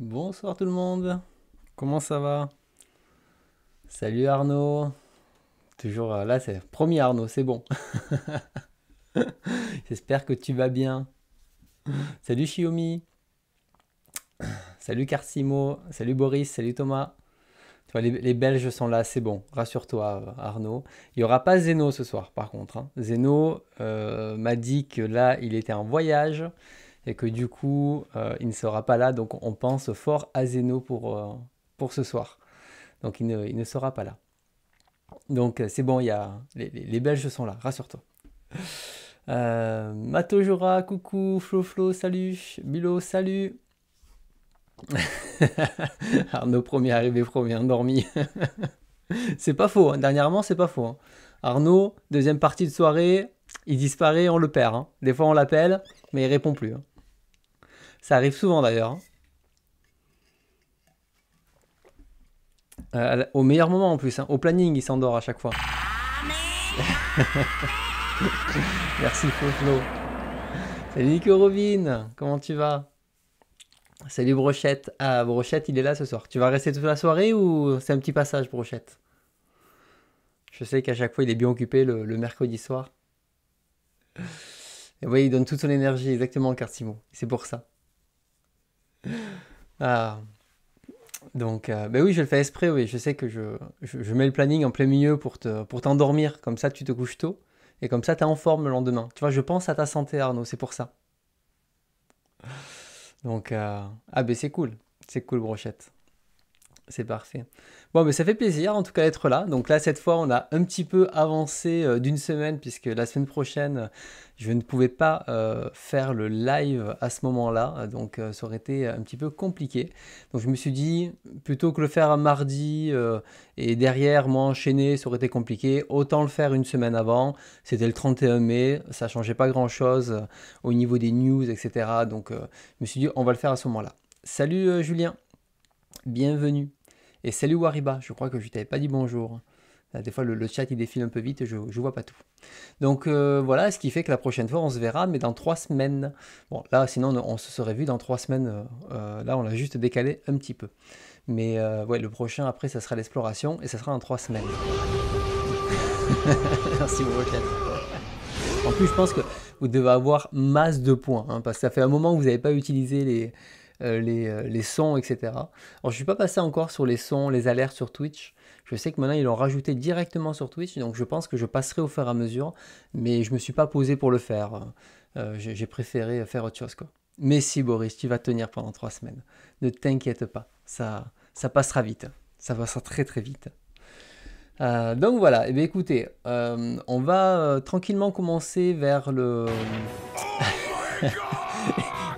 Bonsoir tout le monde, comment ça va Salut Arnaud, toujours euh, là c'est premier Arnaud, c'est bon. J'espère que tu vas bien. Salut Shiomi, salut Carcimo, salut Boris, salut Thomas. les, les, Belges sont là, c'est bon. Rassure-toi, euh, Arnaud. Il n'y aura pas Zeno ce soir, par contre. Hein. Zeno euh, m'a dit que là, il était en voyage et que du coup, euh, il ne sera pas là. Donc on pense fort à Zeno pour, euh, pour ce soir. Donc il ne, sera pas là. Donc euh, c'est bon, y a, les, les, Belges sont là, rassure-toi. Euh, Jura, coucou, Flo Flo, salut, Bilo, salut. Arnaud, premier arrivé, premier endormi. c'est pas faux, hein. dernièrement, c'est pas faux. Hein. Arnaud, deuxième partie de soirée, il disparaît, on le perd. Hein. Des fois, on l'appelle, mais il répond plus. Ça arrive souvent d'ailleurs. Hein. Euh, au meilleur moment en plus, hein. au planning, il s'endort à chaque fois. Merci Flo. Salut Nico Robin, comment tu vas Salut Brochette. Ah, Brochette, il est là ce soir. Tu vas rester toute la soirée ou c'est un petit passage, Brochette Je sais qu'à chaque fois, il est bien occupé le, mercredi soir. Et voyez, il donne toute son énergie, exactement, Cartimo. C'est pour ça. ah. Donc, euh, ben oui, je le fais exprès, oui. Je sais que je, je, mets le planning en plein milieu pour, te, pour t'endormir. Comme ça, tu te couches tôt. Et comme ça, tu es en forme le lendemain. Tu vois, je pense à ta santé, Arnaud, c'est pour ça. Donc, euh, ah ben c'est cool. C'est cool, brochette. C'est parfait. Bon, mais ça fait plaisir en tout cas d'être là. Donc là, cette fois, on a un petit peu avancé euh, d'une semaine puisque la semaine prochaine, je ne pouvais pas euh, faire le live à ce moment-là. Donc euh, ça aurait été un petit peu compliqué. Donc je me suis dit, plutôt que le faire un mardi et derrière moi enchaîner ça aurait été compliqué. Autant le faire une semaine avant. C'était le 31 mai. Ça changeait pas grand-chose au niveau des news, etc. Donc je me suis dit, on va le faire à ce moment-là. Salut Julien. Bienvenue. Et salut Wariba, je crois que je t'avais pas dit bonjour. Euh, des fois, le, chat, il défile un peu vite, je ne vois pas tout. Donc euh, voilà, ce qui fait que la prochaine fois, on se verra, mais dans trois semaines. Bon, là, sinon, on, se serait vu dans trois semaines. Euh, là, on l'a juste décalé un petit peu. Mais ouais, le prochain, après, ça sera l'exploration, et ça sera dans trois semaines. Merci, beaucoup. chat. En plus, je pense que vous devez avoir masse de points, hein, parce que ça fait un moment que vous n'avez pas utilisé les, euh, euh, les, sons, etc. Alors je ne suis pas passé encore sur les sons, les alertes sur Twitch. Je sais que maintenant ils l'ont rajouté directement sur Twitch, donc je pense que je passerai au fur et à mesure, mais je ne me suis pas posé pour le faire. Euh, j'ai préféré faire autre chose. Mais si Boris, tu vas tenir pendant trois semaines. Ne t'inquiète pas, ça, ça passera vite. Ça passera très très vite. donc voilà, Et eh bien, écoutez, on va tranquillement commencer vers le... Oh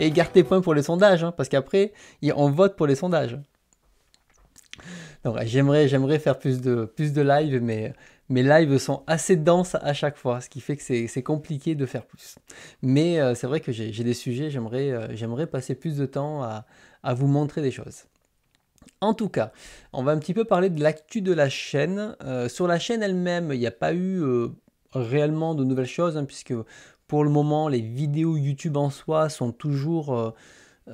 et garde tes points pour les sondages, hein, parce qu'après, on vote pour les sondages. Donc j'aimerais, j'aimerais faire plus de, plus de live, mais mes lives sont assez denses à chaque fois, ce qui fait que c'est compliqué de faire plus. Mais euh, c'est vrai que j'ai des sujets, euh, j'aimerais passer plus de temps à, vous montrer des choses. En tout cas, on va un petit peu parler de l'actu de la chaîne. Euh, sur la chaîne elle-même, il n'y a pas eu réellement de nouvelles choses, hein, puisque pour le moment, les vidéos YouTube en soi sont toujours, euh,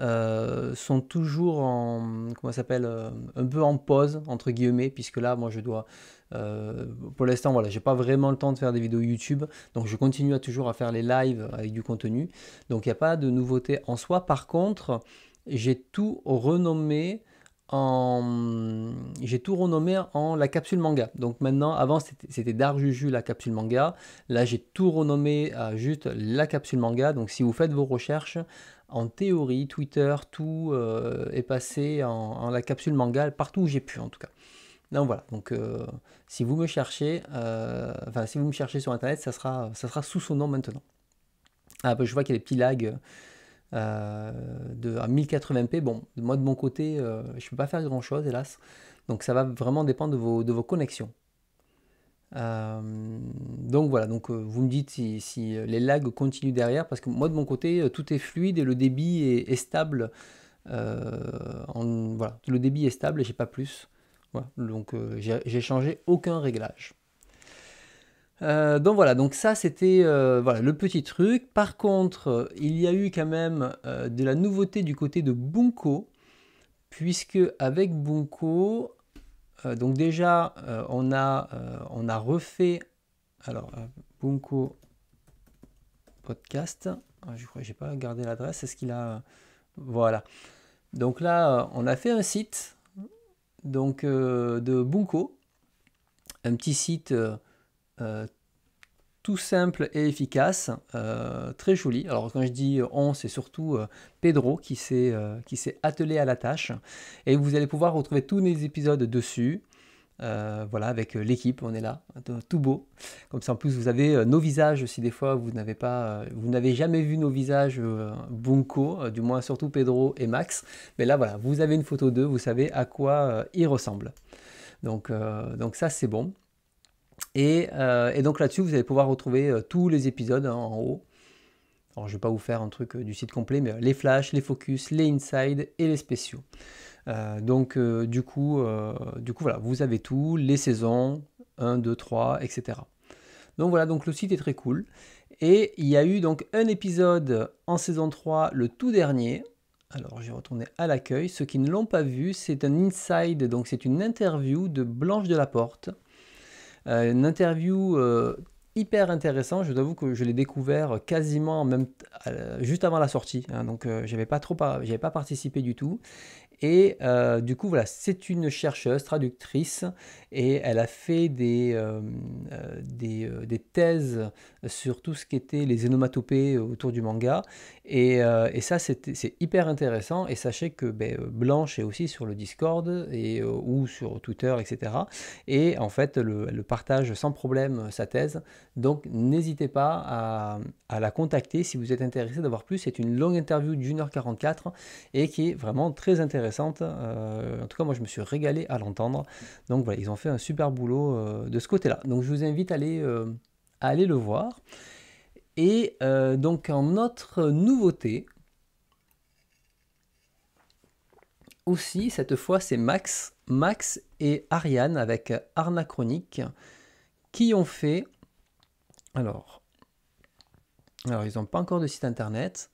euh, sont toujours en, comment s'appelle, euh, un peu en pause, entre guillemets, puisque là, moi, je dois, pour l'instant, voilà, j'ai pas vraiment le temps de faire des vidéos YouTube, donc je continue à toujours à faire les lives avec du contenu. Donc, il n'y a pas de nouveauté en soi. Par contre, j'ai tout renommé en... j'ai tout renommé en la capsule manga. Donc maintenant, avant c'était Darjuju Juju la capsule manga. Là, j'ai tout renommé à juste la capsule manga. Donc si vous faites vos recherches, en théorie, Twitter, tout euh, est passé en, la capsule manga, partout où j'ai pu en tout cas. Donc voilà, donc euh, si vous me cherchez, euh, enfin si vous me cherchez sur internet, ça sera, ça sera sous son nom maintenant. Ah, bah, je vois qu'il y a des petits lags. Euh, de, à 1080p. Bon, moi de mon côté, euh, je ne peux pas faire grand-chose, hélas. Donc ça va vraiment dépendre de vos, de vos connexions. Euh, donc voilà, donc vous me dites si, les lags continuent derrière, parce que moi de mon côté, tout est fluide et le débit est, stable. voilà, le débit est stable et j'ai pas plus. Voilà, donc j'ai changé aucun réglage. Euh, donc voilà, donc ça c'était euh, voilà, le petit truc. Par contre, il y a eu quand même euh, de la nouveauté du côté de Bunko, puisque avec Bunko, donc déjà on, a, on a refait alors Bunko podcast. Ah, je crois que j'ai pas gardé l'adresse. Est-ce qu'il a voilà. Donc là, on a fait un site donc de Bunko, un petit site euh, tout simple et efficace, euh, très joli. Alors quand je dis euh, on, c'est surtout Pedro qui s'est attelé à la tâche. Et vous allez pouvoir retrouver tous les épisodes dessus. voilà, avec l'équipe, on est là, tout beau. Comme ça, en plus, vous avez nos visages. Si des fois vous n'avez pas, vous n'avez jamais vu nos visages Bunko, du moins surtout Pedro et Max. Mais là, voilà, vous avez une photo d'eux, vous savez à quoi ils ressemblent. Donc, donc ça, c'est bon. Euh, et, donc là-dessus, vous allez pouvoir retrouver euh, tous les épisodes hein, en haut. Alors, je ne vais pas vous faire un truc euh, du site complet, mais les flashs, les focus, les inside et les spéciaux. donc, du, coup, du coup, voilà, vous avez tout, les saisons, 1, 2, 3, etc. Donc voilà, donc le site est très cool. Et il y a eu donc un épisode en saison 3, le tout dernier. Alors j'ai retourné à l'accueil. Ceux qui ne l'ont pas vu, c'est un inside, donc c'est une interview de Blanche Delaporte euh, une interview euh, hyper intéressant. Je vous avoue que je l'ai découvert quasiment même juste avant la sortie. Hein. donc, je euh, j'avais pas trop, j'avais pas participé du tout. Et du coup, voilà, c'est une chercheuse, traductrice, et elle a fait des, euh, euh, euh, des, thèses sur tout ce qui était les onomatopées autour du manga. Et, et ça, c'est hyper intéressant. Et sachez que ben, Blanche est aussi sur le Discord et, ou sur Twitter, etc. Et en fait, le, elle partage sans problème sa thèse. Donc, n'hésitez pas à, à, la contacter si vous êtes intéressé d'avoir plus. C'est une longue interview d'une heure 44 et qui est vraiment très intéressante. en tout cas, moi, je me suis régalé à l'entendre. Donc, voilà, ils ont fait un super boulot euh, de ce côté-là. Donc je vous invite à aller, euh, à aller le voir. Et euh, donc en notre nouveauté, aussi, cette fois, c'est Max, Max et Ariane avec Arnachronique qui ont fait. Alors, alors ils n'ont pas encore de site internet,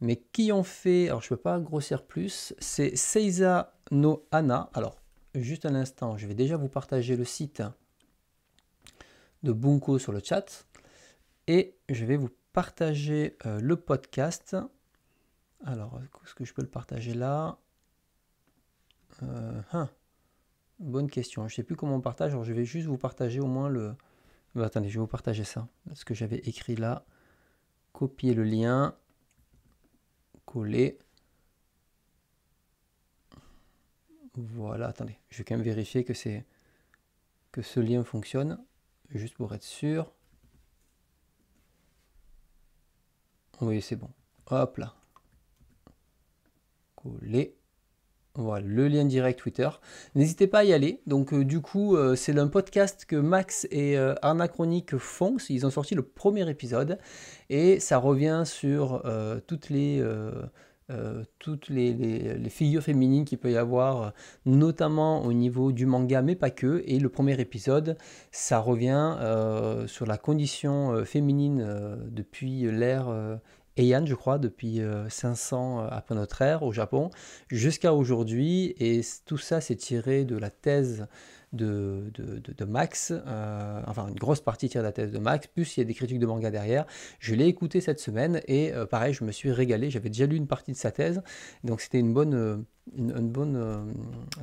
mais qui ont fait. Alors, je peux pas grossir plus. C'est Seiza no Anna. Alors, juste un instant. Je vais déjà vous partager le site de Bunko sur le chat et je vais vous partager euh, le podcast. Alors, est-ce que je peux le partager là euh, hein. Bonne question. Je ne sais plus comment on partage. Alors, je vais juste vous partager au moins le. Bah, attendez, je vais vous partager ça. Ce que j'avais écrit là. Copier le lien. Coller. Voilà, attendez, je vais quand même vérifier que, que ce lien fonctionne, juste pour être sûr. Oui, c'est bon. Hop là. Coller. Voilà, le lien direct Twitter. N'hésitez pas à y aller. Donc, euh, du coup, euh, c'est un podcast que Max et euh, Anachronique font. Ils ont sorti le premier épisode. Et ça revient sur toutes les euh, toutes les, figures féminines qu'il peut y avoir, euh, notamment au niveau du manga, mais pas que. Et le premier épisode, ça revient euh, sur la condition féminine depuis l'ère Heian, je crois, depuis 500 après notre ère au Japon, jusqu'à aujourd'hui. Et tout ça, c'est tiré de la thèse de, de, Max, euh, enfin une grosse partie tire de la thèse de Max, plus il y a des critiques de manga derrière. Je l'ai écouté cette semaine et euh, pareil, je me suis régalé. J'avais déjà lu une partie de sa thèse, donc c'était une bonne. Euh, une, bonne.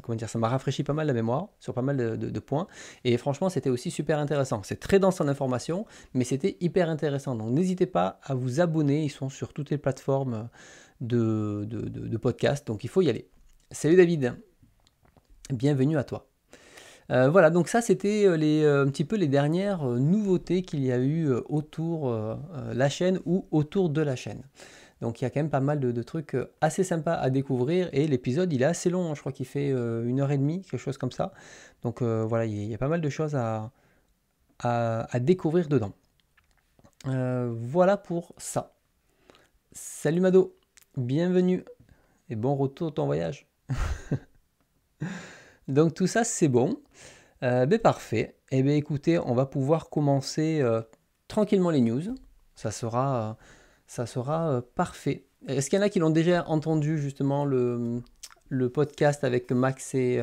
comment dire Ça m'a rafraîchi pas mal la mémoire sur pas mal de, points. Et franchement, c'était aussi super intéressant. C'est très dense en information, mais c'était hyper intéressant. Donc n'hésitez pas à vous abonner. Ils sont sur toutes les plateformes de, de, de podcast. Donc il faut y aller. Salut David. Bienvenue à toi. Euh, voilà, donc ça c'était euh, euh, un petit peu les dernières nouveautés qu'il y a eu autour la chaîne ou autour de la chaîne. Donc il y a quand même pas mal de, trucs assez sympas à découvrir et l'épisode il est assez long, hein. je crois qu'il fait une heure et demie, quelque chose comme ça. Donc voilà, il y, a pas mal de choses à, à, à découvrir dedans. voilà pour ça. Salut Mado, bienvenue et bon retour de ton voyage. Donc tout ça, c'est bon. Euh, ben, parfait. Eh bien écoutez, on va pouvoir commencer euh, tranquillement les news. Ça sera, euh, ça sera parfait. Est-ce qu'il y en a qui l'ont déjà entendu justement le, podcast avec Max et,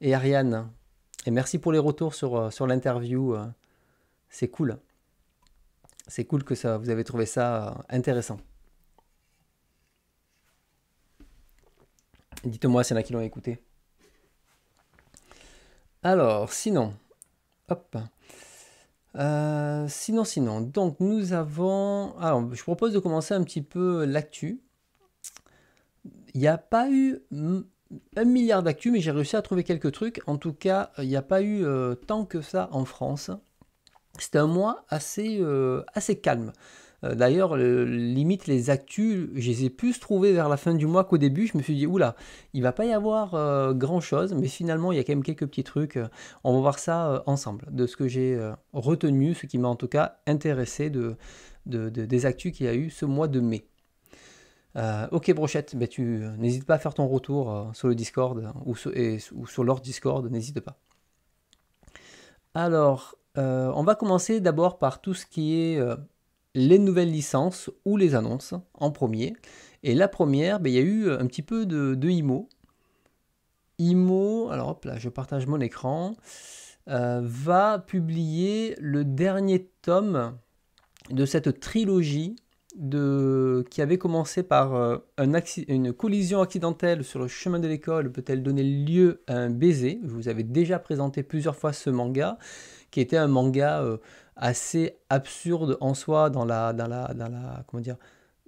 et, Ariane Et merci pour les retours sur, sur l'interview. C'est cool. C'est cool que ça, vous avez trouvé ça intéressant. Dites-moi s'il y en a qui l'ont écouté. Alors, sinon, hop. Euh, sinon, sinon, donc nous avons. Alors, ah, je propose de commencer un petit peu l'actu. Il n'y a pas eu un milliard d'actu, mais j'ai réussi à trouver quelques trucs. En tout cas, il n'y a pas eu euh, tant que ça en France. C'était un mois assez, euh, assez calme. Euh, d'ailleurs, limite les actus, je les ai plus trouvés vers la fin du mois qu'au début. Je me suis dit, oula, il va pas y avoir euh, grand chose, mais finalement, il y a quand même quelques petits trucs. Euh, on va voir ça ensemble, de ce que j'ai retenu, ce qui m'a en tout cas intéressé de, des actus qu'il y a eu ce mois de mai. ok Brochette, ben tu pas à faire ton retour sur le Discord ou sur leur Discord, n'hésite pas. Alors, on va commencer d'abord par tout ce qui est les nouvelles licences ou les annonces en premier. Et la première, ben, il y a eu un petit peu de, IMO. IMO, alors hop là, je partage mon écran, euh, va publier le dernier tome de cette trilogie de, qui avait commencé par euh, un une collision accidentelle sur le chemin de l'école peut-elle donner lieu à un baiser Je vous avais déjà présenté plusieurs fois ce manga, qui était un manga euh, assez absurde en soi dans la, dans la, dans la comment dire,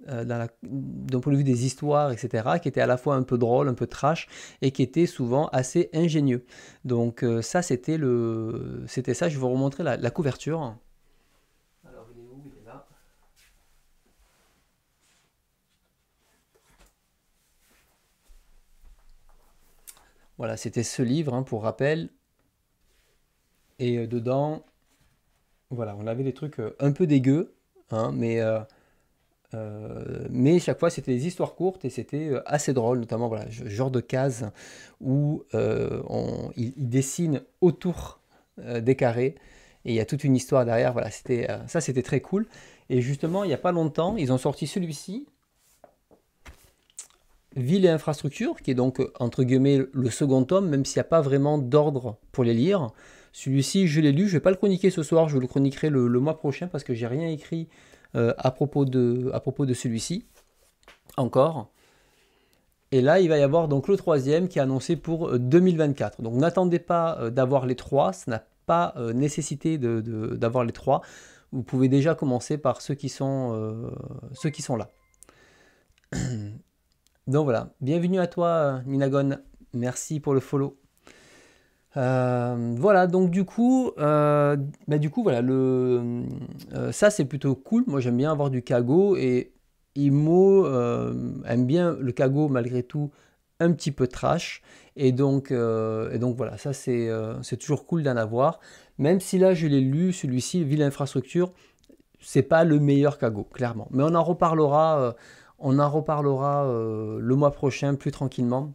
euh, d'un point de vue des histoires, etc., qui était à la fois un peu drôle, un peu trash, et qui était souvent assez ingénieux. Donc euh, ça, c'était le, c'était ça. Je vais vous remontrer la, couverture. Alors il où Il est là. Voilà, c'était ce livre, hein, pour rappel. Et euh, dedans, voilà, on avait des trucs euh, un peu dégueux, hein, mais, euh, euh, mais chaque fois c'était des histoires courtes et c'était assez drôle, notamment voilà, genre de case où on, il, dessine autour des carrés et il y a toute une histoire derrière. Voilà, c'était ça, c'était très cool. Et justement, il n'y a pas longtemps, ils ont sorti celui-ci, Ville et infrastructure, qui est donc entre guillemets le second tome, même s'il n'y a pas vraiment d'ordre pour les lire. Celui-ci, je l'ai lu, je ne vais pas le chroniquer ce soir, je le chroniquerai le, mois prochain parce que j'ai rien écrit euh, à propos de, à propos de celui-ci. Encore. Et là, il va y avoir donc le troisième qui est annoncé pour 2024. Euh, donc n'attendez pas euh, d'avoir les trois, ça n'a pas nécessité d'avoir les trois. Vous pouvez déjà commencer par ceux qui sont, ceux qui sont là. Donc voilà, bienvenue à toi Ninagon, merci pour le follow. Euh, voilà, donc du coup, mais euh, bah, du coup voilà, le, euh, ça c'est plutôt cool. Moi j'aime bien avoir du cago et Imo aime bien le cago malgré tout un petit peu trash. Et donc, et donc voilà, ça c'est toujours cool d'en avoir. Même si là je l'ai lu, celui-ci, Ville Infrastructure, c'est pas le meilleur cago clairement. Mais on en reparlera, on en reparlera le mois prochain plus tranquillement.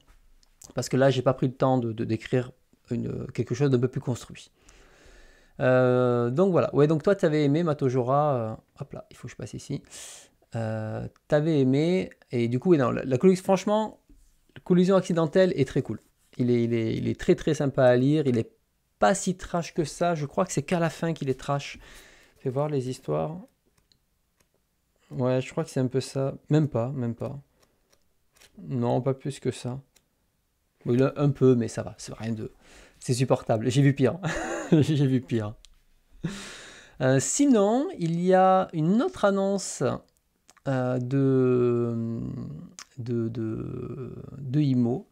Parce que là, j'ai pas pris le temps de décrire une, quelque chose d'un peu plus construit. Euh, donc voilà, ouais, donc toi, tu avais aimé Matojora. Euh, hop là, il faut que je passe ici. Euh, tu avais aimé, et du coup, non, la, la franchement, Collusion collision accidentelle est très cool. Il est, il, est, très très sympa à lire, il est pas si trash que ça, je crois que c'est qu'à la fin qu'il est trash. Fais voir les histoires. Ouais, je crois que c'est un peu ça. Même pas, même pas. Non, pas plus que ça. Oui, un peu, mais ça va, c'est rien de. C'est supportable. J'ai vu pire. Hein. J'ai vu pire. Euh, sinon, il y a une autre annonce euh, de, de, de, Imo.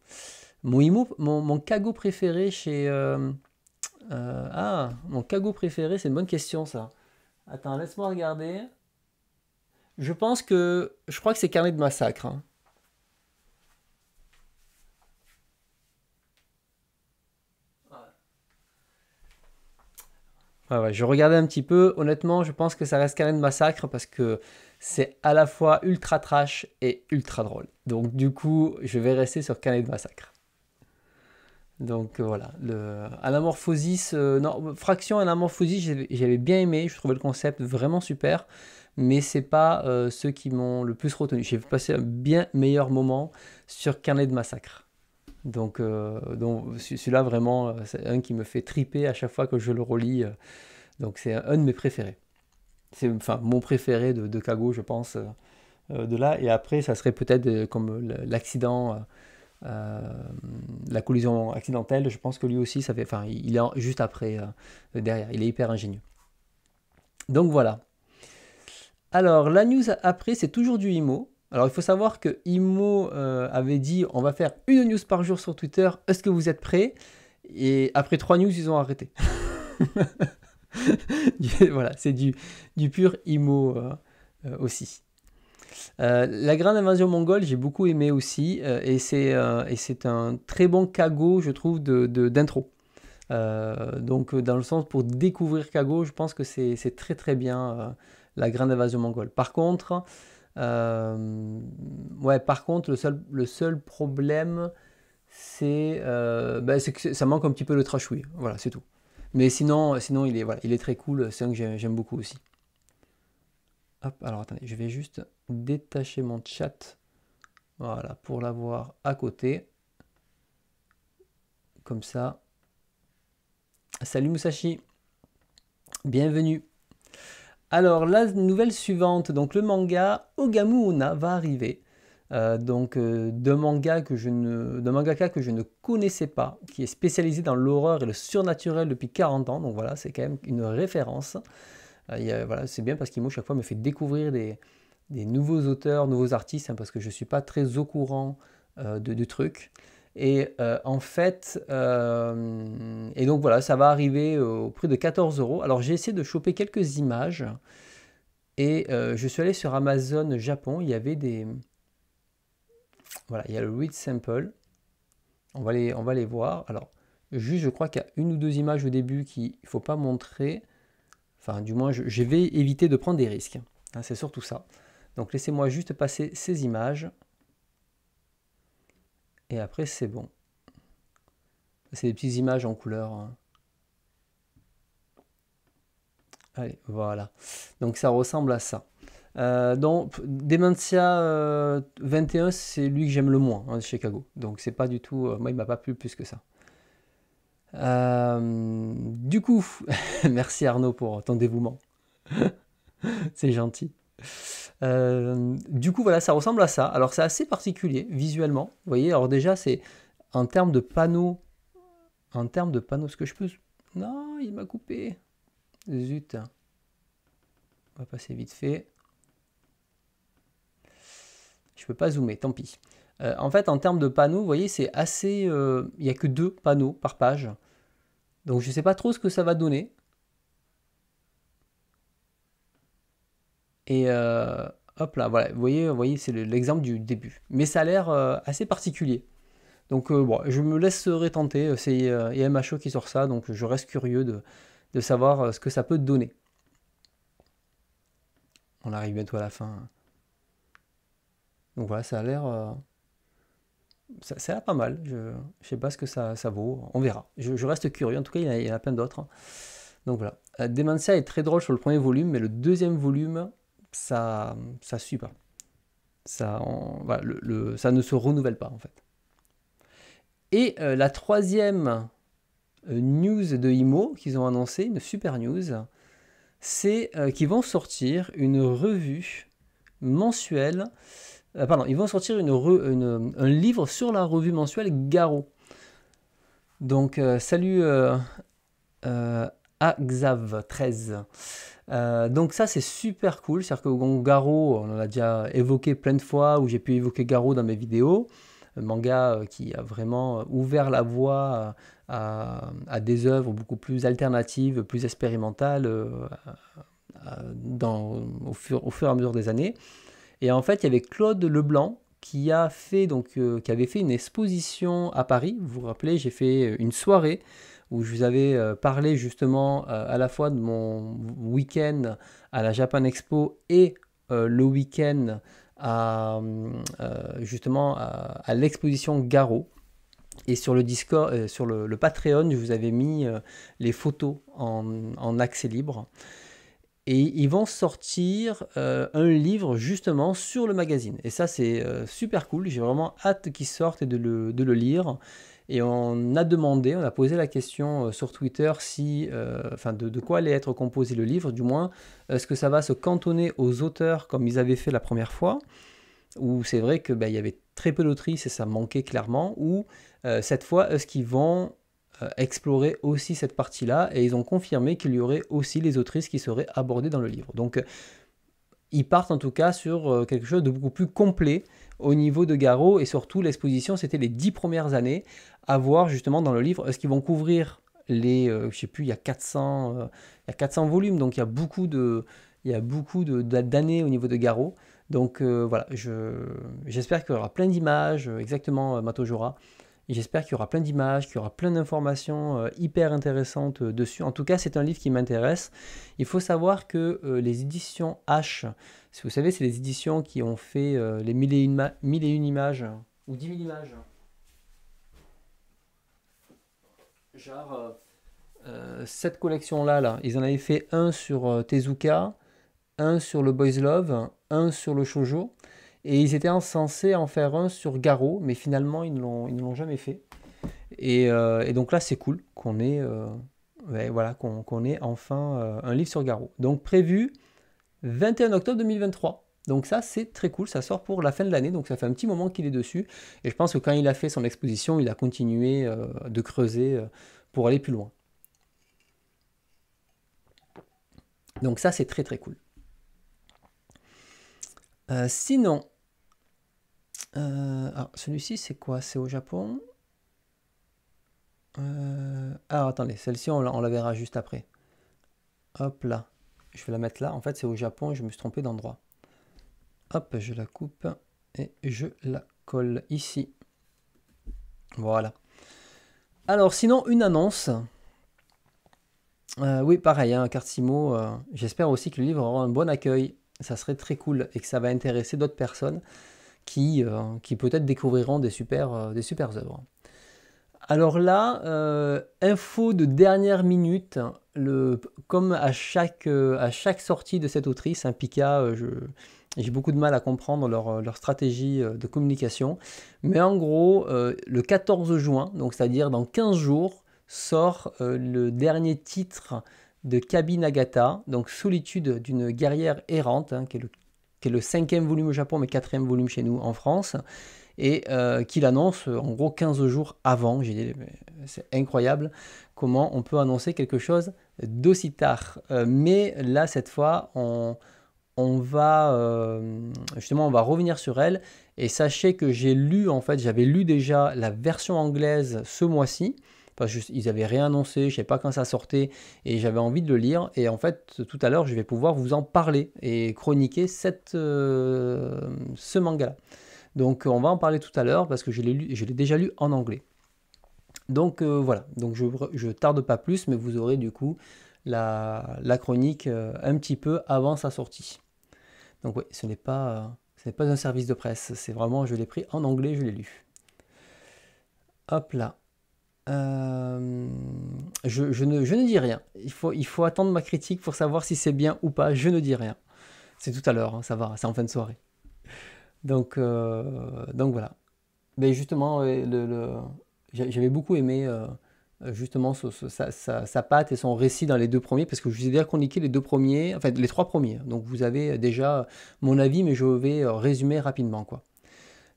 Mon, Imo, mon, mon préféré chez. Euh, ah, mon cago préféré, c'est une bonne question ça. Attends, laisse-moi regarder. Je pense que. Je crois que c'est Carnet de Massacre. Hein. je regardais un petit peu. Honnêtement, je pense que ça reste Carnet de massacre parce que c'est à la fois ultra trash et ultra drôle. Donc du coup, je vais rester sur Carnet de Massacre. Donc euh, voilà, le Anamorphosis, euh, non, Fraction Anamorphosis, j'avais bien aimé, je trouvais le concept vraiment super, mais c'est pas euh, ceux qui m'ont le plus retenu. J'ai passé un bien meilleur moment sur Carnet de Massacre. Donc, euh, donc celui-là, vraiment, euh, c'est un qui me fait triper à chaque fois que je le relis. Euh. Donc, c'est un de mes préférés. C'est enfin mon préféré de, de Kago, je pense, de là. Et après, ça serait peut-être comme l'accident, la collision accidentelle. Je pense que lui aussi, ça fait, enfin, il est juste après, derrière. Il est hyper ingénieux. Donc, voilà. Alors, la news après, c'est toujours du IMO. Alors il faut savoir que Imo euh, avait dit on va faire une news par jour sur Twitter, est-ce que vous êtes prêts Et après trois news, ils ont arrêté. voilà, c'est du, pur Imo euh, euh, aussi. la grande invasion mongole, j'ai beaucoup aimé aussi, et c'est un très bon cago, je trouve, d'intro. De, donc, dans le sens pour découvrir cago, je pense que c'est très très bien la grande invasion mongole. Par contre, euh, ouais, par contre, le seul, le seul problème, c'est euh, ben, que ça manque un petit peu le trashouille. Voilà, c'est tout. Mais sinon, sinon il, est, voilà, il est très cool. C'est un que j'aime beaucoup aussi. alors attendez, je vais juste détacher mon chat. Voilà, pour l'avoir à côté. Comme ça. Salut Musashi. Bienvenue. Alors, la nouvelle suivante, donc le manga Ogamu va arriver. Euh, donc euh, d'un manga que je ne, mangaka que je ne connaissais pas, qui est spécialisé dans l'horreur et le surnaturel depuis 40 ans. Donc voilà, c'est quand même une référence. Euh, c'est bien parce qu'Imo chaque fois me fait découvrir des, nouveaux auteurs, nouveaux artistes, hein, parce que je ne suis pas très au courant de, de, trucs. Et euh, en fait, euh, et donc voilà, ça va arriver euh, au prix de 14 euros. Alors j'ai essayé de choper quelques images et je suis allé sur Amazon Japon. Il y avait des. Voilà, il y a le read sample. On va les, on va les voir. Alors, juste, je crois qu'il y a une ou deux images au début qu'il ne faut pas montrer. Enfin, du moins, je, vais éviter de prendre des risques. Hein. C'est surtout ça. Donc, laissez-moi juste passer ces images. Et après, c'est bon. C'est des petites images en couleur. Hein. Allez, voilà. Donc ça ressemble à ça. Euh, donc Dementia 21, euh, c'est lui que j'aime le moins hein, de Chicago. Donc c'est pas du tout. Euh, moi, il m'a pas plu plus que ça. du coup, merci Arnaud pour ton dévouement. c'est gentil. Euh, du coup, voilà, ça ressemble à ça. Alors, c'est assez particulier visuellement. Vous voyez, alors déjà, c'est en termes de panneaux. En termes de panneaux, ce que je peux. Non, il m'a coupé. Zut. On va passer vite fait. Je ne peux pas zoomer, tant pis. Euh, en fait, en termes de panneaux, vous voyez, c'est assez. Euh, il n'y a que deux panneaux par page. Donc je ne sais pas trop ce que ça va donner. Et euh, hop là, voilà, vous voyez, vous voyez c'est l'exemple du début. Mais ça a l'air euh, assez particulier. Donc euh, bon, je me laisserai tenter, c'est MHO qui sort ça, donc je reste curieux de, savoir ce que ça peut donner. On arrive bientôt à la fin. Donc voilà, ça a l'air. ça, a l'air pas mal. Je ne sais pas ce que ça, ça vaut. On verra. Je, reste curieux. En tout cas, il y en a, plein d'autres. Donc voilà. Demencia est très drôle sur le premier volume, mais le deuxième volume, ça ça suit pas. Ça, voilà, le, ça ne se renouvelle pas en fait. Et euh, la troisième euh, news de IMO qu'ils ont annoncé, une super news, c'est euh, qu'ils vont sortir une revue mensuelle. pardon, ils vont sortir une un livre sur la revue mensuelle Garo. Donc, salut à Xav 13. Euh, donc ça c'est super cool, c'est-à-dire que Garo, on l'a déjà évoqué plein de fois, où j'ai pu évoquer Garo dans mes vidéos, manga euh, qui a vraiment euh, ouvert la voie à, des œuvres beaucoup plus alternatives, plus expérimentales au, fur, et à mesure des années. Et en fait il y avait Claude Leblanc qui, a fait, donc, qui avait fait une exposition à Paris, vous vous rappelez, j'ai fait une soirée où je vous avais euh, parlé justement euh, à la fois de mon week-end à la Japan Expo et euh, le week-end à, justement à, l'exposition Garo. Et sur le Discord, sur le, Patreon, je vous avais mis les photos en, accès libre. Et ils vont sortir un livre justement sur le magazine. Et ça, c'est super cool. J'ai vraiment hâte qu'ils sortent et de le, de le lire. Et on a demandé, on a posé la question euh, sur Twitter si, euh, enfin de, quoi allait être composé le livre, du moins, est-ce que ça va se cantonner aux auteurs comme ils avaient fait la première fois, où c'est vrai qu'il ben, y avait très peu d'autrices et ça manquait clairement, ou euh, cette fois, est-ce qu'ils vont explorer aussi cette partie-là, et ils ont confirmé qu'il y aurait aussi les autrices qui seraient abordées dans le livre. Donc, ils partent en tout cas sur quelque chose de beaucoup plus complet au niveau de Garot et surtout l'exposition c'était les dix premières années à voir justement dans le livre. Est-ce qu'ils vont couvrir les, je euh, je sais plus, il y a 400, euh, il y a 400 volumes, donc il y a beaucoup de, il y a beaucoup d'années au niveau de Garo. Donc euh, voilà voilà, j'espère qu'il y aura plein d'images, exactement Matojora. J'espère qu'il y aura plein d'images, qu'il y aura plein d'informations hyper intéressantes dessus. En tout cas, c'est un livre qui m'intéresse. Il faut savoir que les éditions H, si vous savez, c'est les éditions qui ont fait les mille et, une, mille et une images, ou 10 000 images, Genre, euh, euh, cette collection-là, là, ils en avaient fait un sur euh, Tezuka, un sur le Boys Love, un sur le Shoujo, et ils étaient censés en faire un sur Garo, mais finalement, ils, ils ne l'ont jamais fait. Et, donc là, c'est cool qu'on ait, voilà, qu'on enfin un livre sur Garo. Donc prévu 21 octobre 2023. Donc ça, c'est très cool, ça sort pour la fin de l'année, donc ça fait un petit moment qu'il est dessus. Et je pense que quand il a fait son exposition, il a continué euh, de creuser euh, pour aller plus loin. Donc ça, c'est très très cool. Euh, sinon, celui-ci, c'est quoi C'est au Japon Ah, attendez, celle-ci, on, on la verra juste après. Hop là. Je vais la mettre là. En fait, c'est au Japon, je me suis trompé d'endroit. Hop, je la coupe et je la colle ici. Voilà. Alors sinon, une annonce. Euh, oui, pareil, un hein, Simo. Euh, j'espère aussi que le livre aura un bon accueil. Ça serait très cool et que ça va intéresser d'autres personnes qui, euh, qui peut-être découvriront des super, des super œuvres. Alors là, info de dernière minute. Le, comme à chaque, à chaque sortie de cette autrice, un hein, Pika, je, j'ai beaucoup de mal à comprendre leur, euh, stratégie euh, de communication. Mais en gros, euh, le 14 juin, donc c'est-à-dire dans 15 jours, sort le dernier titre de Kabi Nagata, donc Solitude d'une guerrière errante, hein, qui, est le, cinquième volume au Japon, mais quatrième volume chez nous en France, et qu'il annonce en gros 15 jours avant. J'ai dit c'est incroyable comment on peut annoncer quelque chose d'aussi tard. mais là, cette fois, on on va euh, justement on va revenir sur elle et sachez que j'ai lu en fait j'avais lu déjà la version anglaise ce mois-ci parce qu'ils avaient rien annoncé, je sais pas quand ça sortait et j'avais envie de le lire et en fait tout à l'heure je vais pouvoir vous en parler et chroniquer cette euh, ce manga. -là. Donc on va en parler tout à l'heure parce que je l'ai déjà lu en anglais. Donc euh, voilà, donc je, ne tarde pas plus mais vous aurez du coup la chronique un petit peu avant sa sortie. Donc oui, ce n'est pas, euh, pas un service de presse, c'est vraiment, je l'ai pris en anglais, je l'ai lu. Hop là. Euh, je, ne, ne, dis rien. Il faut, il faut attendre ma critique pour savoir si c'est bien ou pas. Je ne dis rien. C'est tout à l'heure, hein, ça va, c'est en fin de soirée. Donc, euh, donc voilà. Mais justement, le, j'avais beaucoup aimé euh, justement sa, pâte patte et son récit dans les deux premiers, parce que je vous ai déjà chroniqué les deux premiers, les trois premiers. Donc vous avez déjà mon avis, mais je vais euh, résumer rapidement. quoi.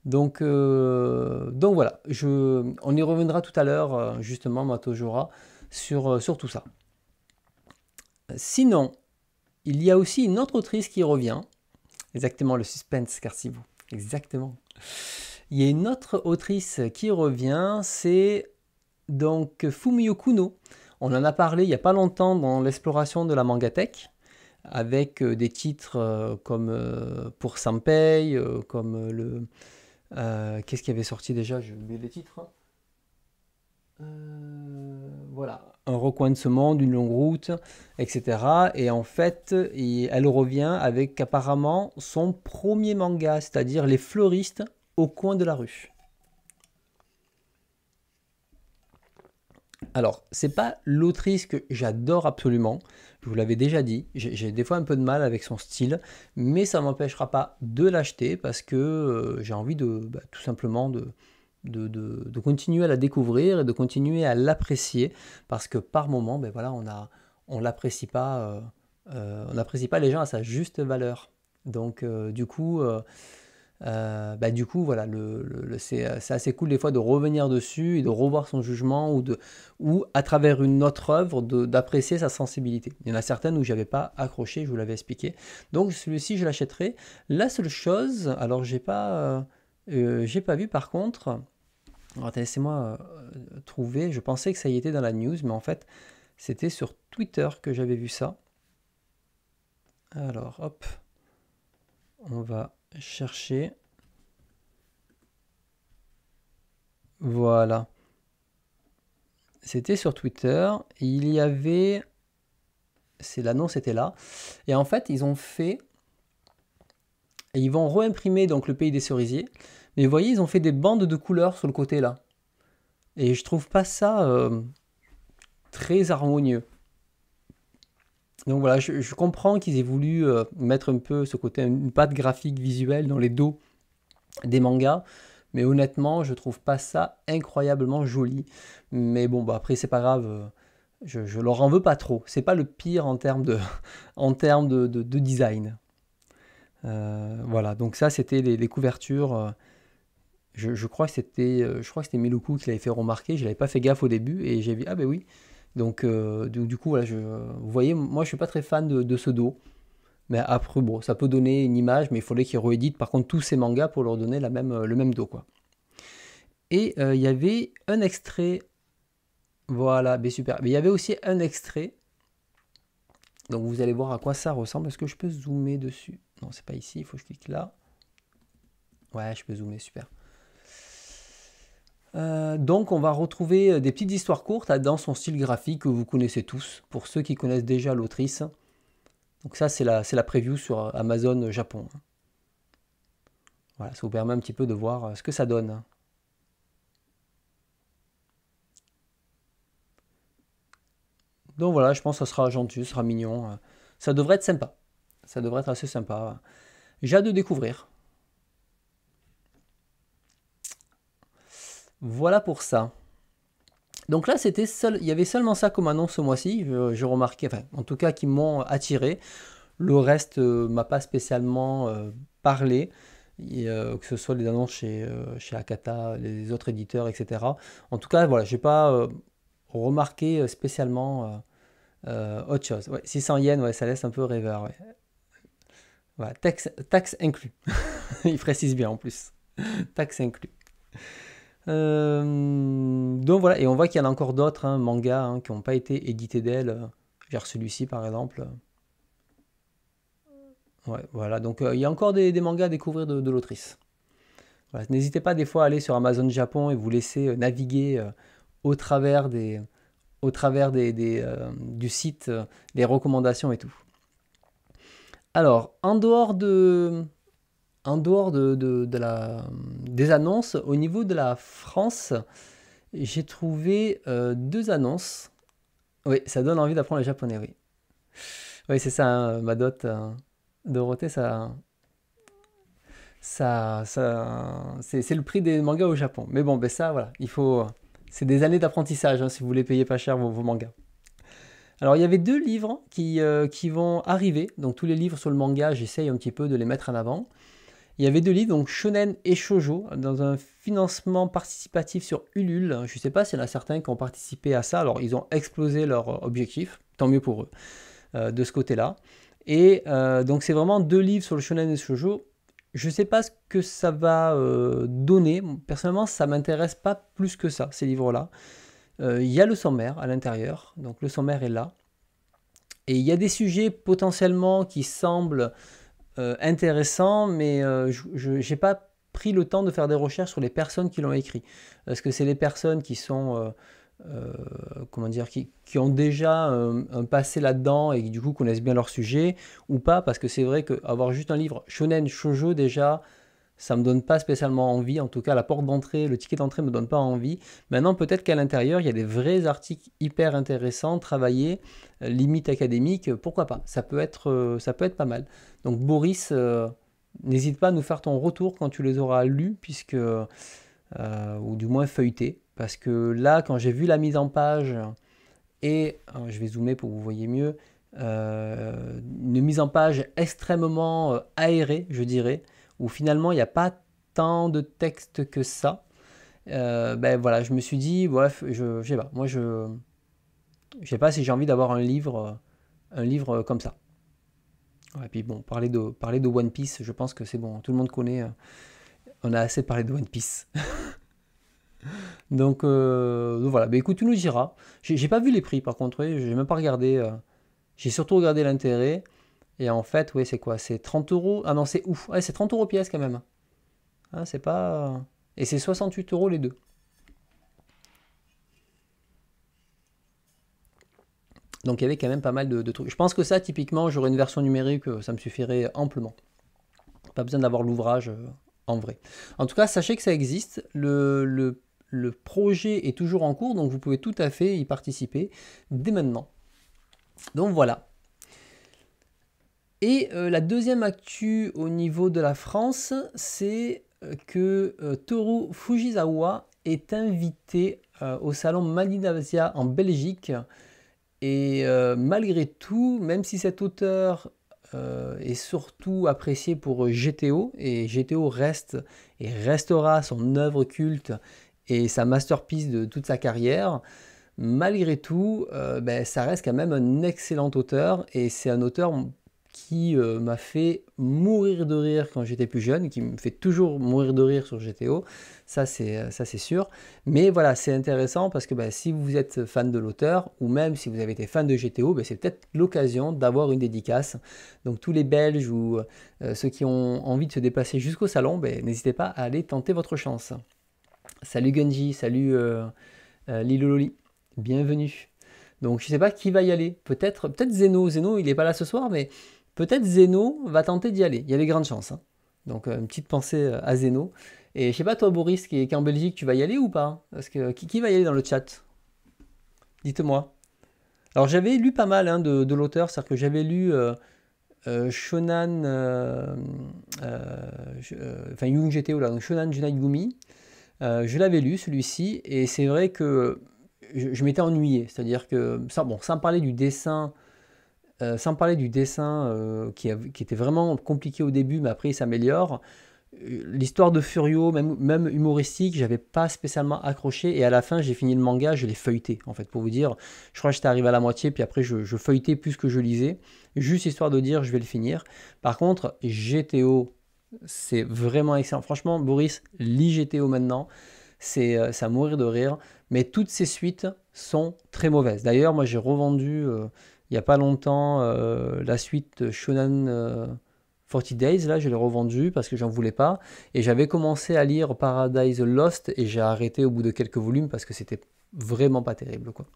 Donc, euh, donc voilà, on y reviendra tout à l'heure, justement, Matojora, sur, sur tout ça. Sinon, il y a aussi une autre autrice qui revient, exactement le suspense, car si vous, exactement. Il y a une autre autrice qui revient, c'est donc Fumio Kuno. On en a parlé il n'y a pas longtemps dans l'exploration de la mangatech, avec euh, des titres euh, comme euh, Pour Sampei, comme le... Qu'est-ce qui avait sorti déjà Je mets les titres. Hein. voilà, un recoin de ce monde, une longue route, etc. Et en fait, elle revient avec apparemment son premier manga, c'est-à-dire Les fleuristes au coin de la rue. Alors, c'est pas l'autrice que j'adore absolument. Je vous l'avais déjà dit. J'ai des fois un peu de mal avec son style, mais ça m'empêchera pas de l'acheter parce que euh, j'ai envie de bah, tout simplement de, de, continuer à la découvrir et de continuer à l'apprécier parce que par moment, ben voilà, on a, on l'apprécie pas, euh, euh, on n'apprécie pas les gens à sa juste valeur. Donc, du coup euh, bah du coup, voilà, euh, c'est assez cool des fois de revenir dessus et de revoir son jugement ou, à travers une autre œuvre d'apprécier sa sensibilité. Il y en a certaines où j'avais pas accroché, je vous l'avais expliqué. Donc celui-ci, je l'achèterai. La seule chose, alors j'ai pas, euh, j'ai pas vu par contre. laissez-moi trouver. Je pensais que ça y était dans la news, mais en fait, c'était sur Twitter que j'avais vu ça. Alors, hop, on va chercher. Voilà. C'était sur Twitter. Il y avait... C'est l'annonce était là. Et en fait, ils ont fait... Et ils vont réimprimer donc le pays des cerisiers. Mais vous voyez, ils ont fait des bandes de couleurs sur le côté là. Et je trouve pas ça euh, très harmonieux donc voilà, je, comprends qu'ils aient voulu euh, mettre un peu ce côté, une patte graphique visuelle dans les dos des mangas. Mais honnêtement, je trouve pas ça incroyablement joli. Mais bon, bah après, c'est pas grave. Euh, je, je, leur en veux pas trop. C'est pas le pire en termes de, design. Euh, voilà, donc ça, c'était les, couvertures. Je, crois que c'était, je qui l'avait fait remarquer. Je l'avais pas fait gaffe au début et j'ai vu ah ben oui, donc, euh, du, coup, voilà, je, vous voyez, moi, je suis pas très fan de, ce dos. Mais après, bon, ça peut donner une image, mais il faudrait qu'ils rééditent, par contre, tous ces mangas pour leur donner même, le même dos, quoi. Et euh, il y avait un extrait. Voilà, mais ben, super. Mais il y avait aussi un extrait. Donc, vous allez voir à quoi ça ressemble. Est-ce que je peux zoomer dessus Non, c'est pas ici, il faut que je clique là. Ouais, je peux zoomer, super. Euh, donc on va retrouver euh, des petites histoires courtes hein, dans son style graphique que vous connaissez tous, pour ceux qui connaissent déjà l'autrice. Donc ça c'est la, la preview sur euh, Amazon Japon. Voilà, ça vous permet un petit peu de voir ce que ça donne. Donc voilà, je pense que ça sera gentil, ça sera mignon. Ça devrait être sympa. Ça devrait être assez sympa. J'ai hâte de découvrir. Voilà pour ça. Donc là, c'était seul, il y avait seulement ça comme annonce ce mois-ci, je, remarquais, enfin, en tout cas, qui m'ont attiré. Le reste ne euh, m'a pas spécialement euh, parlé, euh, que ce soit les annonces chez, chez Akata, les autres éditeurs, etc. En tout cas, voilà, j'ai pas remarqué spécialement autre chose. 600 yens, ouais, ça laisse un peu rêveur. Voilà, taxe, taxe inclus. il précise bien en plus. taxe inclus. Euh, donc voilà, et on voit qu'il y en a encore d'autres hein, mangas hein, qui n'ont pas été édités d'elle, genre euh, celui-ci par exemple. Ouais, voilà, donc euh, il y a encore des, mangas à découvrir de, l'autrice. N'hésitez pas des fois à aller sur Amazon Japon et vous laisser naviguer au travers, des, au travers du site, les recommandations et tout. Alors, en dehors de, en dehors de, des annonces, au niveau de la France, j'ai trouvé euh, deux annonces. Oui, ça donne envie d'apprendre le japonais, oui. Oui, c'est ça, hein, ma dot. Hein. Dorothée, ça. Ça, ça c'est le prix des mangas au Japon. Mais bon, ben ça, voilà, il faut. C'est des années d'apprentissage hein, si vous voulez payer pas cher vos, mangas. Alors, il y avait deux livres qui, euh, qui vont arriver. Donc, tous les livres sur le manga, j'essaye un petit peu de les mettre en avant. Il y avait deux livres, donc Shonen et Shoujo, dans un financement participatif sur Ulule. Je ne sais pas s'il y en a certains qui ont participé à ça. Alors, ils ont explosé leur euh, objectif, tant mieux pour eux, euh, de ce côté-là. Et euh, donc, c'est vraiment deux livres sur le Shonen et le Shoujo. Je ne sais pas ce que ça va donner. Personnellement, ça ne m'intéresse pas plus que ça, ces livres-là. Il y a le sommaire à l'intérieur, donc le sommaire est là. Et il y a des sujets potentiellement qui semblent euh, intéressant, mais euh, je n'ai pas pris le temps de faire des recherches sur les personnes qui l'ont écrit. Est-ce que c'est les personnes qui sont... Euh, comment dire, qui, ont déjà un, passé là-dedans et qui du coup connaissent bien leur sujet ou pas, parce que c'est vrai qu'avoir juste un livre shonen shoujo déjà, ça ne me donne pas spécialement envie. En tout cas, la porte d'entrée, le ticket d'entrée me donne pas envie. Maintenant, peut-être qu'à l'intérieur, il y a des vrais articles hyper intéressants, travaillés, euh, limite académiques. Euh, pourquoi pas Ça peut être, euh, ça peut être pas mal. Donc Boris, n'hésite pas à nous faire ton retour quand tu les auras lus, puisque ou du moins feuilletés, parce que là, quand j'ai vu la mise en page et hein, je vais zoomer pour que vous voyez mieux. une mise en page extrêmement aérée, je dirais, où finalement il n'y a pas tant de texte que ça, euh, ben voilà, je me suis dit, bref, je, sais pas, moi je, sais pas si j'ai envie d'avoir un livre, un livre comme ça. et puis bon, parler de, parler de One Piece, je pense que c'est bon, tout le monde connaît, euh, on a assez parlé de One Piece. donc, euh, donc, voilà, ben écoute, tu nous diras. J'ai pas vu les prix par contre, j'ai même pas regardé, j'ai surtout regardé l'intérêt. Et en fait, oui, c'est quoi C'est 30 euros. Ah non, c'est ouf. c'est 30 euros pièce quand même. Hein, c'est pas. Et c'est 68 euros les deux. Donc il y avait quand même pas mal de, trucs. Je pense que ça, typiquement, j'aurais une version numérique, euh, ça me suffirait amplement. Pas besoin d'avoir l'ouvrage euh, en vrai. En tout cas, sachez que ça existe. le, projet est toujours en cours, donc vous pouvez tout à fait y participer dès maintenant. Donc voilà. Et euh, la deuxième actu au niveau de la France, c'est euh, que euh, Toru Fujizawa est invité au salon Malinasia en Belgique. Et malgré tout, même si cet auteur est surtout apprécié pour GTO, et GTO reste et restera son œuvre culte et sa masterpiece de toute sa carrière, malgré tout, ben, ça reste quand même un excellent auteur, et c'est un auteur euh, m'a fait mourir de rire quand j'étais plus jeune, qui me fait toujours mourir de rire sur GTO, ça c'est euh, ça c'est sûr. Mais voilà, c'est intéressant parce que bah, si vous êtes fan de l'auteur ou même si vous avez été fan de GTO, bah, c'est peut-être l'occasion d'avoir une dédicace. Donc tous les Belges ou euh, ceux qui ont envie de se déplacer jusqu'au salon, bah, n'hésitez pas à aller tenter votre chance. Salut Gunji, salut Lilololi, bienvenue. Donc je ne sais pas qui va y aller. Peut-être peut-être Zeno. Zeno, il n'est pas là ce soir, mais peut-être Zeno va tenter d'y aller. Il y a des grandes chances. Hein. Donc euh, une petite pensée euh, à Zeno. Et je sais pas toi Boris qui est en Belgique, tu vas y aller ou pas Parce que qui, va y aller dans le chat Dites-moi. Alors j'avais lu pas mal hein, de, l'auteur, c'est-à-dire que j'avais lu Shonan, enfin Shonan Junai Gumi. Euh, je l'avais lu celui-ci et c'est vrai que je, m'étais ennuyé, c'est-à-dire que bon, sans parler du dessin euh, sans parler du dessin euh, qui, était vraiment compliqué au début, mais après il s'améliore. Euh, l'histoire de Furio, même, même humoristique, j'avais pas spécialement accroché. Et à la fin, j'ai fini le manga, je l'ai feuilleté, en fait, pour vous dire. Je crois que j'étais arrivé à la moitié, puis après, je, je, feuilletais plus que je lisais, juste histoire de dire, je vais le finir. Par contre, GTO, c'est vraiment excellent. Franchement, Boris, lis GTO maintenant. C'est à mourir de rire. Mais toutes ces suites sont très mauvaises. D'ailleurs, moi, j'ai revendu il n'y a pas longtemps, euh, la suite Shonen 40 euh, Days, là, je l'ai revendue parce que j'en voulais pas. Et j'avais commencé à lire Paradise Lost et j'ai arrêté au bout de quelques volumes parce que c'était vraiment pas terrible, quoi.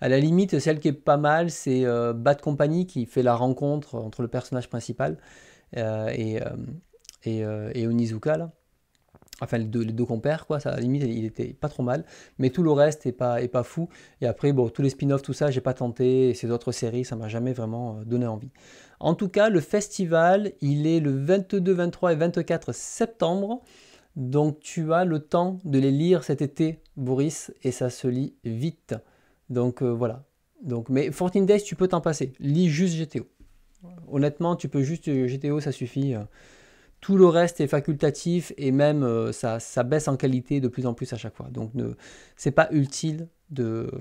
À la limite, celle qui est pas mal, c'est euh, Bad Company qui fait la rencontre entre le personnage principal et, et, et Onizuka, là. Enfin, les deux, compères, quoi, ça, à la limite, il était pas trop mal. Mais tout le reste est pas, est pas fou. Et après, bon, tous les spin-offs, tout ça, j'ai pas tenté. Et ces autres séries, ça m'a jamais vraiment euh, donné envie. En tout cas, le festival, il est le 22, 23 et 24 septembre. Donc, tu as le temps de les lire cet été, Boris, et ça se lit vite. Donc, euh, voilà. Donc, mais 14 Days, tu peux t'en passer. Lis juste GTO. Honnêtement, tu peux juste euh, GTO, ça suffit. Tout le reste est facultatif et même euh, ça, baisse en qualité de plus en plus à chaque fois. Donc c'est pas utile de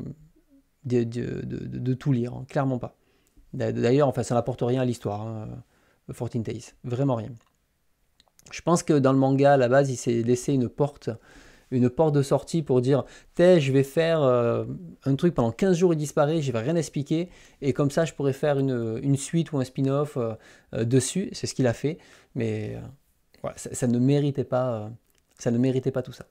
tout lire, hein, clairement pas. D'ailleurs, enfin, ça n'apporte rien à l'histoire, 14 hein, euh, Days, vraiment rien. Je pense que dans le manga, à la base, il s'est laissé une porte une porte de sortie pour dire T'es, je vais faire euh, un truc pendant 15 jours, et disparaît, je vais rien expliquer, et comme ça, je pourrais faire une, suite ou un spin-off euh, euh, dessus. C'est ce qu'il a fait, mais ça, ne méritait pas, ça ne méritait pas tout ça.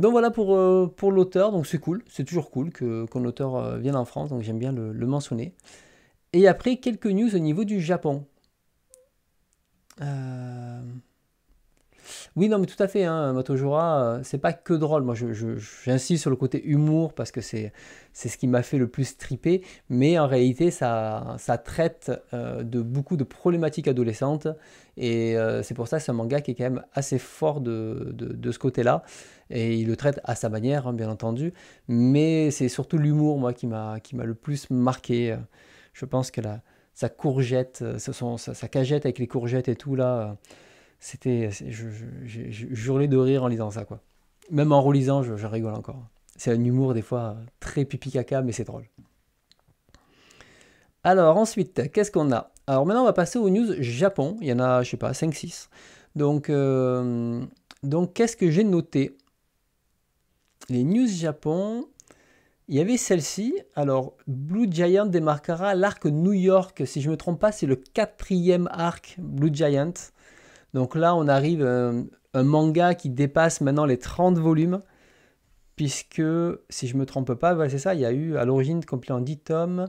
donc voilà pour, pour l'auteur, donc c'est cool, c'est toujours cool que, quand l'auteur vienne en France, donc j'aime bien le, le, mentionner. Et après, quelques news au niveau du Japon. Oui, non, mais tout à fait. Hein, Matojura, euh, c'est pas que drôle. Moi, j'insiste sur le côté humour parce que c'est c'est ce qui m'a fait le plus triper. Mais en réalité, ça, ça traite euh, de beaucoup de problématiques adolescentes. Et euh, c'est pour ça que c'est un manga qui est quand même assez fort de, de, ce côté-là. Et il le traite à sa manière, hein, bien entendu. Mais c'est surtout l'humour, moi, qui m'a le plus marqué. Je pense que la, sa courgette, sa, cagette avec les courgettes et tout, là, c'était, je, de rire en lisant ça, quoi. Même en relisant, je, rigole encore. C'est un humour des fois très pipi caca, mais c'est drôle. Alors ensuite, qu'est-ce qu'on a Alors maintenant, on va passer aux news Japon. Il y en a, je sais pas, 5-6. Donc, euh, donc qu'est-ce que j'ai noté Les news Japon. Il y avait celle-ci. Alors, Blue Giant démarquera l'arc New York. Si je ne me trompe pas, c'est le quatrième arc Blue Giant. Donc là, on arrive à euh, un manga qui dépasse maintenant les 30 volumes, puisque, si je me trompe pas, c'est ça, il y a eu à l'origine complet en 10 tomes.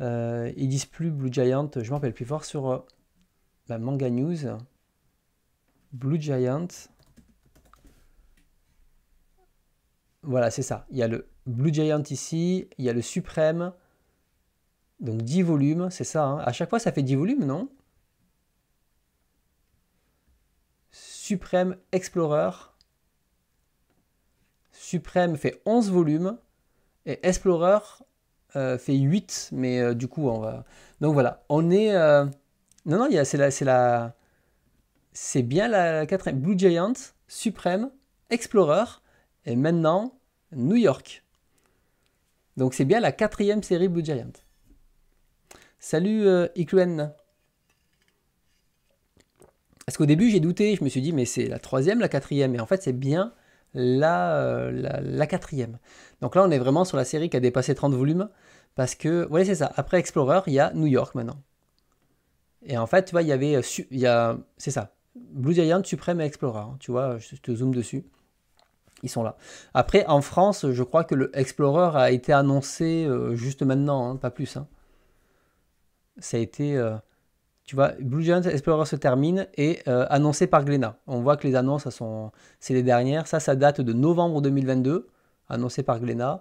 Euh, ils disent plus Blue Giant, je m'en rappelle plus fort, sur euh, la manga news. Blue Giant. Voilà, c'est ça. Il y a le Blue Giant ici, il y a le Suprême. Donc 10 volumes, c'est ça. Hein. À chaque fois, ça fait 10 volumes, non Supreme Explorer. Supreme fait 11 volumes et Explorer euh, fait 8, mais euh, du coup, on va. Donc voilà, on est. Euh, non, non, c'est la. C'est la... C'est bien la quatrième. Blue Giant, Supreme, Explorer, et maintenant New York. Donc c'est bien la quatrième série Blue Giant. Salut Ikuen parce qu'au début, j'ai douté, je me suis dit, mais c'est la troisième, la quatrième, et en fait, c'est bien la, euh, la, quatrième. Donc là, on est vraiment sur la série qui a dépassé 30 volumes, parce que, ouais, c'est ça, après Explorer, il y a New York maintenant. Et en fait, tu vois, il y avait, euh, y c'est ça, Blue Giant, Supreme et Explorer, hein. tu vois, je te zoome dessus. Ils sont là. Après, en France, je crois que le Explorer a été annoncé euh, juste maintenant, hein, pas plus. Hein. Ça a été... Tu vois, Blue Giant Explorer se termine et euh, annoncé par Glenna. On voit que les annonces, sont... c'est les dernières. Ça, ça date de novembre 2022, annoncé par Glenna.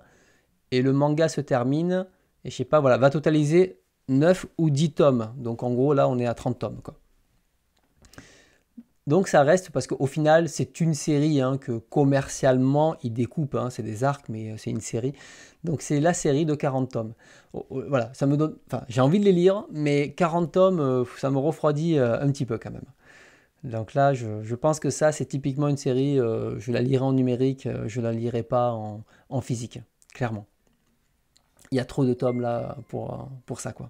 Et le manga se termine, et je sais pas, voilà, va totaliser 9 ou 10 tomes. Donc en gros, là, on est à 30 tomes. Donc ça reste, parce qu'au final, c'est une série hein, que commercialement, ils découpent. Hein. c'est des arcs, mais euh, c'est une série. Donc c'est la série de 40 tomes. Oh, oh, voilà, ça me donne, enfin, j'ai envie de les lire, mais 40 tomes, euh, ça me refroidit euh, un petit peu quand même. Donc là, je, pense que ça, c'est typiquement une série, euh, je la lirai en numérique, je la lirai pas en, physique, clairement. Il y a trop de tomes là pour, pour ça, quoi.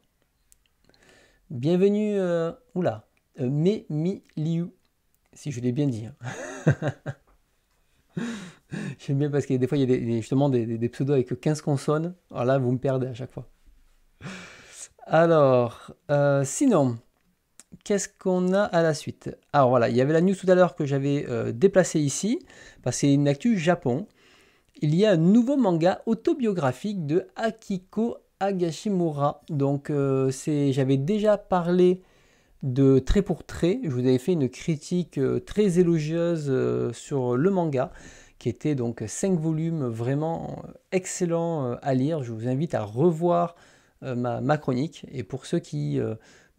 Bienvenue, oula, euh, Liu, si je l'ai bien dit. Hein. J'aime bien parce que des fois, il y a justement des, pseudos avec 15 consonnes. Alors là, vous me perdez à chaque fois. Alors, euh, sinon, qu'est-ce qu'on a à la suite Alors voilà, il y avait la news tout à l'heure que j'avais euh, déplacée ici, c'est une actu Japon. Il y a un nouveau manga autobiographique de Akiko Agashimura. Donc, euh, j'avais déjà parlé de trait pour trait. Je vous avais fait une critique très élogieuse sur le manga qui était donc cinq volumes vraiment euh, excellents euh, à lire. Je vous invite à revoir euh, ma, chronique. Et pour ceux qui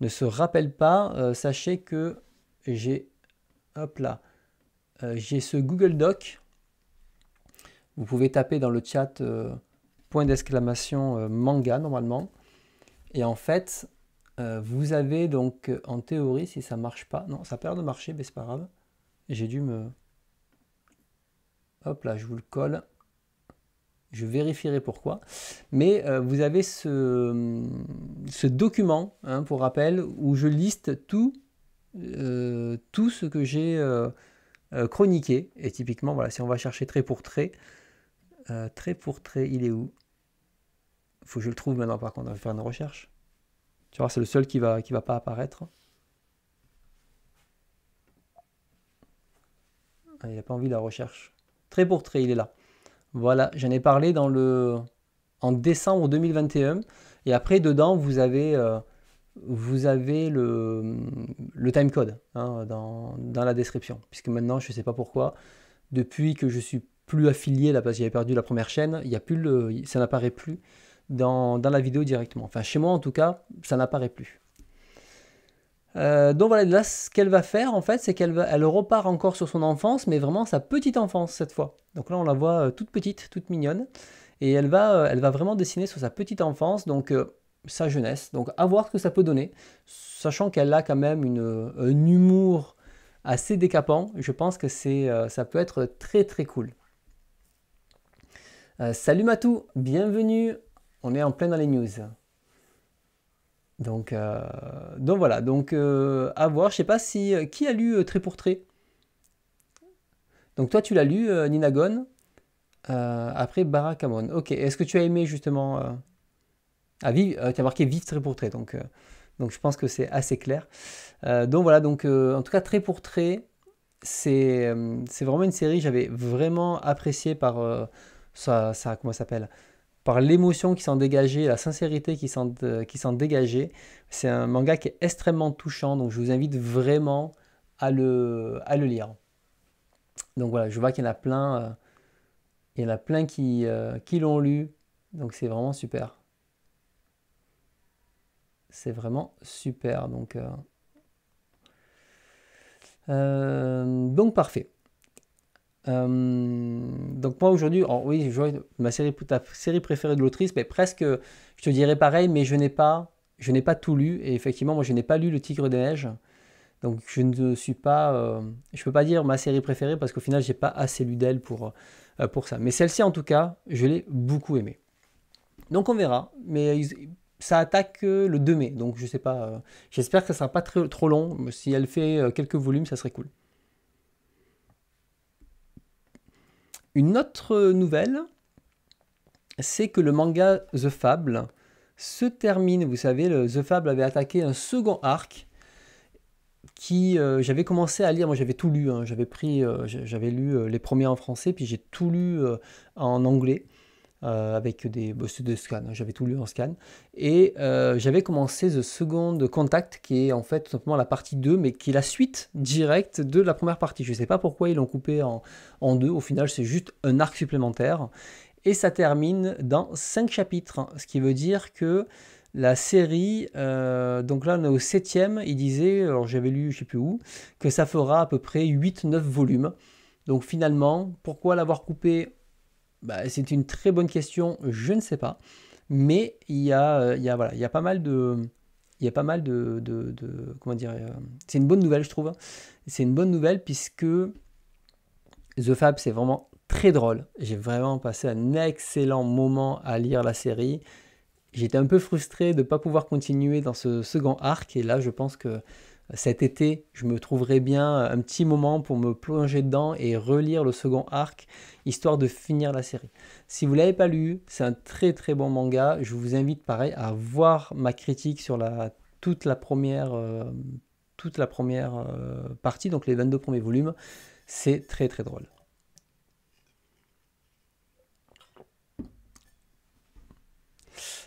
ne se rappellent pas, sachez que j'ai hop là, j'ai ce Google Doc. Vous pouvez taper dans le chat point d'exclamation manga normalement. Et en fait, vous avez donc en théorie, si ça marche pas, non, ça perd de marcher, mais c'est pas grave. J'ai dû me, Hop là, je vous le colle. Je vérifierai pourquoi. Mais euh, vous avez ce, document, hein, pour rappel, où je liste tout, euh, tout ce que j'ai euh, chroniqué. Et typiquement, voilà, si on va chercher trait pour trait, trait pour trait, il est où faut que je le trouve maintenant par contre, on va faire une recherche. Tu vois, c'est le seul qui va qui va pas apparaître. Il ah, il a pas envie de la recherche. Trait pour il est là. Voilà, j'en ai parlé dans le... en décembre 2021. Et après, dedans, vous avez, euh, vous avez le, le timecode hein, dans, dans, la description. Puisque maintenant, je ne sais pas pourquoi, depuis que je suis plus affilié, là, parce que j'avais perdu la première chaîne, y a plus le, ça n'apparaît plus dans, dans la vidéo directement. Enfin, chez moi, en tout cas, ça n'apparaît plus. Euh, donc voilà, là, ce qu'elle va faire, en fait, c'est qu'elle elle repart encore sur son enfance, mais vraiment sa petite enfance cette fois. Donc là, on la voit euh, toute petite, toute mignonne. Et elle va, euh, elle va vraiment dessiner sur sa petite enfance, donc sa jeunesse. Donc à voir ce que ça peut donner, sachant qu'elle a quand même un humour assez décapant. Je pense que ça peut être très très cool. salut Matou, bienvenue. On est en plein dans les news. Donc, euh, donc voilà, donc euh, à voir. Je sais pas si euh, qui a lu Très pour Trait. Donc toi tu l'as lu Ninagon. après Barakamon. Ok. Est-ce que tu as aimé justement Ah tu as marqué vive Très pour Trait. Donc donc je pense que c'est assez clair. donc voilà, donc en tout cas Très pour Trait, c'est vraiment une série j'avais vraiment appréciée par ça, ça comment s'appelle par l'émotion qui s'en dégageait, la sincérité euh, qui s'en, dégageait. C'est un manga qui est extrêmement touchant, donc je vous invite vraiment à le, lire. Donc voilà, je vois qu'il y en a plein, euh, il y en a plein euh, qui, l'ont lu, donc c'est vraiment super. C'est vraiment super, donc... donc parfait. Euh, donc moi aujourd'hui, oh, oui, ma série, ta série préférée de l'autrice, mais presque, je te dirais pareil, mais je n'ai pas, je n'ai pas tout lu. Et effectivement, moi, je n'ai pas lu Le Tigre des Neiges. Donc je ne suis pas, Je euh, je peux pas dire ma série préférée parce qu'au final j'ai pas assez lu d'elle pour, euh, pour ça. Mais celle-ci en tout cas, je l'ai beaucoup aimée. Donc on verra, mais ça attaque le 2 mai, donc je sais pas. J'espère que ça sera pas très, trop long. Si elle fait quelques volumes, ça serait cool. Une autre nouvelle, c'est que le manga The Fable se termine. Vous savez, le The Fable avait attaqué un second arc qui euh, j'avais commencé à lire. Moi, j'avais tout lu. Hein. j'avais pris, euh, j'avais lu euh, les premiers en français, puis j'ai tout lu en anglais. Euh, avec des bosses de scan. j'avais tout lu en scan. Et euh, j'avais commencé The Second Contact, qui est en fait simplement la partie 2, mais qui est la suite directe de la première partie. Je ne sais pas pourquoi ils l'ont coupé en, deux. Au final, c'est juste un arc supplémentaire. Et ça termine dans 5 chapitres, ce qui veut dire que la série, euh, donc là on est au septième, il disait, alors j'avais lu je ne sais plus où, que ça fera à peu près 8-9 volumes. Donc finalement, pourquoi l'avoir coupé bah, c'est une très bonne question, je ne sais pas. Mais il y a, euh, voilà, il a pas mal de... Il y pas mal de comment dire euh, C'est une bonne nouvelle, je trouve. C'est une bonne nouvelle puisque The Fab, c'est vraiment très drôle. J'ai vraiment passé un excellent moment à lire la série. J'étais un peu frustré de ne pas pouvoir continuer dans ce second arc. Et là, je pense que cet été, je me trouverai bien euh, un petit moment pour me plonger dedans et relire le second arc, histoire de finir la série. Si vous ne l'avez pas lu, c'est un très très bon manga. Je vous invite pareil à voir ma critique sur la, toute la première, euh, toute la première euh, partie, donc les 22 premiers volumes. C'est très très drôle.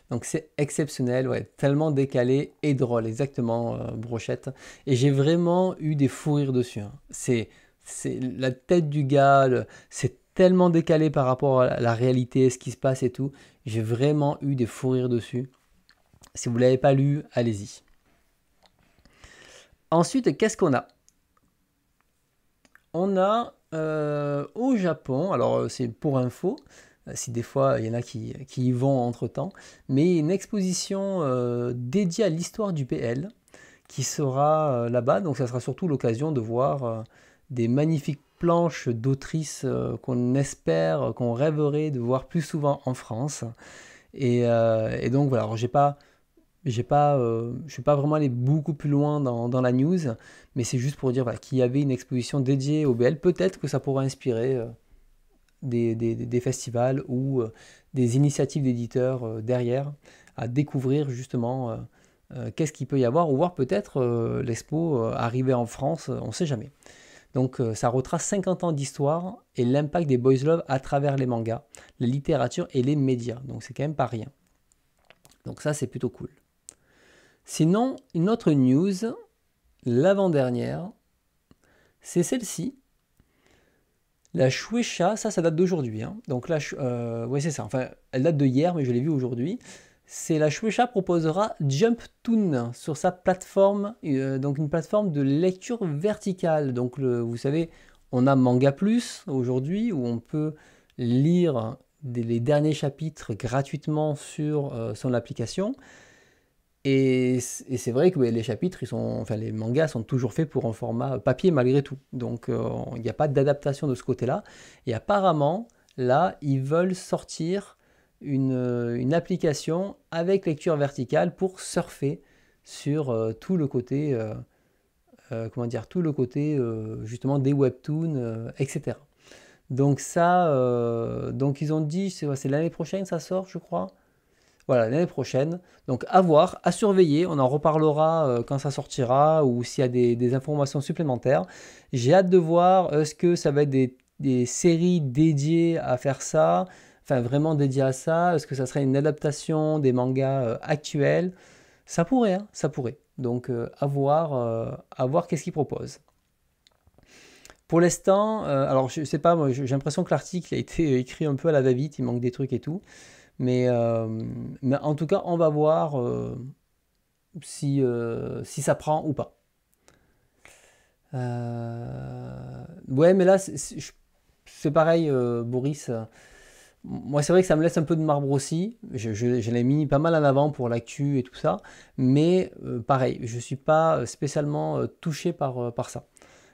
Donc c'est exceptionnel, ouais, tellement décalé et drôle, exactement, euh, brochette. Et j'ai vraiment eu des fous rires dessus. Hein. C'est la tête du gars, c'est tellement décalé par rapport à la réalité, ce qui se passe et tout. J'ai vraiment eu des fous rires dessus. Si vous ne l'avez pas lu, allez-y. Ensuite, qu'est-ce qu'on a On a, euh, au Japon, alors euh, c'est pour info, euh, si des fois il y en a qui, y vont entre-temps, mais une exposition euh, dédiée à l'histoire du BL qui sera euh, là-bas, donc ça sera surtout l'occasion de voir des magnifiques planches d'autrices qu'on espère, qu'on rêverait de voir plus souvent en France. Et, donc voilà, j'ai pas j'ai pas, je suis pas vraiment allé beaucoup plus loin dans, la news, mais c'est juste pour dire qu'il y avait une exposition dédiée au BL. Peut-être que ça pourra inspirer des, festivals ou euh, des initiatives d'éditeurs euh, derrière à découvrir justement euh, qu'est-ce qu'il peut y avoir, ou voir peut-être l'expo arriver en France, on ne sait jamais. Donc ça retrace 50 ans d'histoire et l'impact des boys love à travers les mangas, la littérature et les médias. Donc c'est quand même pas rien. Donc ça c'est plutôt cool. Sinon, une autre news, l'avant-dernière, c'est celle-ci. La chouécha, ça, ça date d'aujourd'hui. Hein. Donc euh, c'est ça. Enfin, elle date de hier, mais je l'ai vu aujourd'hui. C'est la chouécha proposera Jump Toon sur sa plateforme, euh, donc une plateforme de lecture verticale. Donc vous savez, on a Manga Plus aujourd'hui où on peut lire les derniers chapitres gratuitement sur euh, son application. Et, c'est vrai que bah, les chapitres, ils sont, enfin, les mangas sont toujours faits pour un format papier malgré tout. Donc euh, il n'y a pas d'adaptation de ce côté-là. Et apparemment, là, ils veulent sortir une, euh, application avec lecture verticale pour surfer sur euh, tout le côté, comment dire, tout le côté justement des webtoons, etc. Donc ça, donc ils ont dit, c'est l'année prochaine, ça sort, je crois. Voilà, l'année prochaine. Donc à voir, à surveiller. On en reparlera euh, quand ça sortira ou s'il y a des, informations supplémentaires. J'ai hâte de voir euh, est-ce que ça va être des, séries dédiées à faire ça. Enfin, vraiment dédiées à ça Est-ce que ça serait une adaptation des mangas euh, actuels Ça pourrait, hein, ça pourrait. Donc à voir, à voir qu'est-ce qu'ils proposent. Pour l'instant, alors je sais pas, j'ai l'impression que l'article a été écrit un peu à la va-vite, il manque des trucs et tout. Euh, mais, en tout cas, on va voir euh, euh, si, ça prend ou pas. ouais, mais là, c'est pareil, Boris. Moi, c'est vrai que ça me laisse un peu de marbre aussi. Je, l'ai mis pas mal en avant pour l'actu et tout ça. Mais pareil, je ne suis pas spécialement touché par, ça.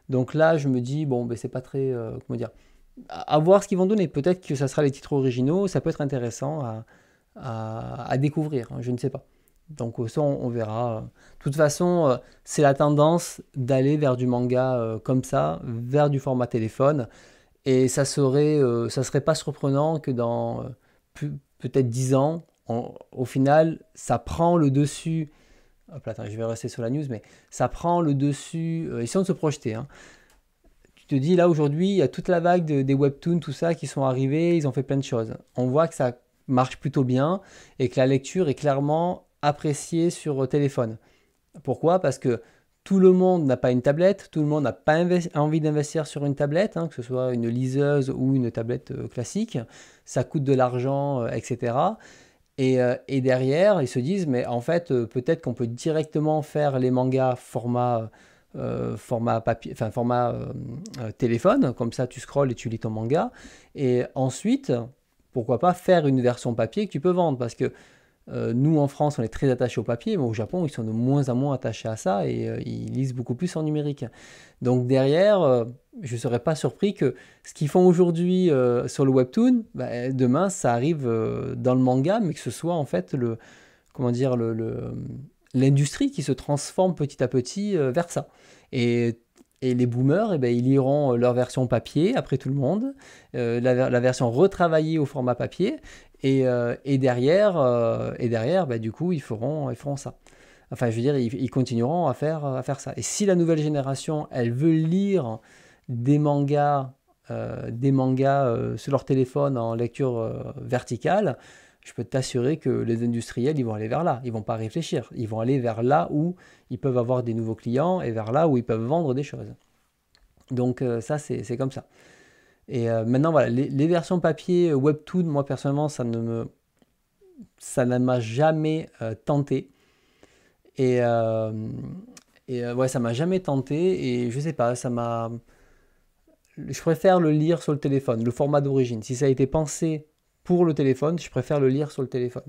Donc là, je me dis, bon, ben, c'est pas très. comment dire à, voir ce qu'ils vont donner. Peut-être que ça sera les titres originaux, ça peut être intéressant à, découvrir, hein, je ne sais pas. Donc euh, ça, on, on verra. De toute façon, euh, c'est la tendance d'aller vers du manga euh, comme ça, vers du format téléphone. Et ça serait, ça serait pas surprenant que dans peut-être 10 ans, au final, ça prend le dessus. Hop je vais rester sur la news, mais ça prend le dessus. essayons de se projeter. Hein te dis là aujourd'hui, il y a toute la vague des webtoons, tout ça qui sont arrivés, ils ont fait plein de choses. On voit que ça marche plutôt bien et que la lecture est clairement appréciée sur euh, téléphone. Pourquoi Parce que tout le monde n'a pas une tablette, tout le monde n'a pas envie d'investir sur une tablette, hein, que ce soit une liseuse ou une tablette euh, classique, ça coûte de l'argent, etc. Euh, et, et, derrière, ils se disent, mais en fait, peut-être qu'on peut directement faire les mangas format euh, format papier, enfin format euh, euh, téléphone, comme ça tu scrolles et tu lis ton manga. Et ensuite, pourquoi pas faire une version papier que tu peux vendre parce que nous en France on est très attachés au papier, mais au Japon ils sont de moins en moins attachés à ça et ils lisent beaucoup plus en numérique. Donc derrière, je ne serais pas surpris que ce qu'ils font aujourd'hui sur le webtoon, bah, demain ça arrive dans le manga, mais que ce soit en fait le comment dire le, le l'industrie qui se transforme petit à petit euh, vers ça. Et et les boomers, et eh ben ils liront euh, leur version papier après tout le monde, euh, la, version retravaillée au format papier, et, et derrière, et derrière ben, du coup, ils feront, ils feront ça. Enfin, je veux dire, ils, ils, continueront à faire, à faire ça. Et si la nouvelle génération, elle veut lire des mangas, des mangas sur leur téléphone en lecture verticale, je peux t'assurer que les industriels, ils vont aller vers là. Ils vont pas réfléchir. Ils vont aller vers là où ils peuvent avoir des nouveaux clients et vers là où ils peuvent vendre des choses. Donc euh, ça, c'est comme ça. Et euh, maintenant, voilà, les, versions papier euh, Webtoon, moi personnellement, ça ne me, ça ne m'a jamais tenté. Et, et ouais, ça m'a jamais tenté. Et je sais pas, ça m'a. Je préfère le lire sur le téléphone, le format d'origine. Si ça a été pensé pour le téléphone, je préfère le lire sur le téléphone.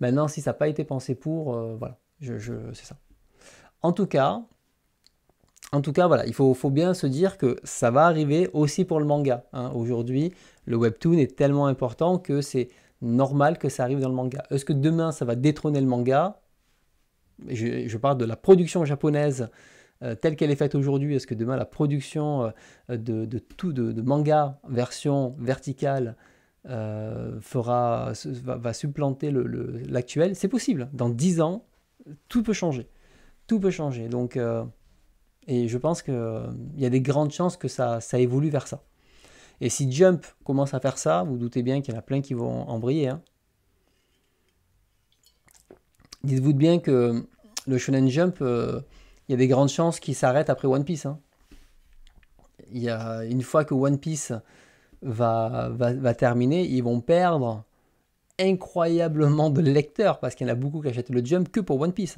Maintenant, si ça n'a pas été pensé pour, euh, voilà, je, c'est ça. En tout cas, en tout cas, voilà, il faut, bien se dire que ça va arriver aussi pour le manga. Hein. Aujourd'hui, le webtoon est tellement important que c'est normal que ça arrive dans le manga. Est-ce que demain, ça va détrôner le manga je, parle de la production japonaise euh, telle qu'elle est faite aujourd'hui. Est-ce que demain, la production euh, de, tout, de manga version verticale euh, fera, va, supplanter l'actuel. Le, c'est possible. Dans 10 ans, tout peut changer. Tout peut changer. Donc, euh, et je pense qu'il y a des grandes chances que ça, évolue vers ça. Et si Jump commence à faire ça, vous doutez bien qu'il y en a plein qui vont embrayer. Hein. Dites-vous bien que le Shonen Jump, euh, il y a des grandes chances qu'il s'arrête après One Piece. Hein. Il y a, une fois que One Piece va, va, va terminer, ils vont perdre incroyablement de lecteurs, parce qu'il y en a beaucoup qui achètent le Jump que pour One Piece.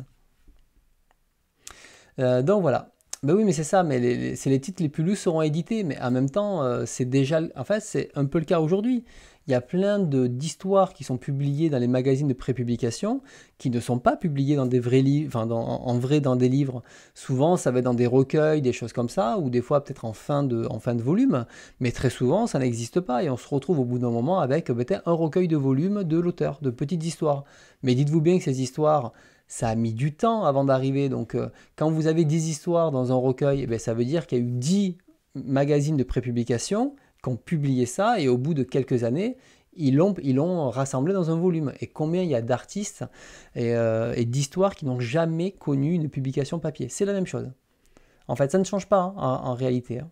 Euh, donc voilà. Ben oui, mais c'est ça, mais les, c'est les titres les plus lus seront édités, mais en même temps, euh, c'est déjà. En fait, c'est un peu le cas aujourd'hui il y a plein d'histoires qui sont publiées dans les magazines de prépublication qui ne sont pas publiées dans des vrais livres, en vrai dans des livres. Souvent, ça va être dans des recueils, des choses comme ça, ou des fois peut-être en, fin de, fin de volume, mais très souvent, ça n'existe pas et on se retrouve au bout d'un moment avec euh, peut-être un recueil de volume de l'auteur, de petites histoires. Mais dites-vous bien que ces histoires, ça a mis du temps avant d'arriver. Donc, euh, quand vous avez 10 histoires dans un recueil, eh ben, ça veut dire qu'il y a eu 10 magazines de prépublication publié ça et au bout de quelques années, ils l'ont, ils l'ont rassemblé dans un volume. Et combien il y a d'artistes et, euh, d'histoires qui n'ont jamais connu une publication papier. C'est la même chose. En fait, ça ne change pas hein, en, réalité. Hein.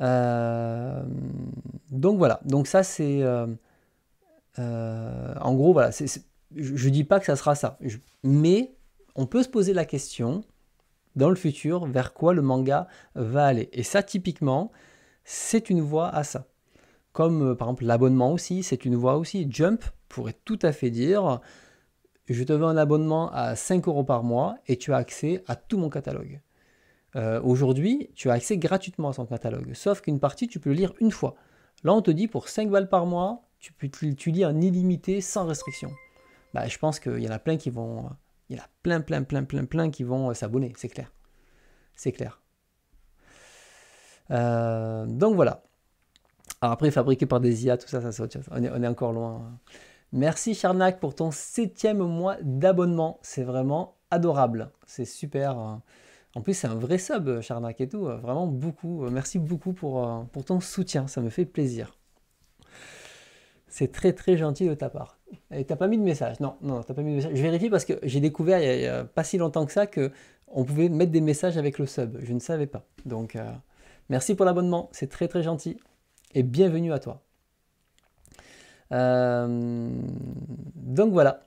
Euh, donc voilà, donc ça c'est... Euh, en gros, voilà, c'est, je dis pas que ça sera ça, mais on peut se poser la question dans le futur vers quoi le manga va aller. Et ça, typiquement, c'est une voie à ça. Comme euh, par exemple l'abonnement aussi, c'est une voie aussi. Jump pourrait tout à fait dire, je te veux un abonnement à 5 euros par mois et tu as accès à tout mon catalogue. Euh, aujourd'hui, tu as accès gratuitement à son catalogue, sauf qu'une partie, tu peux le lire une fois. Là, on te dit pour 5 balles par mois, tu, peux, tu, lis un illimité sans restriction. Bah, je pense qu'il y en a plein qui vont, il y en a plein, plein, plein, plein, plein qui vont euh, s'abonner, c'est clair. C'est clair. Euh, donc voilà. Alors après, fabriqué par des IA, tout ça, ça c'est On est, encore loin. Hein. Merci Charnac pour ton septième mois d'abonnement. C'est vraiment adorable. C'est super. Hein. En plus, c'est un vrai sub, Charnac et tout. Vraiment beaucoup. Merci beaucoup pour, euh, pour ton soutien. Ça me fait plaisir. C'est très très gentil de ta part. Et t'as pas mis de message Non, non, t'as pas mis de message. Je vérifie parce que j'ai découvert il n'y a, pas si longtemps que ça que on pouvait mettre des messages avec le sub. Je ne savais pas. Donc, euh, merci pour l'abonnement. C'est très très gentil. Et bienvenue à toi. Euh, donc voilà.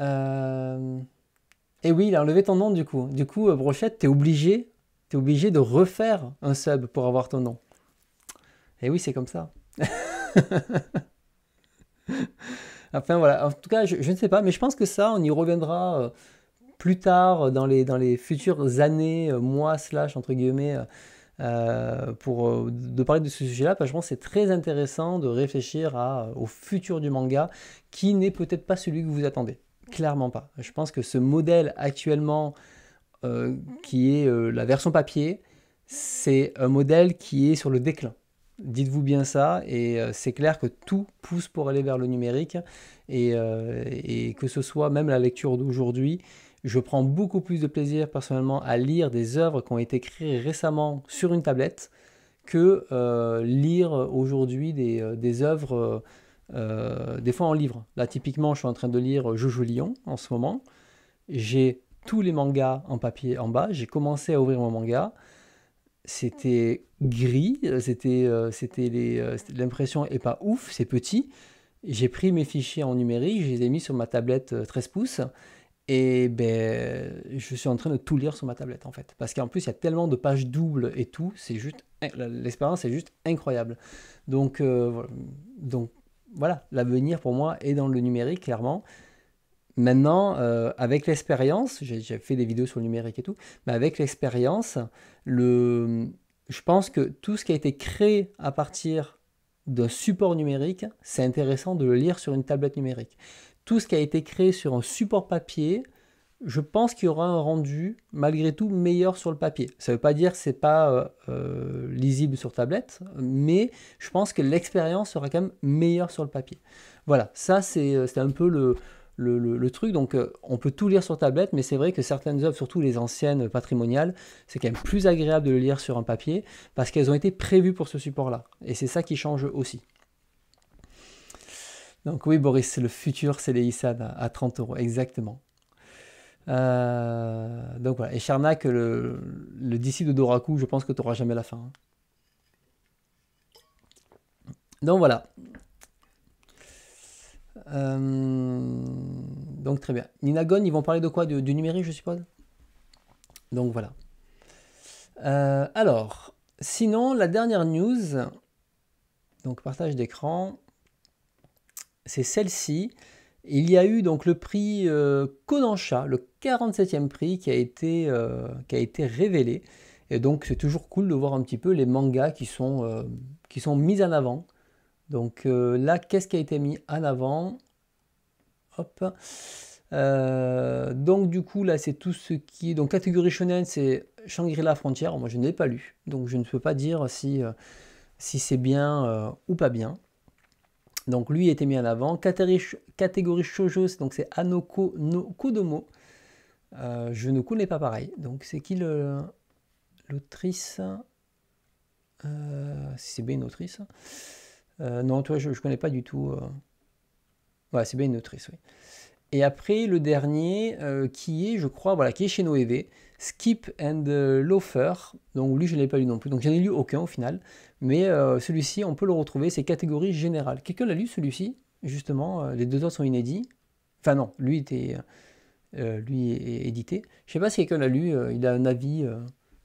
Euh, et oui, il a enlevé ton nom du coup. Du coup, Brochette, t'es obligé, t'es obligé de refaire un sub pour avoir ton nom. Et oui, c'est comme ça. Enfin voilà, en tout cas, je, ne sais pas, mais je pense que ça, on y reviendra euh, plus tard euh, dans les, dans les futures années, euh, mois, slash, entre guillemets, pour de parler de ce sujet-là, je pense que c'est très intéressant de réfléchir au futur du manga, qui n'est peut-être pas celui que vous attendez. Clairement pas. Je pense que ce modèle actuellement, qui est la version papier, c'est un modèle qui est sur le déclin. Dites-vous bien ça, et euh, c'est clair que tout pousse pour aller vers le numérique, euh, et, que ce soit même la lecture d'aujourd'hui, je prends beaucoup plus de plaisir personnellement à lire des œuvres qui ont été créées récemment sur une tablette que euh, lire aujourd'hui des, des, œuvres, des fois en livre. Là, typiquement, je suis en train de lire Jojo Lyon en ce moment. J'ai tous les mangas en papier en bas. J'ai commencé à ouvrir mon manga c'était gris, euh, euh, c'était l'impression est pas ouf, c'est petit. J'ai pris mes fichiers en numérique, je les ai mis sur ma tablette 13 euh, pouces et ben, je suis en train de tout lire sur ma tablette en fait. Parce qu'en plus, il y a tellement de pages doubles et tout, c'est juste l'expérience est juste incroyable. Donc, donc voilà, l'avenir pour moi est dans le numérique clairement. Maintenant, avec l'expérience, j'ai fait des vidéos sur le numérique et tout, mais avec l'expérience, je pense que tout ce qui a été créé à partir d'un support numérique, c'est intéressant de le lire sur une tablette numérique. Tout ce qui a été créé sur un support papier, je pense qu'il y aura un rendu malgré tout meilleur sur le papier. Ça ne veut pas dire que ce n'est pas euh, euh, lisible sur tablette, mais je pense que l'expérience sera quand même meilleure sur le papier. Voilà, ça c'est euh, un peu le, le, truc. Donc euh, on peut tout lire sur tablette, mais c'est vrai que certaines œuvres, surtout les anciennes patrimoniales, c'est quand même plus agréable de le lire sur un papier parce qu'elles ont été prévues pour ce support-là. Et c'est ça qui change aussi. Donc oui, Boris, c'est le futur c'est les à, à 30 euros, exactement. Euh, donc voilà, et Charnac le, le disciple de Doraku, je pense que tu n'auras jamais la fin. Hein. Donc voilà, euh, donc très bien. Ninagone, ils vont parler de quoi du, numérique, je suppose Donc voilà. Euh, alors, sinon, la dernière news, donc partage d'écran, c'est celle-ci. Il y a eu donc le prix euh, Kodansha le 47e prix qui a été, qui a été révélé. Et donc c'est toujours cool de voir un petit peu les mangas qui sont, qui sont mis en avant. Donc euh, là, qu'est-ce qui a été mis en avant Hop. Euh, donc du coup là c'est tout ce qui donc catégorie shonen c'est Shangri-La frontière moi je n'ai pas lu donc je ne peux pas dire si euh, c'est bien ou pas bien donc lui était mis en avant catégorie, catégorie shoujo donc c'est Anoko no Kodomo je ne connais pas pareil donc c'est qui le l'autrice si c'est bien une autrice euh, non, toi, je ne connais pas du tout. Euh. Ouais, c'est bien une autrice, oui. Et après, le dernier, euh, qui est, je crois, voilà, qui est chez Noévé, Skip and Loafer. Donc lui, je ne l'ai pas lu non plus. Donc j'en ai lu aucun au final. Mais celui-ci, on peut le retrouver, c'est catégorie générale. Quelqu'un l'a lu celui-ci, justement. les deux autres sont inédits. Enfin non, lui, était, lui est édité. Je ne sais pas si quelqu'un l'a lu, il a un avis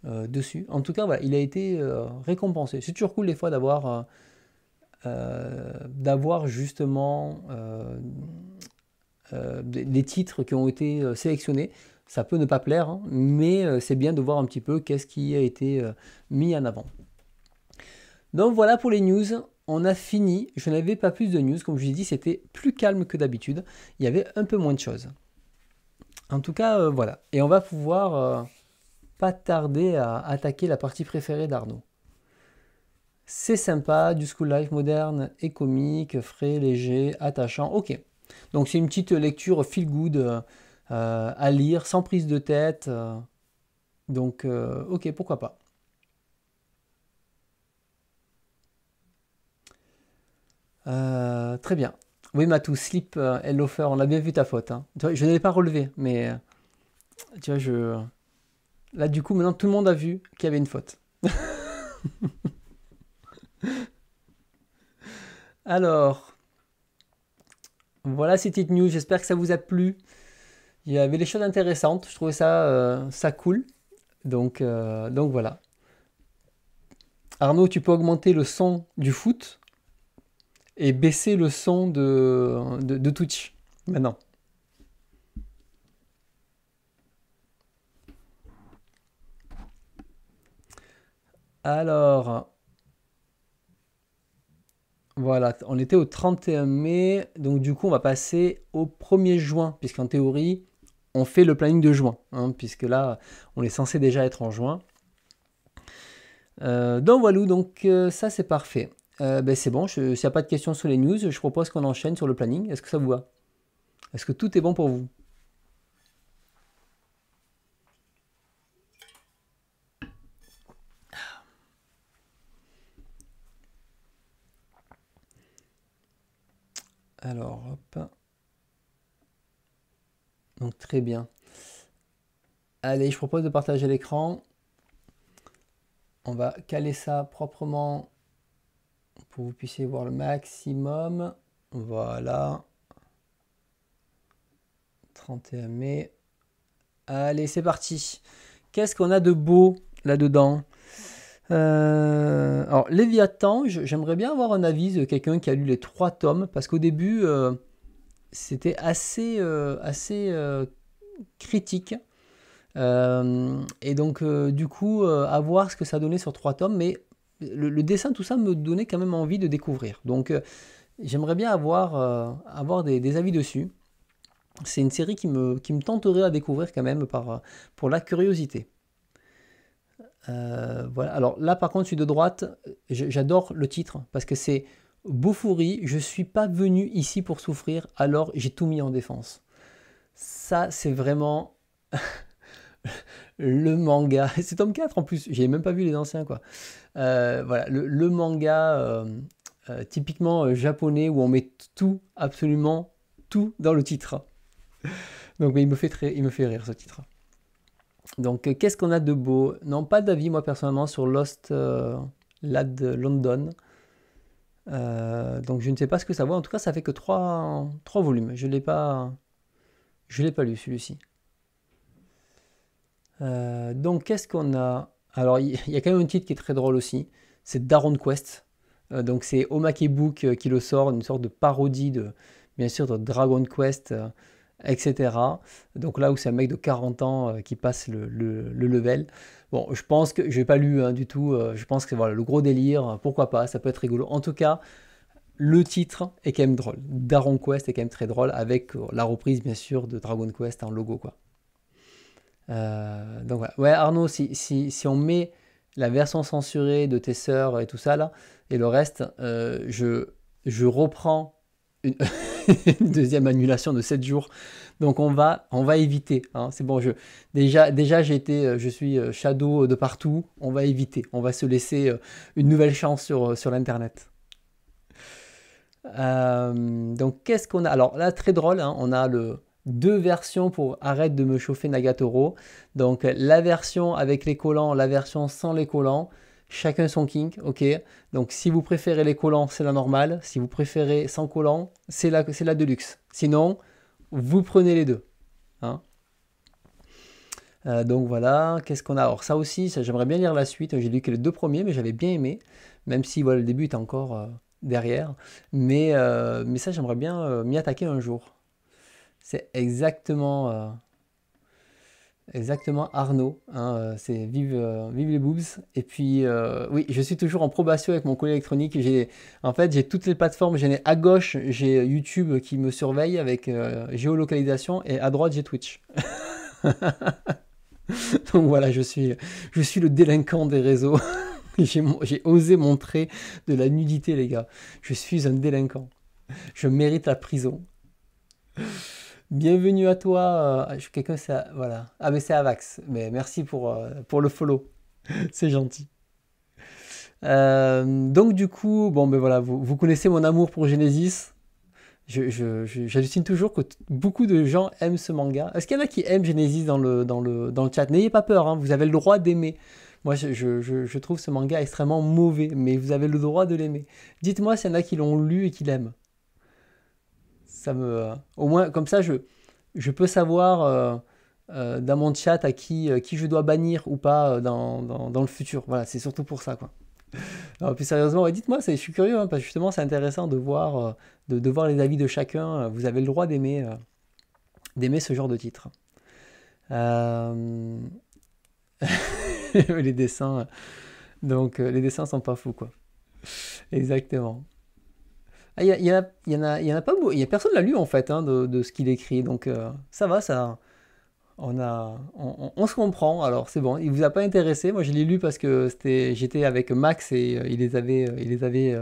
dessus. En tout cas, voilà, il a été récompensé. C'est toujours cool des fois d'avoir... Euh, d'avoir justement euh, euh, des, titres qui ont été sélectionnés. Ça peut ne pas plaire, hein, mais c'est bien de voir un petit peu qu'est-ce qui a été mis en avant. Donc voilà pour les news on a fini. Je n'avais pas plus de news. Comme je ai dit, c'était plus calme que d'habitude. Il y avait un peu moins de choses. En tout cas, voilà. Et on va pouvoir pas tarder à attaquer la partie préférée d'Arnaud c'est sympa, du school life moderne et comique, frais, léger, attachant, ok. Donc c'est une petite lecture feel good euh, euh, à lire, sans prise de tête, euh, donc ok, pourquoi pas. très bien. Oui, Matou, Sleep, elle l'offre, on a bien vu ta faute. Hein. Je ne l'ai pas relevé, mais tu vois, je. Là, du coup, maintenant, tout le monde a vu qu'il y avait une faute. Alors, voilà ces news. J'espère que ça vous a plu. Il y avait des choses intéressantes. Je trouvais ça, euh, ça cool. Donc, euh, donc voilà. Arnaud, tu peux augmenter le son du foot et baisser le son de, de, de Twitch maintenant. Alors, voilà, on était au 31 mai, donc du coup on va passer au 1er juin, puisqu'en théorie on fait le planning de juin, hein, puisque là on est censé déjà être en juin. Euh, donc voilà, donc euh, ça c'est parfait. Euh, ben, c'est bon, s'il n'y a pas de questions sur les news, je propose qu'on enchaîne sur le planning. Est-ce que ça vous va Est-ce que tout est bon pour vous Alors, hop. Donc très bien. Allez, je propose de partager l'écran. On va caler ça proprement pour que vous puissiez voir le maximum. Voilà. 31 mai. Allez, c'est parti. Qu'est-ce qu'on a de beau là-dedans euh, alors, Léviathan, j'aimerais bien avoir un avis de quelqu'un qui a lu les trois tomes, parce qu'au début, euh, c'était assez, euh, assez critique. et donc, du coup, à voir ce que ça donnait sur trois tomes, mais le, dessin, tout ça, me donnait quand même envie de découvrir. Donc, j'aimerais bien avoir, avoir des, des, avis dessus. C'est une série qui me, qui me tenterait à découvrir quand même par, pour la curiosité. Euh, voilà. Alors là, par contre, celui de droite, j'adore le titre parce que c'est Beaufourie, je suis pas venu ici pour souffrir, alors j'ai tout mis en défense. Ça, c'est vraiment le manga. C'est tome 4 en plus, j'ai même pas vu les anciens quoi. Euh, voilà, le, manga euh, typiquement japonais où on met tout, absolument tout dans le titre. Donc, mais il me fait, il me fait rire ce titre. Donc, euh, qu'est-ce qu'on a de beau Non, pas d'avis, moi, personnellement, sur Lost euh, Lad London. Euh, donc, je ne sais pas ce que ça voit. En tout cas, ça fait que 3, volumes. Je ne l'ai pas, je l'ai pas lu, celui-ci. donc, qu'est-ce qu'on a Alors, il y, a quand même un titre qui est très drôle aussi. C'est Daron Quest. donc, c'est Omake Book qui le sort, une sorte de parodie, de, bien sûr, de Dragon Quest etc. Donc là où c'est un mec de 40 ans euh, qui passe le, level. Bon, je pense que, je n'ai pas lu hein, du tout, euh, je pense que voilà, le gros délire, pourquoi pas, ça peut être rigolo. En tout cas, le titre est quand même drôle. Daron Quest est quand même très drôle, avec euh, la reprise bien sûr de Dragon Quest en logo, quoi. donc voilà. Ouais, Arnaud, si, si, on met la version censurée de tes sœurs et tout ça là, et le reste, je, je reprends une... deuxième annulation de 7 jours. Donc on va, on va éviter. Hein, c'est bon, je, déjà, déjà j'ai été, euh, je suis euh, shadow de partout. On va éviter. On va se laisser euh, une nouvelle chance sur, sur l'internet. donc qu'est-ce qu'on a Alors là, très drôle, hein, on a le, deux versions pour Arrête de me chauffer Nagatoro. Donc la version avec les collants, la version sans les collants chacun son king, ok Donc si vous préférez les collants, c'est la normale. Si vous préférez sans collants, c'est la, c'est la deluxe. Sinon, vous prenez les deux. Hein. Euh, donc voilà, qu'est-ce qu'on a Alors ça aussi, j'aimerais bien lire la suite. J'ai lu que les deux premiers, mais j'avais bien aimé, même si voilà, le début est encore euh, derrière. Mais, euh, mais ça, j'aimerais bien m'y attaquer un jour. C'est exactement Exactement, Arnaud. Hein, euh, c'est euh, vive, les boobs. Et puis, euh, oui, je suis toujours en probation avec mon colis électronique. J'ai, en fait, j'ai toutes les plateformes. J'en à gauche, j'ai YouTube qui me surveille avec géolocalisation, et à droite, j'ai Twitch. Donc voilà, je suis, je suis le délinquant des réseaux. j'ai, j'ai osé montrer de la nudité, les gars. Je suis un délinquant. Je mérite la prison. Bienvenue à toi. Euh, je quelqu'un, voilà. Ah, mais c'est Avax. Mais merci pour, euh, pour le follow. c'est gentil. Euh, donc, du coup, bon, ben voilà, vous, vous connaissez mon amour pour Genesis. J'hallucine toujours que beaucoup de gens aiment ce manga. Est-ce qu'il y en a qui aiment Genesis dans le, dans le, dans le chat N'ayez pas peur, hein, vous avez le droit d'aimer. Moi, je, trouve ce manga extrêmement mauvais, mais vous avez le droit de l'aimer. Dites-moi s'il y en a qui l'ont lu et qui l'aiment ça me, euh, au moins, comme ça, je, je peux savoir euh, euh, dans mon chat à qui, qui je dois bannir ou pas dans, le futur. Voilà, c'est surtout pour ça, quoi. plus sérieusement, dites-moi, je suis curieux, hein, parce que justement, c'est intéressant de voir, de, voir les avis de chacun. Vous avez le droit d'aimer, d'aimer ce genre de titre. les dessins, donc les dessins sont pas fous, quoi. Exactement. Ah, il n'y y, y, en a pas beaucoup. Y a personne l'a lu en fait hein, de, de, ce qu'il écrit. Donc euh, ça va, ça. On, a, on, se comprend, alors c'est bon. Il vous a pas intéressé. Moi, je l'ai lu parce que j'étais avec Max et euh, il les avait, euh, il les avait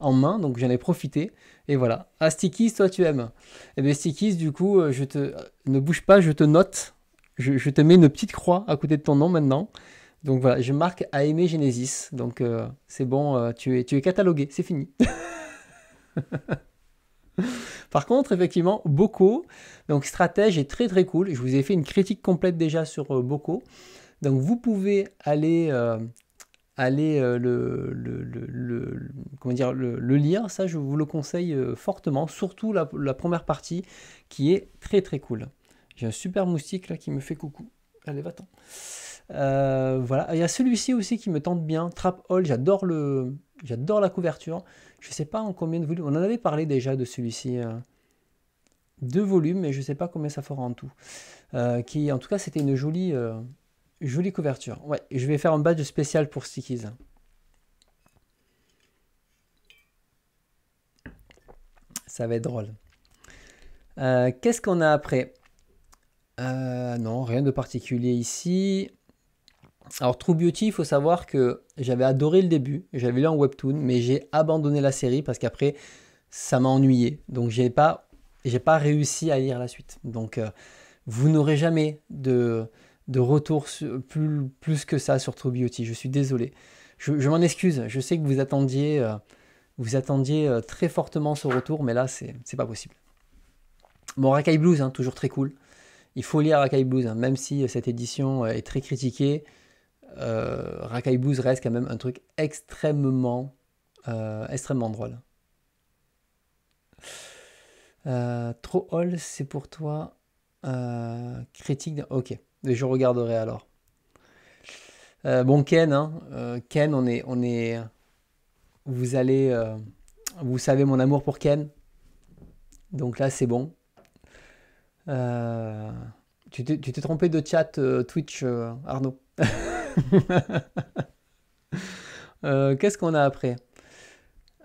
en main, donc j'en ai profité. Et voilà. Ah, toi, tu aimes. Et eh bien, Stickies, du coup, je te, ne bouge pas, je te note. Je, je, te mets une petite croix à côté de ton nom maintenant. Donc voilà, je marque à aimer Genesis. Donc c'est bon, tu, es, tu es catalogué, c'est fini. Par contre, effectivement, Boko, donc stratège, est très très cool. Je vous ai fait une critique complète déjà sur euh, Boko. Donc vous pouvez aller, euh, aller euh, le, comment dire, le, lire. Ça, je vous le conseille fortement. Surtout la, la, première partie qui est très très cool. J'ai un super moustique là qui me fait coucou. Allez, va-t'en. voilà. Il y a celui-ci aussi qui me tente bien. Trap Hall, j'adore le, J'adore la couverture. Je ne sais pas en combien de volumes. On en avait parlé déjà de celui-ci. Euh, deux volumes, mais je ne sais pas combien ça fera en tout. Euh, qui, en tout cas, c'était une jolie, euh, jolie couverture. Ouais, je vais faire un badge spécial pour Stickies. Ça va être drôle. Qu'est-ce qu'on a après Non, rien de particulier ici. Alors True Beauty, il faut savoir que j'avais adoré le début, j'avais lu en webtoon, mais j'ai abandonné la série parce qu'après ça m'a ennuyé. Donc j'ai pas pas réussi à lire la suite. Donc euh, vous n'aurez jamais de, retour plus, que ça sur True Beauty. Je suis désolé. Je, m'en excuse. Je sais que vous attendiez euh, vous attendiez euh, très fortement ce retour, mais là c'est pas possible. Bon Rakai Blues, hein, toujours très cool. Il faut lire Rakai Blues, hein, même si cette édition est très critiquée euh, reste quand même un truc extrêmement, euh, extrêmement drôle. Euh, trop hall, c'est pour toi euh, critique. Ok, je regarderai alors. bon Ken, hein. Ken, on est, on est, vous allez, vous savez mon amour pour Ken. Donc là, c'est bon. tu t'es trompé de chat Twitch, Arnaud. Euh, qu'est-ce qu'on a après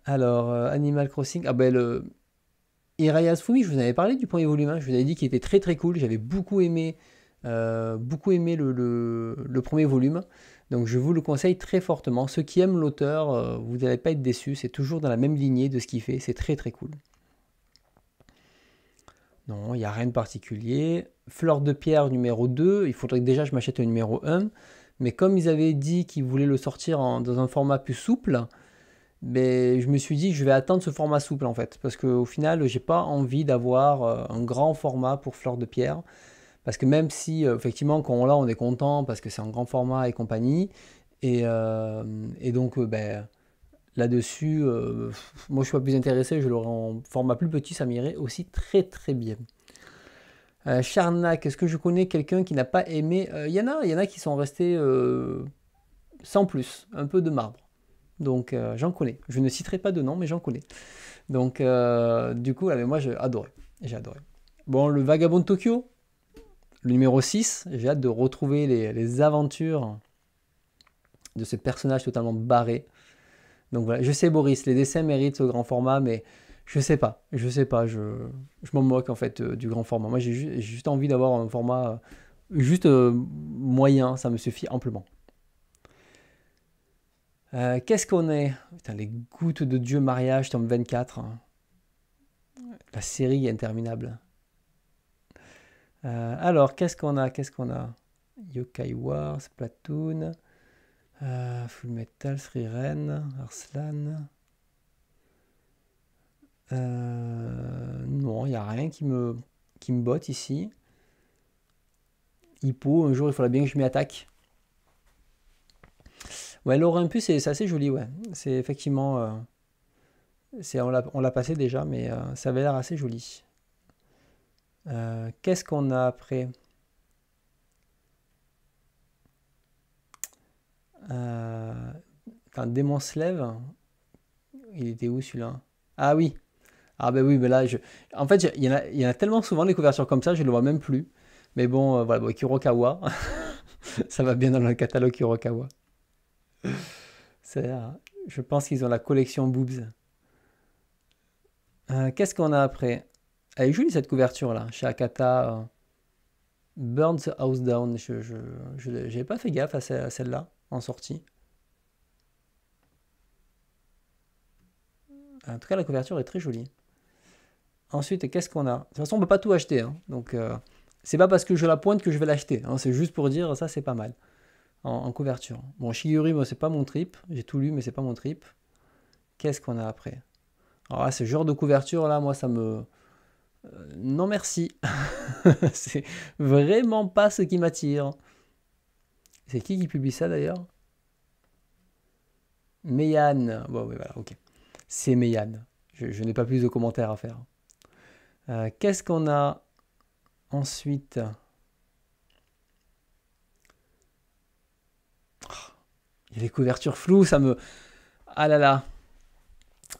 Alors, euh, Animal Crossing. Ah ben le. Fumi, je vous avais parlé du premier volume. je vous avais dit qu'il était très très cool, j'avais beaucoup aimé, euh, beaucoup aimé le, le, premier volume, donc je vous le conseille très fortement. Ceux qui aiment l'auteur, vous n'allez pas être déçus, c'est toujours dans la même lignée de ce qu'il fait, c'est très très cool. Non, il n'y a rien de particulier. Fleur de pierre numéro 2, il faudrait que déjà je m'achète le numéro 1. Mais comme ils avaient dit qu'ils voulaient le sortir dans un format plus souple, mais ben, je me suis dit que je vais attendre ce format souple en fait. Parce qu'au final, j'ai pas envie d'avoir euh, un grand format pour Fleur de Pierre. Parce que même si, euh, effectivement, quand on l'a, on est content parce que c'est un grand format et compagnie. Et, euh, donc, ben, là-dessus, moi je suis pas plus intéressé, je l'aurais en format plus petit, ça m'irait aussi très très bien. Euh, Charnac, est-ce que je connais quelqu'un qui n'a pas aimé Il euh, y en a, il y en a qui sont restés euh, sans plus, un peu de marbre. Donc j'en connais. Je ne citerai pas de nom, mais j'en connais. Donc du coup, ah, moi, j'ai adoré. Bon, le Vagabond de Tokyo, le numéro 6, j'ai hâte de retrouver les, les, aventures de ce personnage totalement barré. Donc voilà, je sais Boris, les dessins méritent ce grand format, mais je sais pas, je sais pas, je, je m'en moque en fait euh, du grand format. Moi, j'ai juste envie d'avoir un format euh, juste euh, moyen, ça me suffit amplement. Qu'est-ce qu'on est, les gouttes de Dieu mariage, tome 24. Hein. La série est interminable. alors, qu'est-ce qu'on a Qu'est-ce qu'on a Yokai Wars, Platoon, Full Metal, Ren, Arslan. Euh, non, il n'y a rien qui me, qui me botte ici. Hippo, un jour il faudra bien que je m'y attaque. Ouais, pu c'est assez joli, ouais. C'est effectivement. Euh, on l'a passé déjà, mais euh, ça avait l'air assez joli. Qu'est-ce qu'on a après Un Démon se lève. Il était où celui-là Ah oui ah ben oui, mais là, je... en fait, il y, en a, tellement souvent les couvertures comme ça, je ne le vois même plus. Mais bon, euh, voilà, Kurokawa, ça va bien dans le catalogue Kurokawa. Euh, je pense qu'ils ont la collection Boobs. Euh, qu'est-ce qu'on a après Elle est jolie cette couverture là, chez Akata. Burn the House Down, je n'ai pas fait gaffe à celle-là en sortie. En tout cas, la couverture est très jolie. Ensuite, qu'est-ce qu'on a De toute façon, on ne peut pas tout acheter. Hein. Donc, euh, c'est pas parce que je la pointe que je vais l'acheter. Hein. C'est juste pour dire, ça, c'est pas mal. En, couverture. Bon, Shiguri, moi, c'est pas mon trip. J'ai tout lu, mais c'est pas mon trip. Qu'est-ce qu'on a après Alors ah, ce genre de couverture, là, moi, ça me... Euh, non, merci. c'est vraiment pas ce qui m'attire. C'est qui qui publie ça, d'ailleurs Meyane. Bon, oui, voilà, ok. C'est Meyane. je n'ai pas plus de commentaires à faire. Euh, qu'est-ce qu'on a ensuite ah, Il y a les couvertures floues, ça me... Ah là là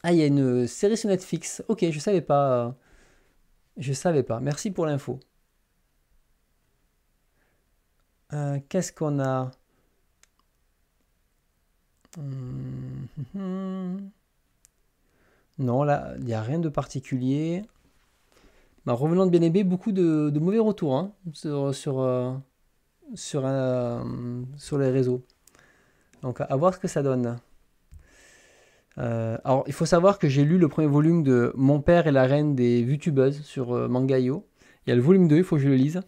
Ah, il y a une série sur Netflix. Ok, je savais pas. Je savais pas. Merci pour l'info. Euh, qu'est-ce qu'on a hum, hum, hum. Non, là, il n'y a rien de particulier. Bah, revenant de bien beaucoup de, mauvais retours hein, euh, euh, sur, les réseaux. Donc à voir ce que ça donne. Euh, alors il faut savoir que j'ai lu le premier volume de Mon père et la reine des youtubeuses sur Mangaio. Il y a le volume 2, il faut que je le lise.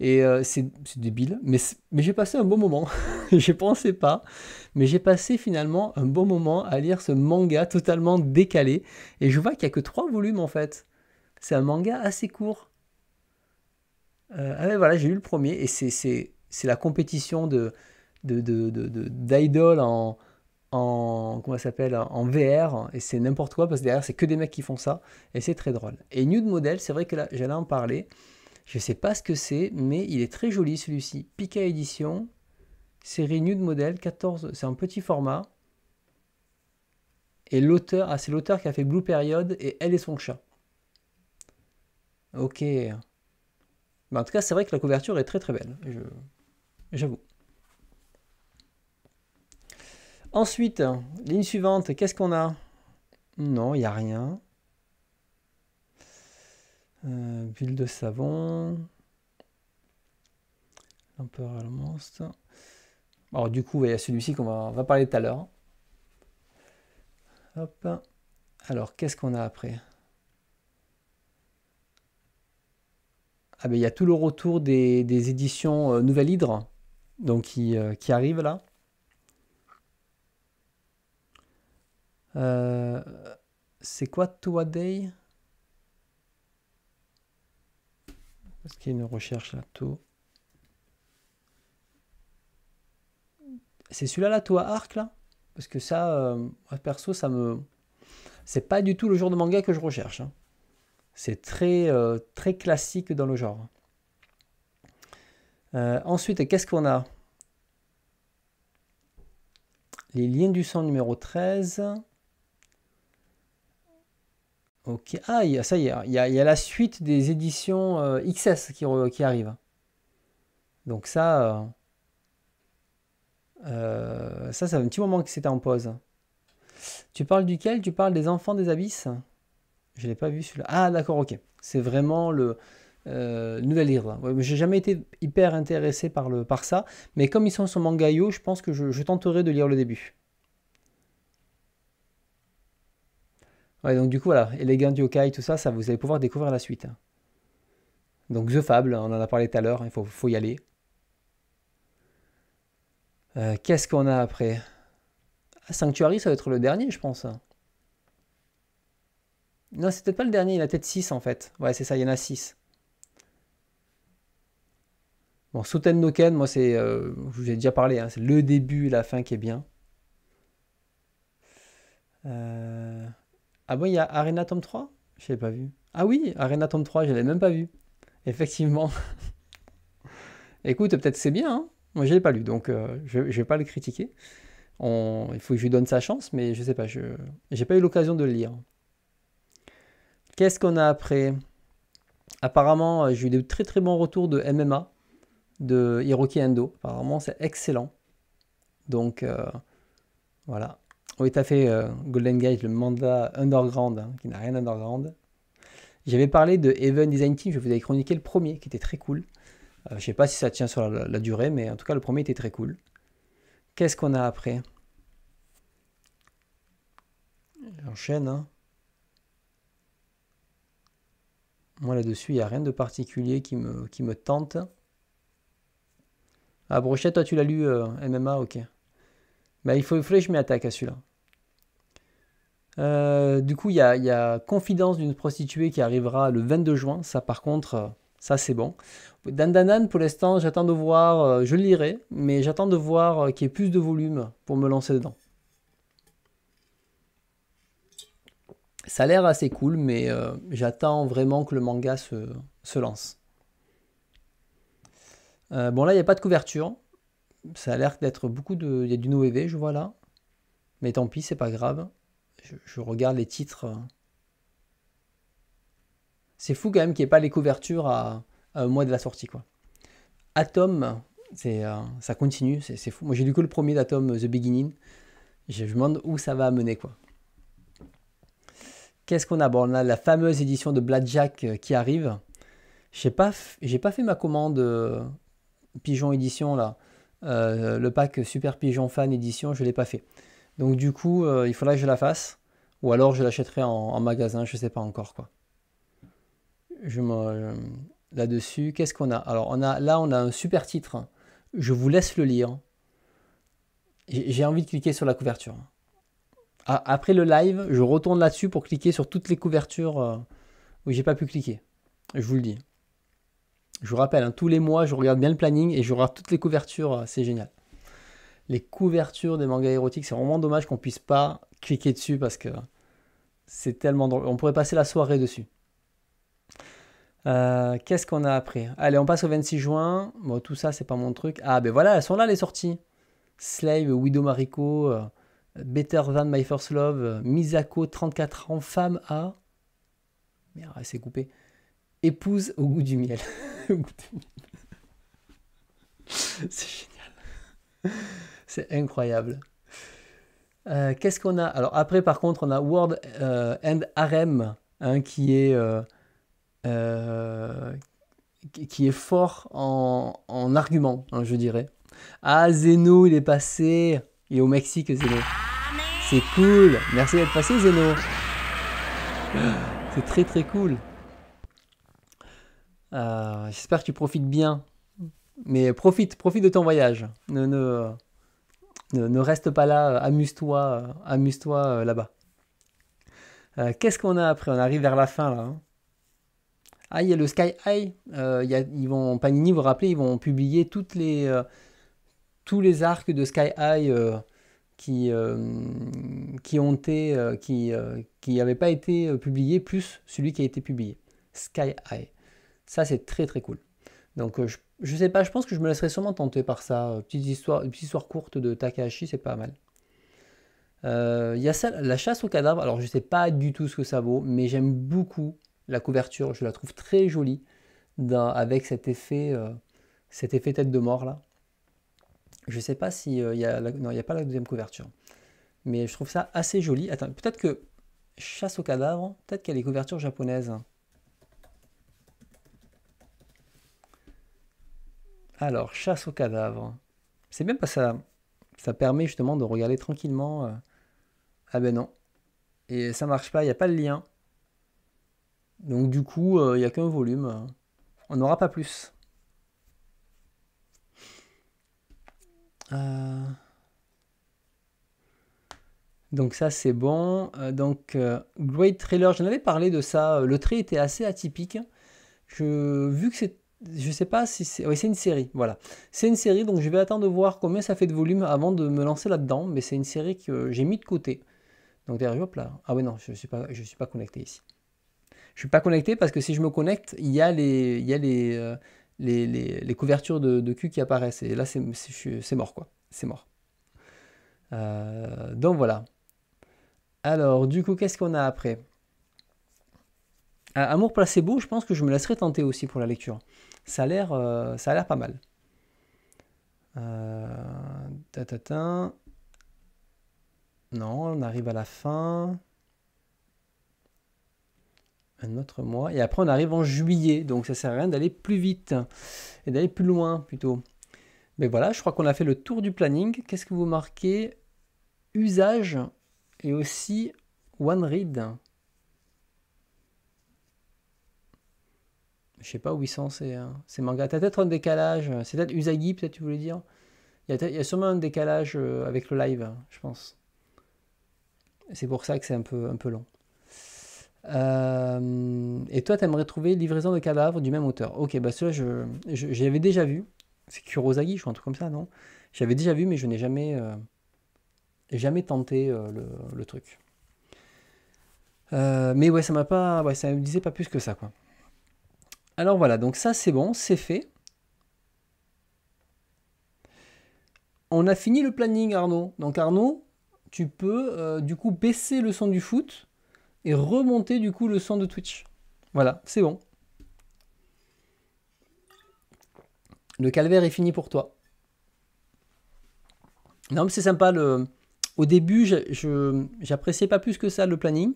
Et c'est débile, mais, mais j'ai passé un bon moment. je pensais pas, mais j'ai passé finalement un bon moment à lire ce manga totalement décalé. Et je vois qu'il n'y a que trois volumes en fait. C'est un manga assez court. Euh, ah, voilà, j'ai lu le premier et c'est la compétition de d'idol en, en s'appelle en VR et c'est n'importe quoi parce que derrière c'est que des mecs qui font ça et c'est très drôle. Et Nude Model, c'est vrai que là j'allais en parler. Je sais pas ce que c'est mais il est très joli celui-ci. Pika Edition, série Nude Model 14, c'est un petit format. Et l'auteur, ah, c'est l'auteur qui a fait Blue Period et Elle et son chat. Ok. en tout cas, c'est vrai que la couverture est très très belle, j'avoue. Ensuite, ligne suivante, qu'est-ce qu'on a Non, il n'y a rien. Ville euh, de savon. L'empereur le monstre. Alors du coup, il y a celui-ci qu'on va, va, parler tout à l'heure. Alors, qu'est-ce qu'on a après ah ben, il y a tout le retour des, éditions euh, Nouvelle Hydre donc, qui, euh, qui arrive là. Euh, c'est quoi Toa Day Est-ce qu'il y a une recherche là To. C'est celui-là, là, Toa Arc, là Parce que ça, perso, ça me. C'est pas du tout le genre de manga que je recherche. Hein. C'est très, euh, très classique dans le genre. Euh, ensuite, qu'est-ce qu'on a Les liens du sang numéro 13. Ok, ah, ça y est, il y, a la suite des éditions euh, XS qui, qui arrive. Donc ça, ça, ça fait un petit moment que c'était en pause. Tu parles duquel Tu parles des enfants des abysses je ne l'ai pas vu celui-là. Ah, d'accord, ok. C'est vraiment le. nouvel livre. livre. j'ai jamais été hyper intéressé par, le, par ça, mais comme ils sont sur Mangayo, je pense que je, tenterai de lire le début. Ouais, donc du coup, voilà, du Yokai, tout ça, ça vous allez pouvoir découvrir la suite. Hein. Donc The Fable, on en a parlé tout à l'heure, il hein, faut, y aller. Euh, qu'est-ce qu'on a après ah, Sanctuary, ça va être le dernier, je pense. Hein. Non, c'est peut-être pas le dernier, il a peut-être 6 en fait. Ouais, c'est ça, il y en a 6. Bon, Souten Noken, moi c'est, euh, je vous ai déjà parlé, hein, c'est le début et la fin qui est bien. Euh, ah bon, il y a Arena Tom 3 Je l'ai pas vu. Ah oui, Arena Tom 3, je l'ai même pas vu. Effectivement. Écoute, peut-être c'est bien, hein. moi je ne l'ai pas lu, donc euh, je, ne vais pas le critiquer. Il faut que je lui donne sa chance, mais je ne sais pas, je n'ai pas eu l'occasion de le lire. Qu'est-ce qu'on a après Apparemment, euh, j'ai eu de très très bons retours de MMA, de Hiroki Endo. Apparemment, c'est excellent. Donc, euh, voilà. Oui, t'as fait euh, Golden Gate, le mandat underground, hein, qui n'a rien d'underground. J'avais parlé de Even Design Team, je vous avais chroniqué le premier, qui était très cool. je ne sais pas si ça tient sur la, la, durée, mais en tout cas, le premier était très cool. Qu'est-ce qu'on a après J'enchaîne, hein. Moi là-dessus, il n'y a rien de particulier qui me, qui me tente. Ah, brochette, toi tu l'as lu euh, MMA, ok. Mais bah, il, faut, que je m'y attaque à celui-là. Euh, du coup, il y, a, Confidence d'une prostituée qui arrivera le 22 juin. Ça, par contre, euh, ça c'est bon. Dandanan, pour l'instant, j'attends de voir, je lirai, mais j'attends de voir qu'il y ait plus de volume pour me lancer dedans. ça a l'air assez cool, mais euh, j'attends vraiment que le manga se, lance. Euh, bon, là, il n'y a pas de couverture. Ça a l'air d'être beaucoup de. Il y a du EV, je vois là. Mais tant pis, c'est pas grave. Je, regarde les titres. C'est fou quand même qu'il n'y ait pas les couvertures à, un mois de la sortie, quoi. Atom, c'est, euh, ça continue, c'est, fou. Moi, j'ai lu que le premier d'Atom, The Beginning. Je me demande où ça va mener, quoi. Qu'est-ce qu'on a On a la fameuse édition de Blackjack euh, qui arrive. Je pas, j'ai pas fait ma commande euh, Pigeon édition là. Euh, le pack Super Pigeon Fan édition, je ne l'ai pas fait. Donc du coup, il faudra que je la fasse. Ou alors je l'achèterai en, magasin, je sais pas encore quoi. Je me, là-dessus, qu'est-ce qu'on a Alors on a, là, on a un super titre. Je vous laisse le lire. J'ai envie de cliquer sur la couverture après le live, je retourne là-dessus pour cliquer sur toutes les couvertures euh, où j'ai pas pu cliquer. Je vous le dis. Je vous rappelle, hein, tous les mois, je regarde bien le planning et je regarde toutes les couvertures. Euh, c'est génial. Les couvertures des mangas érotiques, c'est vraiment dommage qu'on puisse pas cliquer dessus parce que c'est tellement drôle. On pourrait passer la soirée dessus. Euh, qu'est-ce qu'on a après Allez, on passe au 26 juin. Bon, tout ça, c'est pas mon truc. Ah, ben voilà, elles sont là les sorties. Slave, Widow Mariko. Better Than My First Love, Misako, 34 ans, femme à. Merde, elle s'est Épouse au goût du miel. C'est génial. C'est incroyable. Euh, qu'est-ce qu'on a Alors après, par contre, on a World euh, and End hein, qui est euh, qui est fort en, en argument, hein, je dirais. Ah, Zeno, il est passé et au Mexique, Zeno. C'est cool. Merci d'être passé, Zeno. C'est très très cool. Euh, j'espère que tu profites bien. Mais profite, profite de ton voyage. Ne, ne, ne, reste pas là, amuse-toi, amuse-toi euh, là-bas. Euh, qu'est-ce qu'on a après On arrive vers la fin là. Hein. Ah, il y a le Sky High. Euh, ils vont, Panini, vous vous rappelez, ils vont publier toutes les, tous les arcs de Sky High euh, qui, euh, qui ont été, euh, qui n'avaient pas été publiés, plus celui qui a été publié, Sky High. Ça, c'est très très cool. Donc, je, ne sais pas, je pense que je me laisserai sûrement tenter par ça. Petite histoire, une petite histoire courte de Takahashi, c'est pas mal. Il y a ça, la chasse au cadavre. Alors, je ne sais pas du tout ce que ça vaut, mais j'aime beaucoup la couverture. Je la trouve très jolie avec cet effet, cet effet tête de mort là. Je sais pas si euh, il y a il n'y a pas la deuxième couverture. Mais je trouve ça assez joli. Attends, peut-être que chasse au cadavre, peut-être qu'il y a les couvertures japonaises. Alors, chasse au cadavre. C'est même pas ça, ça permet justement de regarder tranquillement. Euh. Ah ben non. Et ça marche pas, il n'y a pas le lien. Donc du coup, euh, il n'y a qu'un volume. On n'aura pas plus. Euh. Donc ça c'est bon. Euh, donc euh, Great Trailer, j'en avais parlé de ça. Le trait était assez atypique. Je, vu que c'est je sais pas si c'est. Oui, c'est une série, voilà. C'est une série, donc je vais attendre de voir combien ça fait de volume avant de me lancer là-dedans, mais c'est une série que j'ai mis de côté. Donc derrière, hop là. Ah oui, non, je ne suis, pas, connecté ici. Je ne suis pas connecté parce que si je me connecte, il y a les, les, couvertures de, cul qui apparaissent. Et là, c'est mort, quoi. C'est mort. Euh, donc voilà. Alors, du coup, qu'est-ce qu'on a après Amour placebo, je pense que je me laisserai tenter aussi pour la lecture. Ça a l'air euh, pas mal. Euh, non, on arrive à la fin un mois. Et après, on arrive en juillet, donc ça sert à rien d'aller plus vite et d'aller plus loin plutôt. Mais voilà, je crois qu'on a fait le tour du planning. Qu'est-ce que vous marquez Usage et aussi One Read. Je sais pas, où 800, c'est, euh, c'est manga. T'as peut-être un décalage. Euh, c'est peut-être Usagi, peut-être tu voulais dire. Il y, a, sûrement un décalage euh, avec le live, je pense. C'est pour ça que c'est un peu, un peu long. Euh, et toi, tu aimerais trouver livraison de cadavres du même auteur. Ok, bah cela je, j'avais déjà vu. C'est Kurosagi, je crois, un truc comme ça, non J'avais déjà vu, mais je n'ai jamais, euh, jamais tenté euh, le, le, truc. mais ouais, ça m'a pas, ouais, ça me disait pas plus que ça, quoi. Alors voilà, donc ça c'est bon, c'est fait. On a fini le planning, Arnaud. Donc Arnaud, tu peux du coup baisser le son du foot et remonter du coup le son de Twitch. Voilà, c'est bon. Le calvaire est fini pour toi. Non, mais c'est sympa. Le... Au début, j'appréciais pas plus que ça le planning.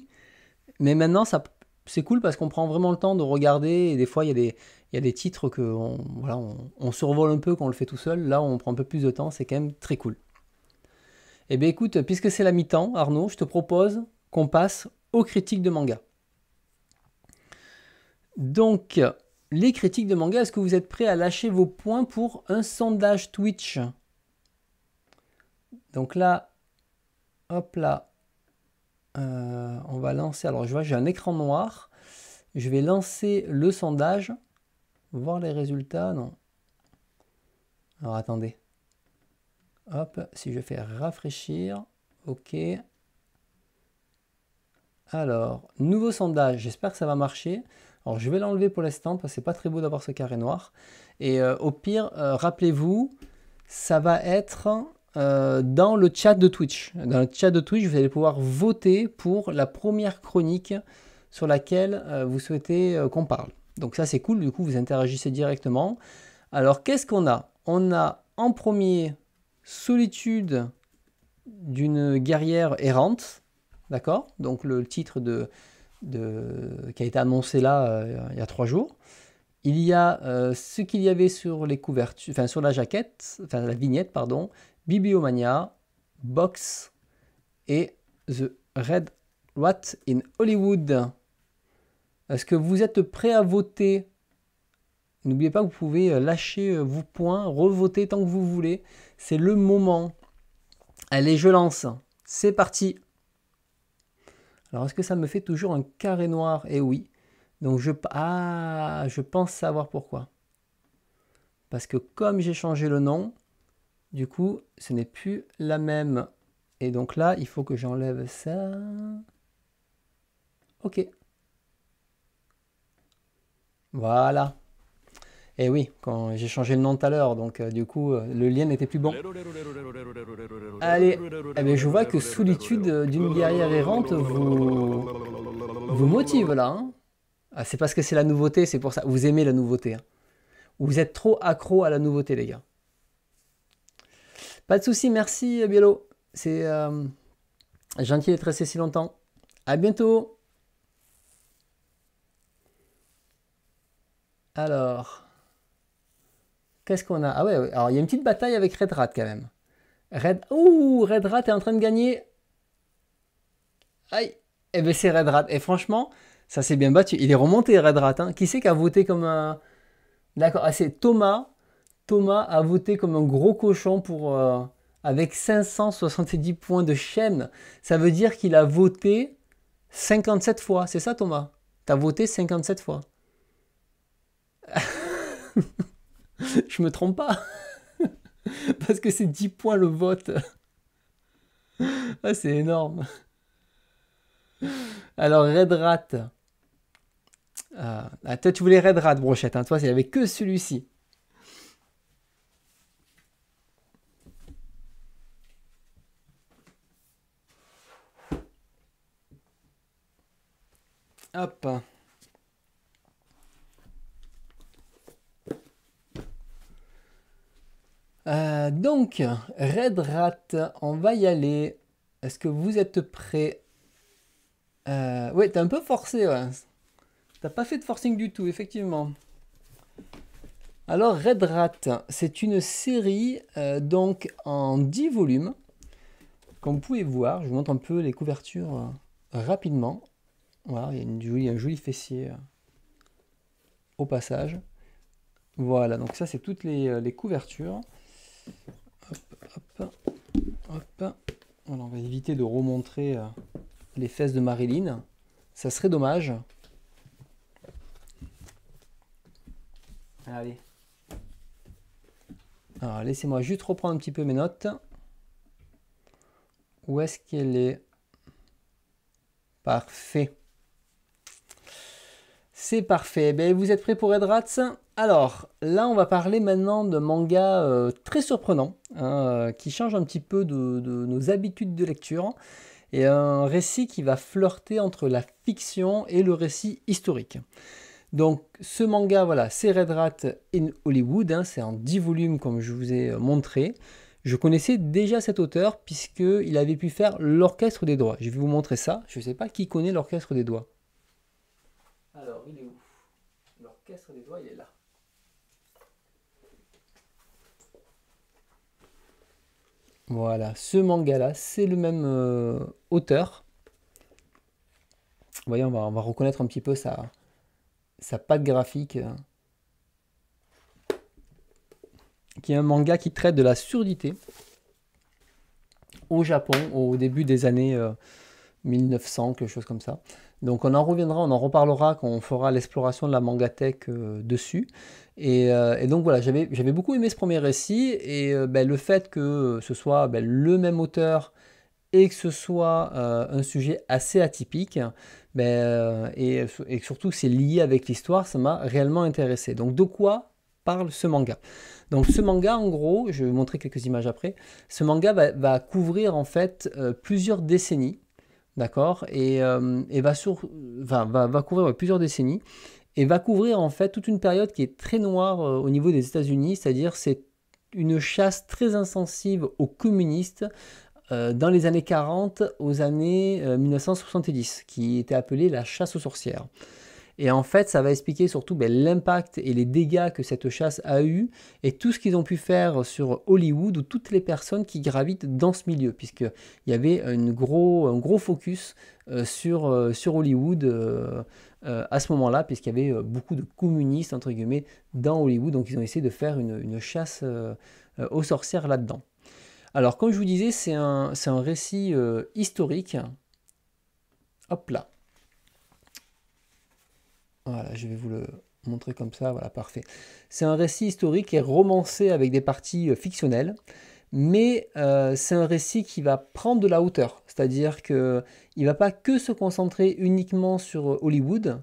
Mais maintenant, ça, c'est cool parce qu'on prend vraiment le temps de regarder. Et des fois, il y a des, il des titres que on, voilà, on, survole un peu quand on le fait tout seul. Là, on prend un peu plus de temps. C'est quand même très cool. et eh bien, écoute, puisque c'est la mi-temps, Arnaud, je te propose qu'on passe aux critiques de manga. Donc, les critiques de manga, est-ce que vous êtes prêts à lâcher vos points pour un sondage Twitch Donc là, hop là, euh, on va lancer. Alors, je vois, j'ai un écran noir. Je vais lancer le sondage, voir les résultats. Non. Alors, attendez. Hop, si je fais rafraîchir, ok. Alors, nouveau sondage, j'espère que ça va marcher. Alors, je vais l'enlever pour l'instant parce que c'est pas très beau d'avoir ce carré noir. Et euh, au pire, euh, rappelez-vous, ça va être euh, dans le chat de Twitch. Dans le chat de Twitch, vous allez pouvoir voter pour la première chronique sur laquelle vous souhaitez qu'on parle. Donc ça, c'est cool, du coup, vous interagissez directement. Alors, qu'est-ce qu'on a On a en premier Solitude d'une guerrière errante d'accord Donc le titre de, qui a été annoncé là euh, il y a trois jours. Il y a euh, ce qu'il y avait sur les couvertures, enfin sur la jaquette, la vignette, pardon, Bibliomania, Box et The Red Rat in Hollywood. Est-ce que vous êtes prêt à voter N'oubliez pas que vous pouvez euh, lâcher vos points, revoter tant que vous voulez. C'est le moment. Allez, je lance. C'est parti. Alors, est-ce que ça me fait toujours un carré noir Eh oui. Donc, je, ah, je pense savoir pourquoi. Parce que comme j'ai changé le nom, du coup, ce n'est plus la même. Et donc là, il faut que j'enlève ça. Ok. Voilà. Et eh oui, quand j'ai changé le nom tout à l'heure, donc euh, du coup, euh, le lien n'était plus bon. Allez, eh ben, je vois que Solitude euh, d'une guerrière errante vous, vous motive là. Hein. Ah, c'est parce que c'est la nouveauté, c'est pour ça. Vous aimez la nouveauté. Hein. vous êtes trop accro à la nouveauté, les gars. Pas de souci, merci Biello. C'est gentil d'être resté si longtemps. À bientôt. Alors. Qu'est-ce qu'on a Ah ouais, alors il y a une petite bataille avec Red Rat quand même. Red... Ouh, Red Rat est en train de gagner. Aïe Eh ben c'est Red Rat. Et franchement, ça s'est bien battu. Il est remonté, Red Rat. Hein. Qui c'est qui a voté comme un... D'accord, ah, c'est Thomas. Thomas a voté comme un gros cochon pour... Euh, avec 570 points de chaîne. Ça veut dire qu'il a voté 57 fois. C'est ça, Thomas T'as voté 57 fois. Je me trompe pas. Parce que c'est 10 points le vote. Ah, c'est énorme. Alors, Red Rat. Ah, ah, toi, tu voulais Red Rat, Brochette. Hein. Toi, il n'y avait que celui-ci. Hop. Euh, donc, Red Rat, on va y aller. Est-ce que vous êtes prêts euh, Oui, tu t'es un peu forcé, ouais. T'as pas fait de forcing du tout, effectivement. Alors, Red Rat, c'est une série euh, donc en 10 volumes. Comme vous pouvez voir, je vous montre un peu les couvertures rapidement. Voilà, il y a une un joli fessier au passage. Voilà, donc ça c'est toutes les couvertures on va éviter de remontrer euh, les fesses de Marilyn. Ça serait dommage. Allez. Alors, laissez-moi juste reprendre un petit peu mes notes. Où est-ce qu'elle est Parfait. C'est parfait. Ben, vous êtes prêts pour Edrats alors là, on va parler maintenant de manga euh, très surprenant, hein, euh, qui change un petit peu de, nos habitudes de lecture, et un récit qui va flirter entre la fiction et le récit historique. Donc ce manga, voilà, c'est Red Rat in Hollywood, hein, c'est en 10 volumes comme je vous ai euh, montré. Je connaissais déjà cet auteur puisqu'il avait pu faire l'orchestre des doigts. Je vais vous montrer ça, je ne sais pas qui connaît l'orchestre des doigts. Alors, il est où L'orchestre des doigts, il est là. Voilà, ce manga-là, c'est le même euh, auteur. voyons voyez, on va, reconnaître un petit peu sa, patte graphique. Euh, qui est un manga qui traite de la surdité au Japon au début des années 1900, euh, quelque chose comme ça. Donc on en reviendra, on en reparlera quand on fera l'exploration de la mangatech euh, dessus. Euh, et, donc voilà, j'avais, beaucoup aimé ce premier récit et euh, ben, le fait que ce soit ben, le même auteur et que ce soit un sujet assez atypique, ben, et, surtout c'est lié avec l'histoire, ça m'a réellement intéressé. Donc de quoi parle ce manga donc ce manga, en gros, je vais vous montrer quelques images après, ce manga va couvrir en fait plusieurs décennies d'accord euh, Et, va, couvrir plusieurs décennies et va couvrir en fait toute une période qui est très noire euh, au niveau des États-Unis, c'est-à-dire c'est une chasse très insensible aux communistes euh, dans les années 40 aux années 1970, qui était appelée la chasse aux sorcières. Et en fait, ça va expliquer surtout ben, l'impact et les dégâts que cette chasse a eu et tout ce qu'ils ont pu faire sur Hollywood ou toutes les personnes qui gravitent dans ce milieu, puisqu'il y avait un gros focus euh, euh, sur, Hollywood. Euh, à ce moment-là, puisqu'il y avait beaucoup de communistes, entre guillemets, dans Hollywood, donc ils ont essayé de faire une, chasse aux sorcières là-dedans. Alors, comme je vous disais, c'est un récit historique. Hop là. Voilà, je vais vous le montrer comme ça, voilà, parfait. C'est un récit historique et romancé avec des parties euh, fictionnelles, mais euh, c'est un récit qui va prendre de la hauteur, c'est-à-dire qu'il ne va pas que se concentrer uniquement sur euh, Hollywood,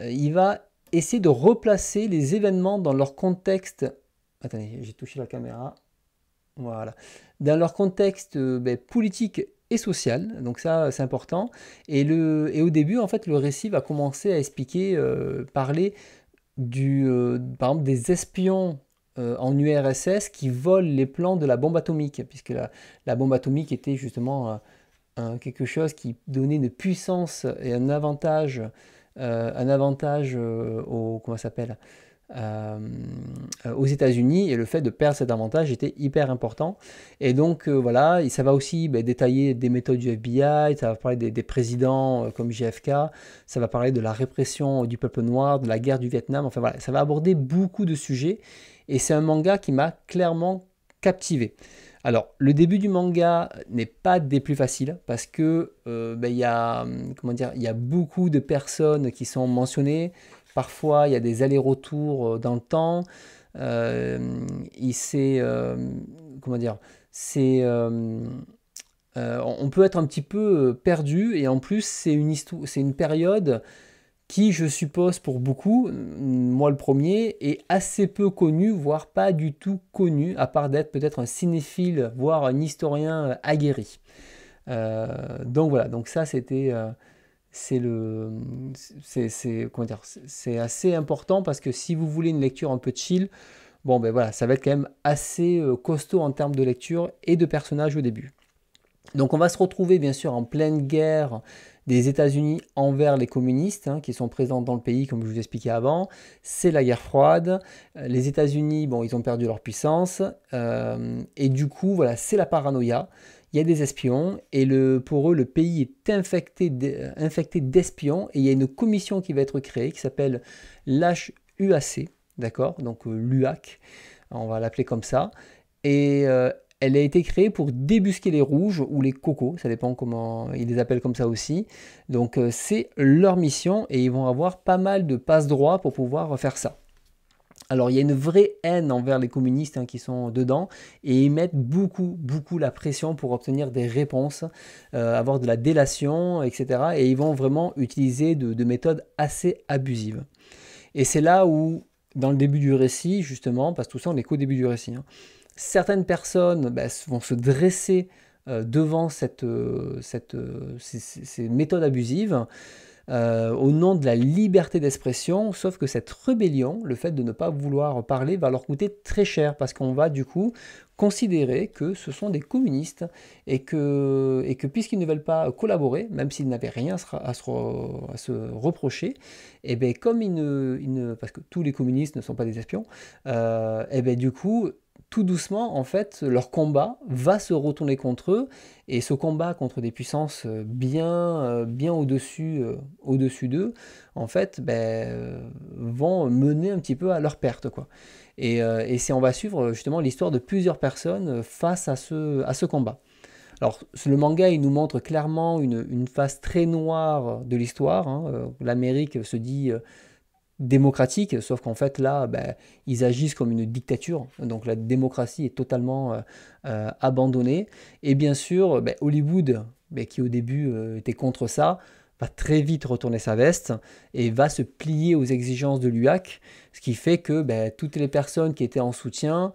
il va essayer de replacer les événements dans leur contexte. Attendez, j'ai touché la caméra. Voilà. Dans leur contexte ben, politique sociale. Donc ça, euh, c'est important. Et, le, et au début, en fait, le récit va commencer à expliquer, euh, parler du, euh, par exemple, des espions en URSS qui volent les plans de la bombe atomique, puisque la, la bombe atomique était justement un, quelque chose qui donnait une puissance et un avantage, un avantage au, comment s'appelle euh, euh, aux États-Unis et le fait de perdre cet avantage était hyper important. Et donc euh, voilà, ça va aussi ben, détailler des méthodes du FBI, ça va parler des, présidents comme JFK, ça va parler de la répression du peuple noir, de la guerre du Vietnam, enfin voilà, ça va aborder beaucoup de sujets et c'est un manga qui m'a clairement captivé. Alors, le début du manga n'est pas des plus faciles parce que ben, il y a hum, comment dire, il y a beaucoup de personnes qui sont mentionnées, Parfois, il y a des allers-retours euh, dans le temps. Euh, il euh, comment dire, c'est, on peut être un petit peu perdu et en plus c'est une c'est une période qui, je suppose pour beaucoup, moi le premier, est assez peu connue, voire pas du tout connue, à part d'être peut-être un cinéphile, voire un historien aguerri. donc voilà, donc ça c'était c'est c'est assez important parce que si vous voulez une lecture un peu chill bon ben voilà ça va être quand même assez euh, costaud en termes de lecture et de personnages au début donc on va se retrouver bien sûr en pleine guerre des États-Unis envers les communistes hein, qui sont présents dans le pays, comme je vous expliquais avant. C'est la guerre froide. Les États-Unis, bon, ils ont perdu leur puissance. Euh, et du coup, voilà, c'est la paranoïa il y a des espions et le, pour eux, le pays est euh, infecté d'espions et il y a une commission qui va être créée qui s'appelle l'HUAC, d'accord Donc euh, l'UAC, on va l'appeler comme ça. Et euh, elle a été créée pour débusquer les rouges ou les cocos, ça dépend comment ils les appellent comme ça aussi. Donc c'est leur mission et ils vont avoir pas mal de passe-droits pour pouvoir faire ça. Alors il y a une vraie haine envers les communistes hein, qui sont dedans et ils mettent beaucoup, beaucoup la pression pour obtenir des réponses, euh, avoir de la délation, etc. Et ils vont vraiment utiliser de, méthodes assez abusives. Et c'est là où, dans le début du récit, justement, parce que tout ça on est qu'au début du récit, hein, certaines personnes bah, vont se dresser euh, devant cette, euh, ces méthodes abusives euh, au nom de la liberté d'expression, sauf que cette rébellion, le fait de ne pas vouloir parler, va leur coûter très cher, parce qu'on va du coup considérer que ce sont des communistes et que, et que puisqu'ils ne veulent pas collaborer, même s'ils n'avaient rien à se, reprocher, et eh bien comme ils ne, parce que tous les communistes ne sont pas des espions, et euh, eh bien du coup tout doucement, en fait, leur combat va se retourner contre eux. Et ce combat contre des puissances euh, bien, euh, bien euh, au-dessus d'eux, en fait, ben, vont mener un petit peu à leur perte. Quoi. Et, on va suivre justement l'histoire de plusieurs personnes face à ce, combat. Alors, le manga, il nous montre clairement une, une phase très noire de l'histoire. Hein, L'Amérique se dit démocratique, sauf qu'en fait là, bah, ils agissent comme une dictature, donc la démocratie est totalement euh, euh, abandonnée. Et bien sûr, bah, Hollywood, bah, qui au début euh, était contre ça, va très vite retourner sa veste et va se plier aux exigences de l'UAC, ce qui fait que toutes les personnes qui étaient en soutien,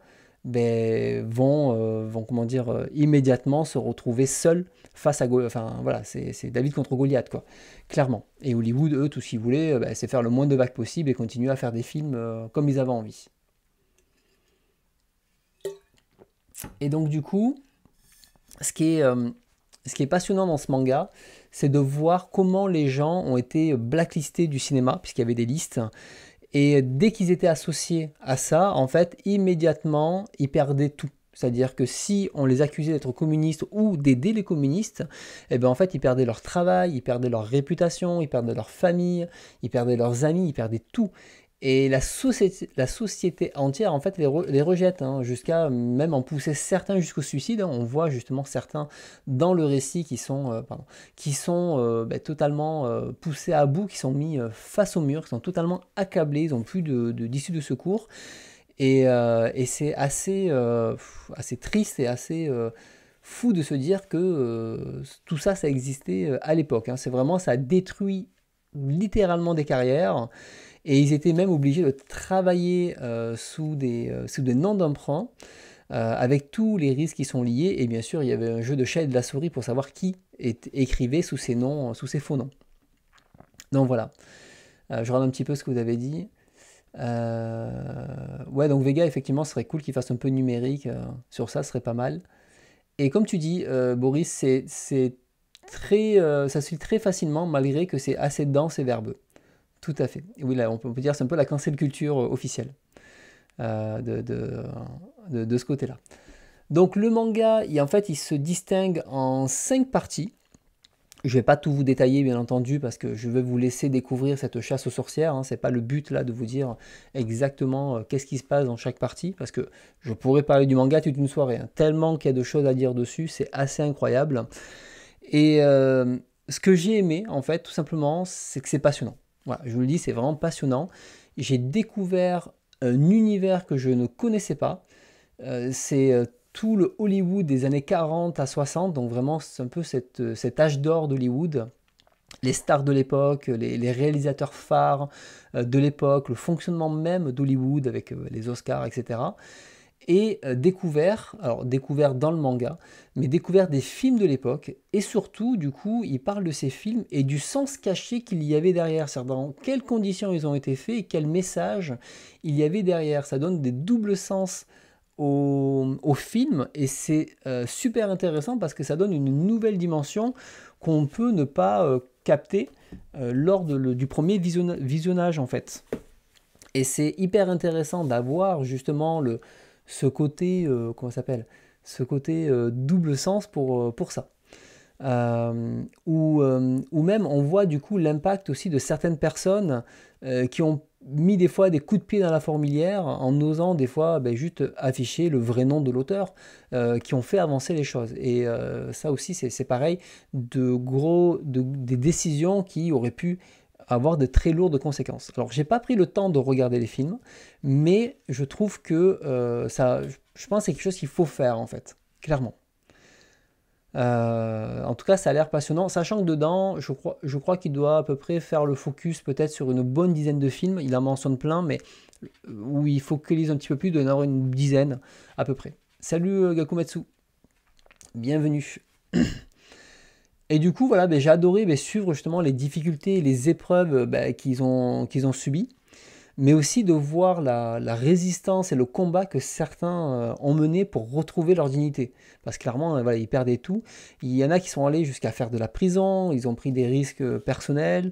ben, euh, vont, comment dire, euh, immédiatement se retrouver seuls face à Goliath. Enfin voilà, c'est David contre Goliath, quoi, clairement. Et Hollywood, eux, tout ce qu'ils voulaient, euh, ben, c'est faire le moins de vagues possible et continuer à faire des films comme ils avaient envie. Et donc du coup, ce qui est, ce qui est passionnant dans ce manga, c'est de voir comment les gens ont été blacklistés du cinéma, puisqu'il y avait des listes. Et dès qu'ils étaient associés à ça, en fait, immédiatement, ils perdaient tout. C'est-à-dire que si on les accusait d'être communistes ou d'aider les communistes, eh bien, en fait, ils perdaient leur travail, ils perdaient leur réputation, ils perdaient leur famille, ils perdaient leurs amis, ils perdaient tout. Et la société, la société entière, en fait, les, rejette, hein, jusqu'à même en pousser certains jusqu'au suicide. Hein. On voit justement certains dans le récit qui sont, euh, qui sont euh, ben, totalement euh, poussés à bout, qui sont mis face au mur, qui sont totalement accablés, ils n'ont plus d'issue de, d'issue de, secours. Et, c'est assez, assez triste et assez fou de se dire que tout ça, ça existait à l'époque. Hein. C'est vraiment, ça détruit littéralement des carrières. Et ils étaient même obligés de travailler euh, sous, des, euh, sous des noms d'emprunt, euh, avec tous les risques qui sont liés. Et bien sûr, il y avait un jeu de chat et de la souris pour savoir qui est, écrivait sous ces, noms, sous ces faux noms. Donc voilà. je regarde un petit peu ce que vous avez dit. ouais, donc Vega, effectivement, ce serait cool qu'il fasse un peu numérique sur ça, ce serait pas mal. Et comme tu dis, Boris, c'est très, ça se très facilement malgré que c'est assez dense et verbeux. Tout à fait. Oui, là, on peut, dire c'est un peu la cancel culture euh, officielle euh, de, de, ce côté-là. Donc le manga, il, en fait, il se distingue en cinq parties. Je ne vais pas tout vous détailler, bien entendu, parce que je vais vous laisser découvrir cette chasse aux sorcières. Hein. Ce n'est pas le but là de vous dire exactement euh, qu'est-ce qui se passe dans chaque partie, parce que je pourrais parler du manga toute une soirée. Hein. Tellement qu'il y a de choses à dire dessus, c'est assez incroyable. Et ce que j'ai aimé, en fait, tout simplement, c'est que c'est passionnant. Voilà, je vous le dis, c'est vraiment passionnant. J'ai découvert un univers que je ne connaissais pas. Euh, c'est euh, tout le Hollywood des années 40 à 60, donc vraiment c'est un peu euh, cet âge d'or d'Hollywood. Les stars de l'époque, les, les, réalisateurs phares de l'époque, le fonctionnement même d'Hollywood avec les Oscars, etc et euh, découvert, alors découvert dans le manga, mais découvert des films de l'époque, et surtout, du coup, il parle de ces films et du sens caché qu'il y avait derrière, c'est-à-dire dans quelles conditions ils ont été faits et quel message il y avait derrière. Ça donne des doubles sens au, films film, et c'est euh, super intéressant parce que ça donne une nouvelle dimension qu'on peut ne pas euh, capter lors du premier visionnage, en fait. Et c'est hyper intéressant d'avoir justement le, ce côté, euh, comment s'appelle Ce côté euh, double sens pour, euh, pour ça. Ou, ou, même on voit du coup l'impact aussi de certaines personnes qui ont mis des fois des coups de pied dans la formilière, en osant des fois ben, juste afficher le vrai nom de l'auteur qui ont fait avancer les choses. Et ça aussi c'est pareil, de gros, des décisions qui auraient pu avoir de très lourdes conséquences. Alors, j'ai pas pris le temps de regarder les films, mais je trouve que euh, ça, je pense, c'est quelque chose qu'il faut faire en fait, clairement. Euh, en tout cas, ça a l'air passionnant, sachant que dedans, je crois, je crois qu'il doit à peu près faire le focus peut-être sur une bonne dizaine de films. Il en mentionne plein, mais euh, où il focalise un petit peu plus, de en une dizaine à peu près. Salut Gakumatsu, bienvenue. Et du coup, voilà, ben, j'ai adoré ben, suivre justement les difficultés et les épreuves euh, ben, qu'ils ont, subies, mais aussi de voir la, résistance et le combat que certains euh, ont mené pour retrouver leur dignité. Parce que clairement, euh, ils perdaient tout. Il y en a qui sont allés jusqu'à faire de la prison, ils ont pris des risques personnels,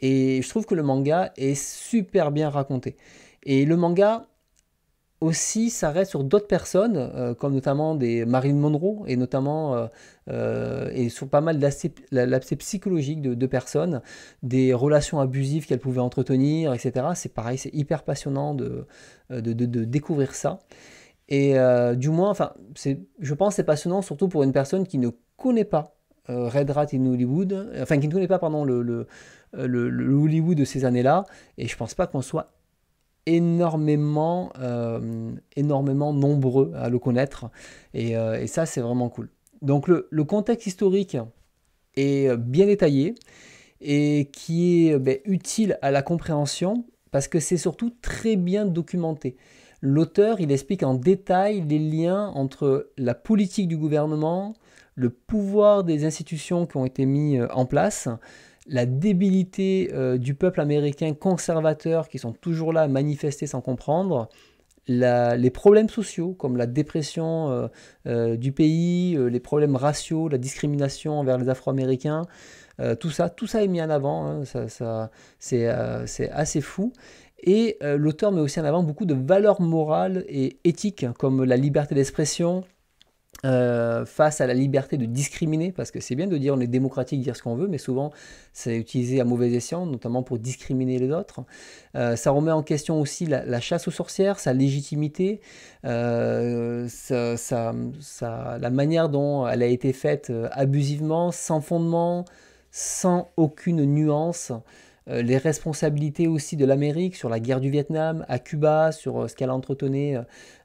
et je trouve que le manga est super bien raconté. Et le manga, aussi s'arrête sur d'autres personnes, euh, comme notamment des Marine Monroe, et notamment euh, euh, et sur pas mal l'aspect psychologique de, de, personnes, des relations abusives qu'elles pouvaient entretenir, etc. C'est pareil, c'est hyper passionnant de, de, découvrir ça. Et du moins, enfin, je pense c'est passionnant surtout pour une personne qui ne connaît pas Red Rat in Hollywood, enfin qui ne connaît pas pardon, le, le, le, le Hollywood de ces années-là, et je pense pas qu'on soit énormément, euh, énormément nombreux à le connaître. Et, euh, ça, c'est vraiment cool. Donc le, contexte historique est bien détaillé et qui est ben, utile à la compréhension parce que c'est surtout très bien documenté. L'auteur, il explique en détail les liens entre la politique du gouvernement, le pouvoir des institutions qui ont été mis euh, en place, la débilité euh, du peuple américain conservateur qui sont toujours là à manifester sans comprendre, les problèmes sociaux comme la dépression euh, euh, du pays, les problèmes raciaux, la discrimination envers les Afro-Américains, tout ça, tout ça est mis en avant, hein, c'est assez fou. Et l'auteur met aussi en avant beaucoup de valeurs morales et éthiques hein, comme la liberté d'expression, euh, face à la liberté de discriminer, parce que c'est bien de dire on est démocratique, dire ce qu'on veut, mais souvent c'est utilisé à mauvais escient, notamment pour discriminer les autres. Euh, ça remet en question aussi la, chasse aux sorcières, sa légitimité, euh, la manière dont elle a été faite abusivement, sans fondement, sans aucune nuance. Euh, les responsabilités aussi de l'Amérique sur la guerre du Vietnam, à Cuba, sur euh, ce qu'elle a entretenu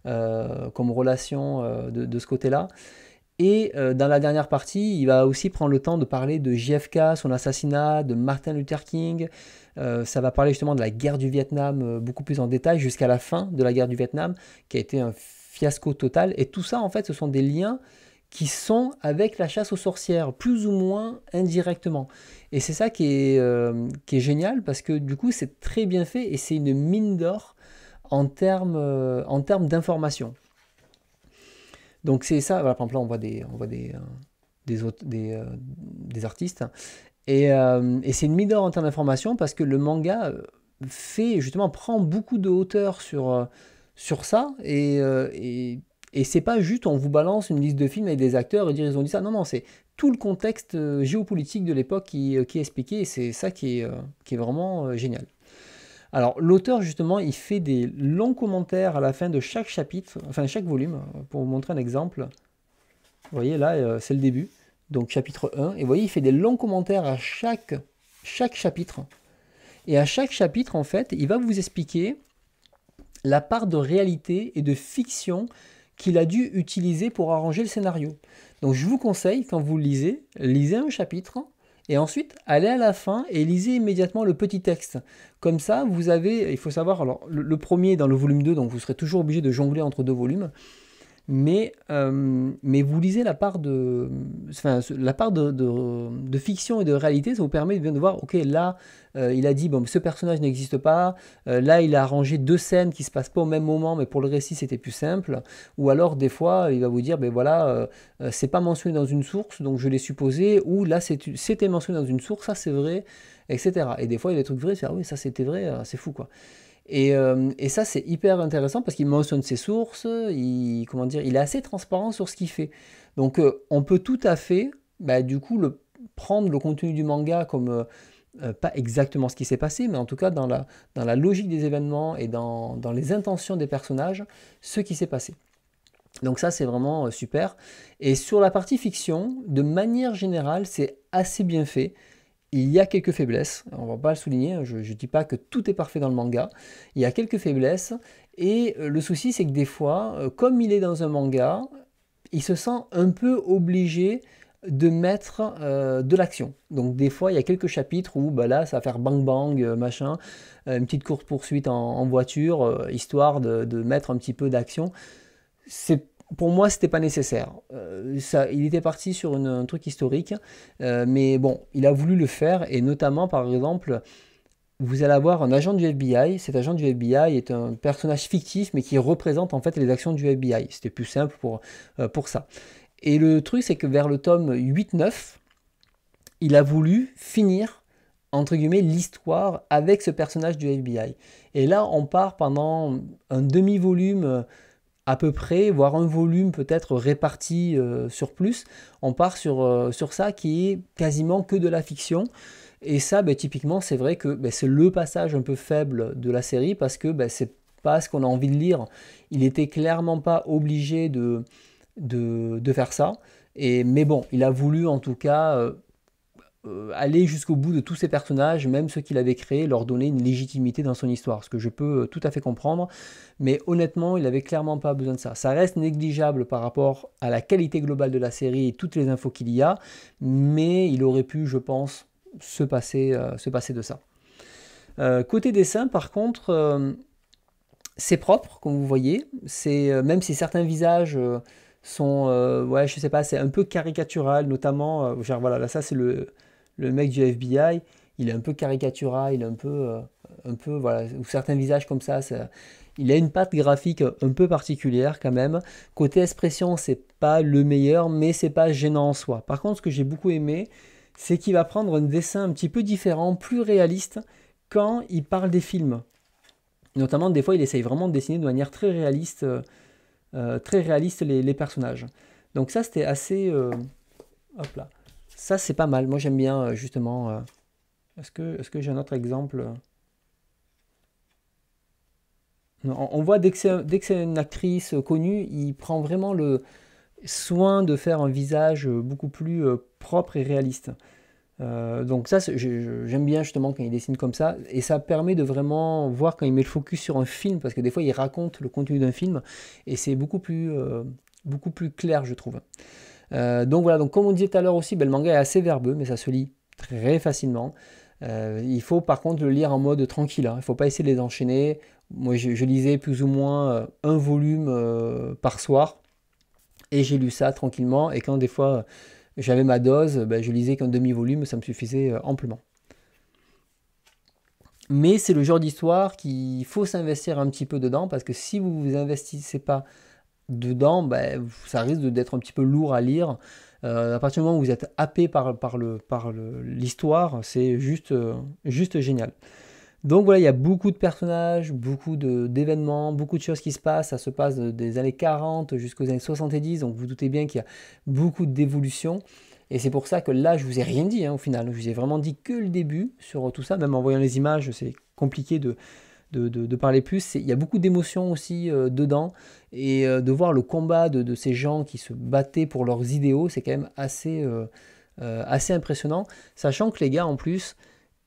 euh, comme relation de, ce côté-là. Et dans la dernière partie, il va aussi prendre le temps de parler de JFK, son assassinat, de Martin Luther King. ça va parler justement de la guerre du Vietnam beaucoup plus en détail jusqu'à la fin de la guerre du Vietnam, qui a été un fiasco total. Et tout ça, en fait, ce sont des liens qui sont avec la chasse aux sorcières, plus ou moins indirectement. Et c'est ça qui est, euh, qui est génial, parce que du coup, c'est très bien fait et c'est une mine d'or en termes euh, d'informations en d'information. Donc c'est ça, par exemple là on voit des, on voit des, euh, des, autres, des, des, artistes, et, et c'est une mine d'or en termes d'information parce que le manga fait, justement, prend beaucoup de hauteur sur, sur ça, et, et et c'est pas juste on vous balance une liste de films avec des acteurs et dire ils ont dit ça. Non, non, c'est tout le contexte euh, géopolitique de l'époque euh, qui, est expliqué et c'est ça qui est, euh, qui est vraiment génial. Alors l'auteur justement, il fait des longs commentaires à la fin de chaque chapitre, enfin chaque volume, pour vous montrer un exemple. Vous voyez là, c'est le début, donc chapitre 1. Et vous voyez, il fait des longs commentaires à chaque, chaque chapitre. Et à chaque chapitre, en fait, il va vous expliquer la part de réalité et de fiction qu'il a dû utiliser pour arranger le scénario. Donc je vous conseille, quand vous lisez, lisez un chapitre et ensuite allez à la fin et lisez immédiatement le petit texte. Comme ça, vous avez, il faut savoir, alors le, le premier est dans le volume 2, donc vous serez toujours obligé de jongler entre deux volumes mais, euh, mais vous lisez la part, de, enfin, la part de, de, fiction et de réalité, ça vous permet de bien de voir, ok, là, euh, il a dit, bon, ce personnage n'existe pas, euh, là, il a arrangé deux scènes qui se passent pas au même moment, mais pour le récit, c'était plus simple, ou alors, des fois, il va vous dire, ben voilà, c'est pas mentionné dans une source, donc je l'ai supposé, ou là, c'était mentionné dans une source, ça c'est vrai, etc. Et des fois, il y a des trucs vrais, c'est, ah oui, ça c'était vrai, c'est fou, quoi. Euh, et, ça, c'est hyper intéressant parce qu'il mentionne ses sources, il, comment dire, il est assez transparent sur ce qu'il fait. Donc, euh, on peut tout à fait, bah, du coup, prendre le contenu du manga comme, euh, pas exactement ce qui s'est passé, mais en tout cas, dans la, dans la logique des événements et dans, dans les intentions des personnages, ce qui s'est passé. Donc ça, c'est vraiment super. Et sur la partie fiction, de manière générale, c'est assez bien fait il y a quelques faiblesses, on va pas le souligner, je ne dis pas que tout est parfait dans le manga, il y a quelques faiblesses, et euh, le souci c'est que des fois, euh, comme il est dans un manga, il se sent un peu obligé de mettre euh, de l'action. Donc des fois, il y a quelques chapitres où bah, là, ça va faire bang bang, machin, une petite courte poursuite en, voiture, histoire de, de, mettre un petit peu d'action. C'est pour moi, c'était pas nécessaire. Euh, ça, il était parti sur un truc historique, euh, mais bon, il a voulu le faire, et notamment, par exemple, vous allez avoir un agent du FBI. Cet agent du FBI est un personnage fictif, mais qui représente en fait les actions du FBI. C'était plus simple pour, euh, pour ça. Et le truc, c'est que vers le tome 8-9, il a voulu finir entre guillemets l'histoire avec ce personnage du FBI. Et là, on part pendant un demi-volume à peu près, voire un volume peut-être réparti euh, sur plus, on part sur, euh, sur ça qui est quasiment que de la fiction. Et ça, ben, typiquement, c'est vrai que ben, c'est le passage un peu faible de la série parce que ben, c'est pas ce qu'on a envie de lire. Il était clairement pas obligé de, de, faire ça. Et, mais bon, il a voulu en tout cas euh, euh, aller jusqu'au bout de tous ces personnages, même ceux qu'il avait créés, leur donner une légitimité dans son histoire, ce que je peux euh, tout à fait comprendre, mais honnêtement, il n'avait clairement pas besoin de ça. Ça reste négligeable par rapport à la qualité globale de la série et toutes les infos qu'il y a, mais il aurait pu, je pense, se passer, euh, se passer de ça. côté dessin, par contre, c'est propre, comme vous voyez, c'est même si certains visages sont, ouais, je sais pas, c'est un peu caricatural, notamment, voilà, ça c'est le le mec du FBI, il est un peu caricatural, il est un peu, euh, un peu voilà, ou certains visages comme ça, Il a une patte graphique un peu particulière quand même. Côté expression, c'est pas le meilleur, mais c'est pas gênant en soi. Par contre, ce que j'ai beaucoup aimé, c'est qu'il va prendre un dessin un petit peu différent, plus réaliste, quand il parle des films. Notamment, des fois, il essaye vraiment de dessiner de manière très réaliste, euh, euh, très réaliste les, personnages. Donc ça, c'était assez... hop là ça, c'est pas mal. Moi, j'aime bien, euh, justement. Euh, est-ce que, j'ai un autre exemple On voit dès que c'est une actrice euh, connue, il prend vraiment le soin de faire un visage beaucoup plus propre et réaliste. donc ça, j'aime bien justement quand il dessine comme ça, et ça permet de vraiment voir quand il met le focus sur un film, parce que des fois il raconte le contenu d'un film, et c'est beaucoup plus, beaucoup plus clair, je trouve. Euh, donc voilà, donc comme on disait tout à l'heure aussi, ben, le manga est assez verbeux, mais ça se lit très facilement. Euh, il faut par contre le lire en mode tranquille, hein. il ne faut pas essayer de les enchaîner. Moi je, lisais plus ou moins euh, un volume par soir et j'ai lu ça tranquillement et quand des fois j'avais ma dose, ben, je lisais qu'un demi-volume, ça me suffisait amplement. Mais c'est le genre d'histoire qu'il faut s'investir un petit peu dedans parce que si vous vous investissez pas dedans, bah, ça risque d'être un petit peu lourd à lire. Euh, à partir du moment où vous êtes happé par, par, le, par l'histoire, c'est juste, euh, juste génial. Donc voilà, il y a beaucoup de personnages, beaucoup d'événements, beaucoup de choses qui se passent. Ça se passe des années 40 jusqu'aux années 70, donc vous, doutez bien qu'il y a beaucoup d'évolution Et c'est pour ça que là, je vous ai rien dit hein, au final. Je vous ai vraiment dit que le début sur tout ça. Même en voyant les images, c'est compliqué de, de, parler plus. Il y a beaucoup d'émotions aussi euh, dedans. Et euh, de voir le combat de, ces gens qui se battaient pour leurs idéaux, c'est quand même assez, euh, assez impressionnant. Sachant que les gars, en plus,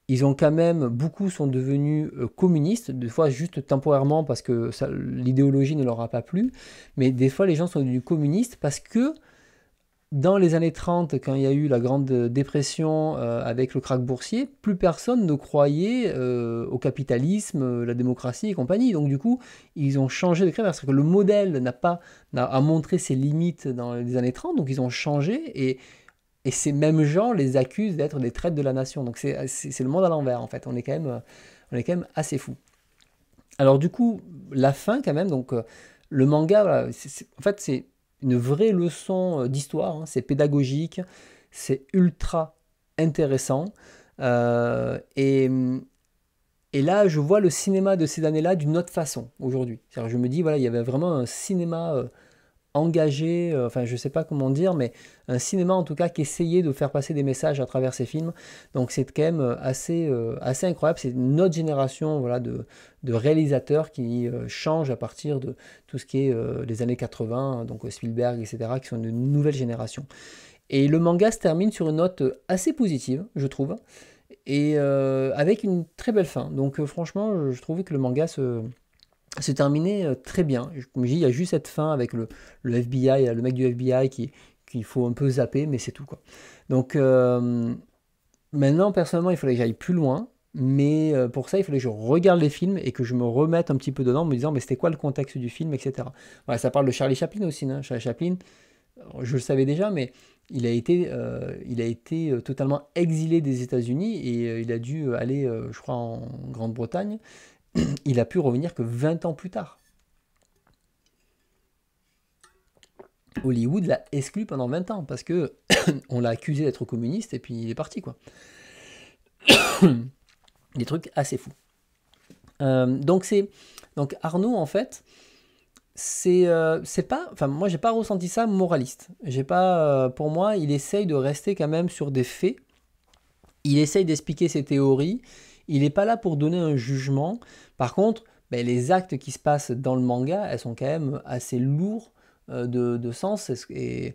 ils ont quand même, beaucoup sont devenus communistes, des fois juste temporairement parce que l'idéologie ne leur a pas plu, mais des fois les gens sont devenus communistes parce que dans les années 30, quand il y a eu la Grande Dépression euh, avec le krach boursier, plus personne ne croyait euh, au capitalisme, euh, la démocratie et compagnie. Donc du coup, ils ont changé de crémaire. parce que le modèle n'a pas a montré ses limites dans les années 30, donc ils ont changé et, ces mêmes gens les accusent d'être des traîtres de la nation. Donc c'est le monde à l'envers en fait. On est quand même, on est quand même assez fou. Alors du coup, la fin quand même, donc le manga, en fait c'est une vraie leçon euh, d'histoire, hein. c'est pédagogique, c'est ultra intéressant. Euh, et, et là, je vois le cinéma de ces années-là d'une autre façon aujourd'hui. Je me dis, voilà, il y avait vraiment un cinéma euh, engagé, euh, enfin je sais pas comment dire, mais un cinéma en tout cas qui essayait de faire passer des messages à travers ses films. Donc c'est quand même euh, assez, euh, assez incroyable. C'est notre génération voilà, de, réalisateurs qui changent à partir de tout ce qui est les années 80, donc Spielberg, etc., qui sont une nouvelle génération. Et le manga se termine sur une note assez positive, je trouve, et avec une très belle fin. Donc franchement, je trouvais que le manga se c'est terminé euh, très bien. Comme je dis, il y a juste cette fin avec le, FBI, euh, le mec du FBI qui qu'il faut un peu zapper, mais c'est tout quoi. Donc euh, maintenant, personnellement, il fallait que j'aille plus loin, mais pour ça, il fallait que je regarde les films et que je me remette un petit peu dedans, en me disant mais c'était quoi le contexte du film, etc. ça parle de Charlie Chaplin aussi, hein. Charlie Chaplin. Je le savais déjà, mais il a été, il a été totalement exilé des États-Unis et il a dû aller, je crois, en Grande-Bretagne. il a pu revenir que 20 ans plus tard. Hollywood l'a exclu pendant 20 ans parce que on l'a accusé d'être communiste et puis il est parti quoi. Des trucs assez fous. Euh, donc c'est donc Arnaud en fait c'est euh, c'est pas moi j'ai pas ressenti ça moraliste. J'ai pas euh, pour moi il essaye de rester quand même sur des faits. Il essaye d'expliquer ses théories. Il n'est pas là pour donner un jugement. Par contre, ben, les actes qui se passent dans le manga, elles sont quand même assez lourdes euh, de, sens. Et,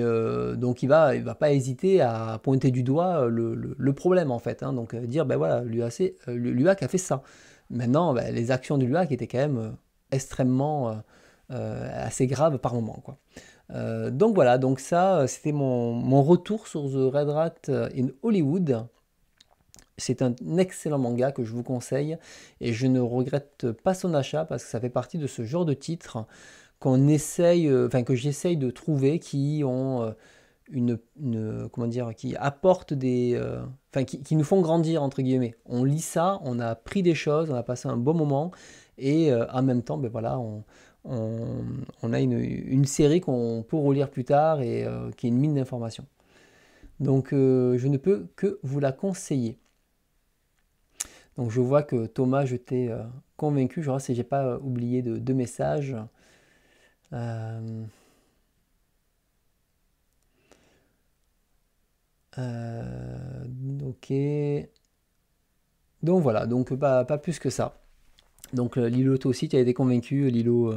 euh, donc il va, il va pas hésiter à pointer du doigt euh, le, problème en fait. Hein. donc dire, ben voilà, l'UAC a fait ça. Maintenant, ben, les actions de l'UAC étaient quand même extrêmement assez graves par moment. Quoi. donc voilà, donc ça, c'était mon, mon, retour sur The Red Rat in Hollywood. C'est un excellent manga que je vous conseille et je ne regrette pas son achat parce que ça fait partie de ce genre de titres qu'on essaye, euh, enfin que j'essaye de trouver qui ont euh, une, comment dire, qui apportent des, euh, enfin qui, nous font grandir entre guillemets. On lit ça, on a appris des choses, on a passé un bon moment et en même temps, ben voilà, on, a une, série qu'on peut relire plus tard et qui est une mine d'informations. Donc je ne peux que vous la conseiller. Donc je vois que Thomas, je t'ai euh, convaincu. Je vois si j'ai pas euh, oublié de, message. messages. Euh, ok. Donc voilà, donc pas plus que ça. Donc Lilo, toi aussi, tu as été convaincu, Lilo,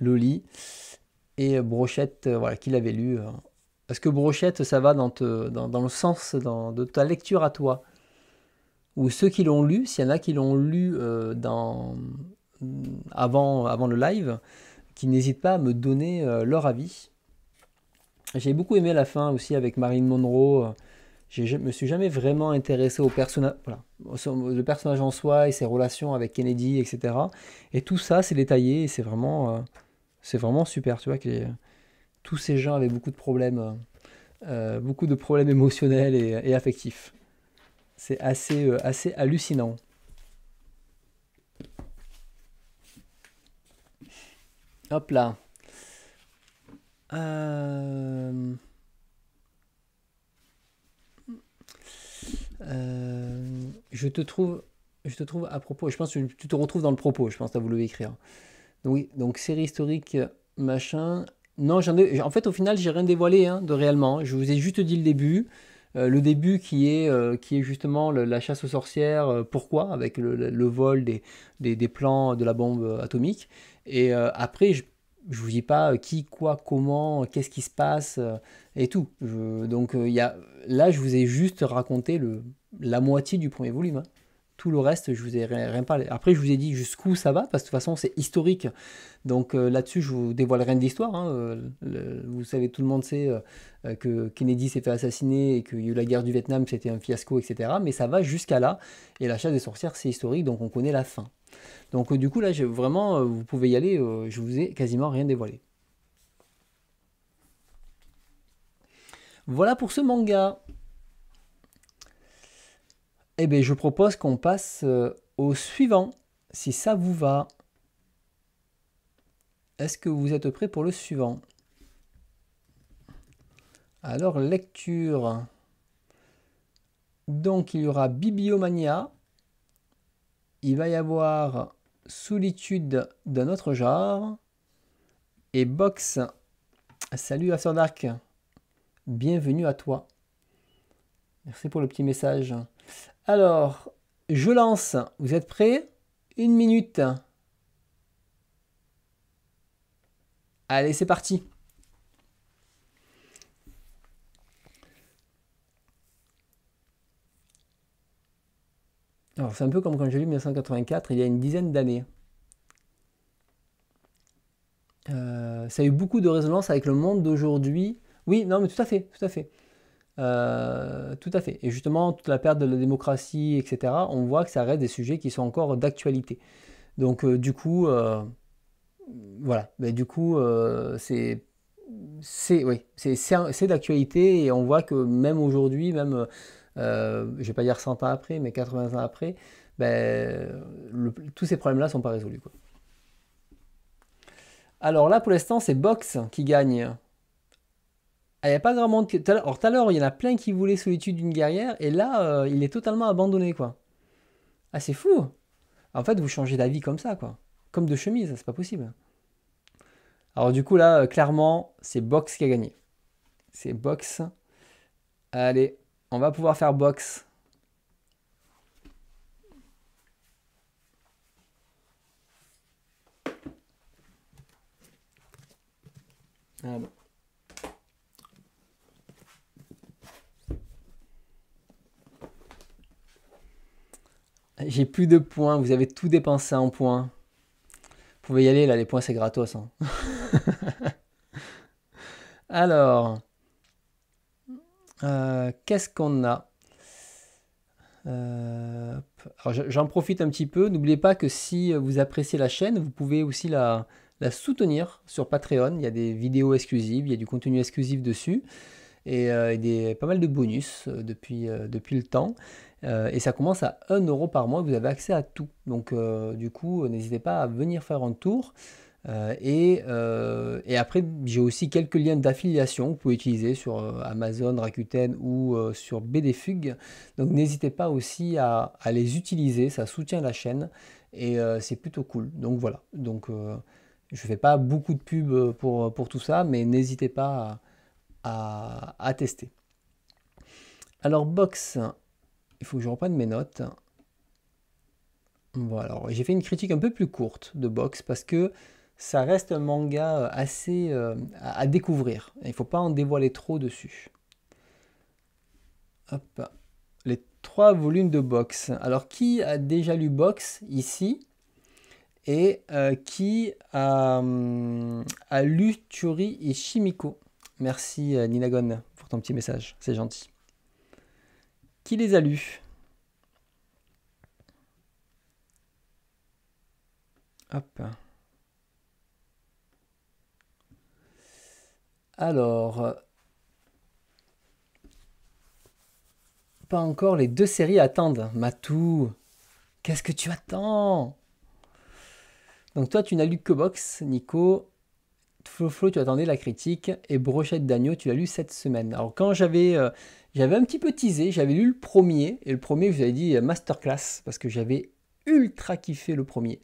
Loli. Et Brochette, voilà, qui l'avait lu. Est-ce que Brochette, ça va dans, le sens de ta lecture à toi ou ceux qui l'ont lu, s'il y en a qui l'ont lu euh, dans, avant, avant le live, qui n'hésitent pas à me donner euh, leur avis. J'ai beaucoup aimé la fin aussi avec Marine Monroe. Je ne me suis jamais vraiment intéressé au personnage, le personnage en soi et ses relations avec Kennedy, etc. Et tout ça, c'est détaillé et c'est vraiment, euh, vraiment super. Tu vois que tous ces gens avaient beaucoup de problèmes, beaucoup de problèmes émotionnels et affectifs. C'est assez, euh, assez hallucinant. Hop là. Euh, euh, je te trouve, je te trouve à propos. Je pense que tu te retrouves dans le propos. Je pense que tu as voulu écrire. Donc, donc série historique, machin. Non, j'en En fait, au final, j'ai rien dévoilé hein, de réellement. Je vous ai juste dit le début. Euh, le début qui est, euh, qui est justement la chasse aux sorcières, euh, pourquoi, avec le, vol des, des, plans de la bombe atomique. Et après, je ne vous dis pas qui, quoi, comment, qu'est-ce qui se passe et tout. donc il y a, là, je vous ai juste raconté le, la moitié du premier volume. Hein. Tout le reste, je vous ai rien parlé. Après, je vous ai dit jusqu'où ça va, parce que de toute façon, c'est historique. Donc euh, là-dessus, je vous dévoile rien de l'histoire. Hein. Euh, vous savez, tout le monde sait euh, que Kennedy s'est fait assassiner et qu'il y a eu la guerre du Vietnam, c'était un fiasco, etc. Mais ça va jusqu'à là. Et la chasse des sorcières, c'est historique, donc on connaît la fin. Donc du coup, là, vraiment, vous pouvez y aller. je vous ai quasiment rien dévoilé. Voilà pour ce manga. Eh bien, je propose qu'on passe euh, au suivant, si ça vous va. Est-ce que vous êtes prêt pour le suivant Alors, lecture. Donc, il y aura bibliomania. Il va y avoir solitude d'un autre genre. Et box. Salut After Dark. Bienvenue à toi. Merci pour le petit message. Alors, je lance. Vous êtes prêts Une minute. Allez, c'est parti. Alors, c'est un peu comme quand j'ai lu 1984, il y a une dizaine d'années. Euh, ça a eu beaucoup de résonance avec le monde d'aujourd'hui. Oui, non, mais tout à fait, tout à fait. Euh, tout à fait. Et justement, toute la perte de la démocratie, etc., on voit que ça reste des sujets qui sont encore d'actualité. Donc, euh, du coup, euh, voilà. Mais du coup, c'est. C'est oui, c'est d'actualité et on voit que même aujourd'hui, même, je vais pas dire 100 ans après, mais 80 ans après, ben, tous ces problèmes-là ne sont pas résolus. Alors là, pour l'instant, c'est Box qui gagne. Il ah, n'y a pas vraiment. monde. Or, tout à l'heure, il y en a plein qui voulaient Solitude d'une guerrière, et là, euh, il est totalement abandonné, quoi. Ah, c'est fou En fait, vous changez d'avis comme ça, quoi. Comme de chemise, c'est pas possible. Alors, du coup, là, euh, clairement, c'est Box qui a gagné. C'est Box. Allez, on va pouvoir faire Box. Ah bon. J'ai plus de points, vous avez tout dépensé en points. Vous pouvez y aller, là, les points, c'est gratos. Hein. Alors, euh, qu'est-ce qu'on a euh, J'en profite un petit peu. N'oubliez pas que si vous appréciez la chaîne, vous pouvez aussi la, la, soutenir sur Patreon. Il y a des vidéos exclusives, il y a du contenu exclusif dessus et, euh, et des, pas mal de bonus depuis, depuis le temps. Euh, et ça commence à 1 euro par mois, vous avez accès à tout. Donc euh, du coup, n'hésitez pas à venir faire un tour. Euh, et, après, j'ai aussi quelques liens d'affiliation que vous pouvez utiliser sur Amazon, Rakuten ou sur BDFug. Donc n'hésitez pas aussi à, les utiliser, ça soutient la chaîne et c'est plutôt cool. Donc voilà, Donc, je ne fais pas beaucoup de pubs pour, pour tout ça, mais n'hésitez pas à tester. Alors Box, il faut que je reprenne mes notes. Voilà, j'ai fait une critique un peu plus courte de Box parce que ça reste un manga euh, assez euh, à, découvrir. Il ne faut pas en dévoiler trop dessus. Les trois volumes de Box. Alors, qui a déjà lu Box ici et euh, qui a, lu Churi et Shimiko Merci Ninagon pour ton petit message, c'est gentil. Qui les a lus Hop. Alors, pas encore les deux séries attendent. Matou, qu'est-ce que tu attends Donc toi, tu n'as lu que Box, Nico. Floflo, tu attendais la critique. Et Brochette d'agneau, tu l'as lu cette semaine. Alors quand j'avais... Euh, j'avais un petit peu teasé, j'avais lu le premier, et le premier, je vous avais dit euh, masterclass, parce que j'avais ultra kiffé le premier.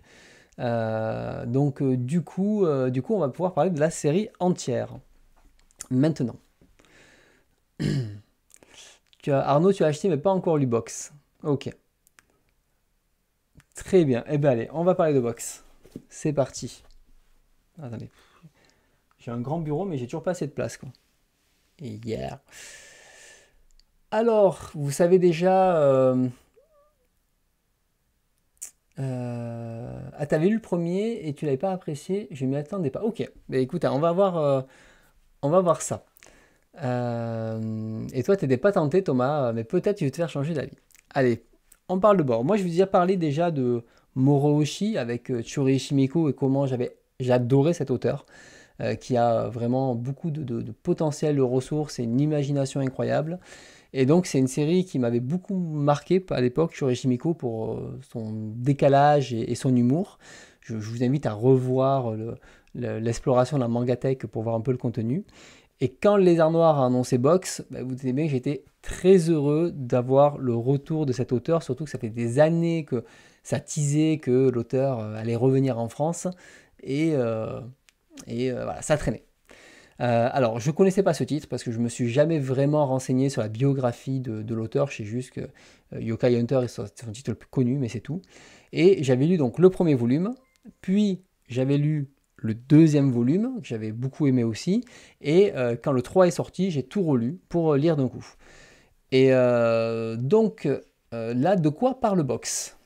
Euh, donc euh, du, coup, du coup, on va pouvoir parler de la série entière. Maintenant. Arnaud, tu as acheté mais pas encore lu box. Ok. Très bien. Eh bien allez, on va parler de box. C'est parti. Attendez. J'ai un grand bureau mais j'ai toujours pas assez de place. Quoi. Hier. Yeah. Alors, vous savez déjà... ah, t'avais lu le premier et tu l'avais pas apprécié, je m'y attendais pas. Ok, bah, écoute, hein, on va voir, euh, on va voir ça. et toi, t'étais pas tenté, Thomas, mais peut-être tu vais te faire changer d'avis. Allez, on parle de bord. Moi, je vous ai parlé déjà de Morooshi avec Churi Shimiko et comment j'avais j'adorais cet auteur qui a vraiment beaucoup de, de potentiel de ressources et une imagination incroyable. Et donc, c'est une série qui m'avait beaucoup marqué à l'époque, sur Chimico pour euh, son décalage et, son humour. Je, vous invite à revoir l'exploration de la mangatech pour voir un peu le contenu. Et quand Lézard Noir a annoncé Box, bah, vous savez bien que j'étais très heureux d'avoir le retour de cet auteur, surtout que ça fait des années que ça teasait que l'auteur euh, allait revenir en France. Et, euh, et voilà, ça traînait. Euh, alors, je ne connaissais pas ce titre parce que je ne me suis jamais vraiment renseigné sur la biographie de, l'auteur. Je sais juste que euh, Yokai Hunter est son, titre le plus connu, mais c'est tout. Et j'avais lu donc le premier volume, puis j'avais lu le deuxième volume, que j'avais beaucoup aimé aussi. Et euh, quand le 3 est sorti, j'ai tout relu pour lire d'un coup. Et donc, là, de quoi parle Box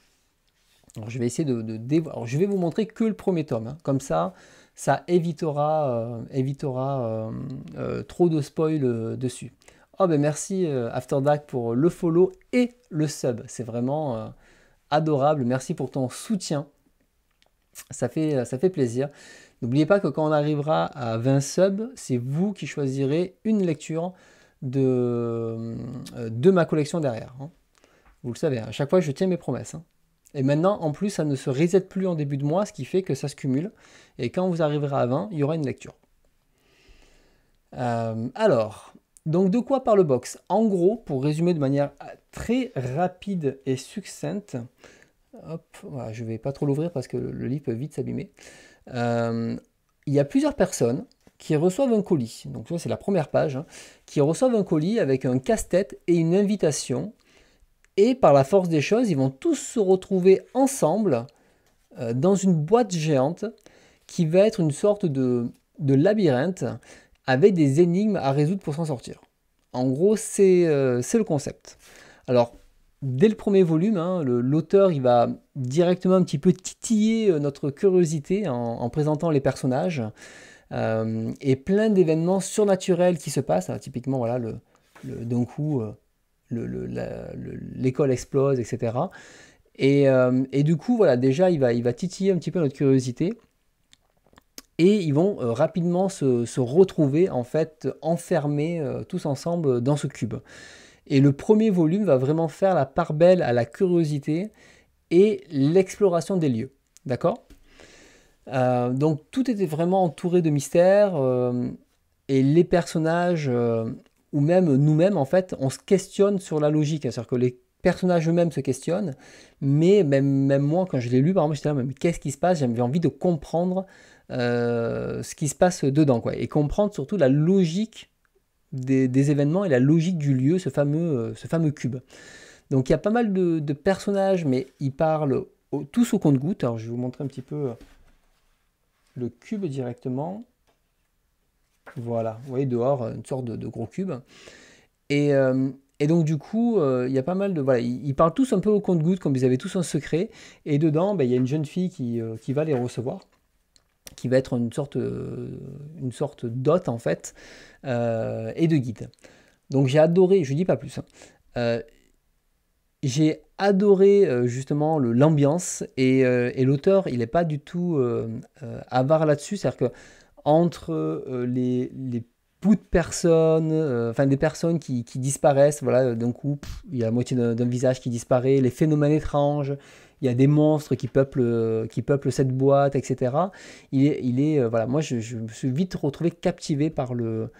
je vais essayer de, de, je vais vous montrer que le premier tome. Hein. Comme ça, ça évitera, euh, euh, euh, trop de spoil dessus. Oh ben merci Afterdark pour le follow et le sub, c'est vraiment adorable, merci pour ton soutien, ça fait, ça fait plaisir. N'oubliez pas que quand on arrivera à 20 subs, c'est vous qui choisirez une lecture de, de ma collection derrière. Hein. Vous le savez, hein. à chaque fois je tiens mes promesses. Hein. Et maintenant, en plus, ça ne se reset plus en début de mois, ce qui fait que ça se cumule. Et quand vous arriverez à 20, il y aura une lecture. Euh, alors, donc de quoi parle Box En gros, pour résumer de manière très rapide et succincte, hop, je ne vais pas trop l'ouvrir parce que le, livre peut vite s'abîmer. Euh, il y a plusieurs personnes qui reçoivent un colis. Donc ça c'est la première page, hein, qui reçoivent un colis avec un casse-tête et une invitation et par la force des choses, ils vont tous se retrouver ensemble euh, dans une boîte géante qui va être une sorte de, labyrinthe avec des énigmes à résoudre pour s'en sortir. En gros, c'est euh, le concept. Alors, dès le premier volume, hein, l'auteur va directement un petit peu titiller euh, notre curiosité en, présentant les personnages et plein d'événements surnaturels qui se passent. typiquement, voilà, le, le d'un coup, l'école explose, etc. Euh, et, du coup, voilà, déjà, il va, il va titiller un petit peu notre curiosité. Et ils vont euh, rapidement se, retrouver, en fait, enfermés euh, tous ensemble dans ce cube. Et le premier volume va vraiment faire la part belle à la curiosité et l'exploration des lieux. D'accord Donc, tout était vraiment entouré de mystères. et les personnages ou même nous-mêmes, en fait, on se questionne sur la logique. C'est-à-dire que les personnages eux-mêmes se questionnent, mais même, même moi, quand je l'ai lu, par exemple, j'étais là, mais qu'est-ce qui se passe J'avais envie de comprendre euh, ce qui se passe dedans, quoi. Et comprendre surtout la logique des, événements et la logique du lieu, ce fameux, euh, ce fameux cube. Donc il y a pas mal de, personnages, mais ils parlent tous au compte-goutte. Alors je vais vous montrer un petit peu euh, le cube directement. Voilà, vous voyez dehors euh, une sorte de, gros cube. Et, euh, donc du coup, euh, il y a pas mal de... Voilà, ils, parlent tous un peu au compte-goutte, comme ils avaient tous un secret. Et dedans, ben, il y a une jeune fille qui, va les recevoir, qui va être une sorte, une sorte d'hôte en fait, et de guide. Donc j'ai adoré, je ne dis pas plus. Hein. j'ai adoré justement l'ambiance et, l'auteur il n'est pas du tout avare là-dessus, c'est-à-dire que entre euh, les, les de personnes, euh, enfin des personnes qui, disparaissent, voilà, euh, d'un coup, il y a la moitié d'un visage qui disparaît, les phénomènes étranges, il y a des monstres qui peuplent, cette boîte, etc. Il est, voilà, moi je, me suis vite retrouvé captivé par le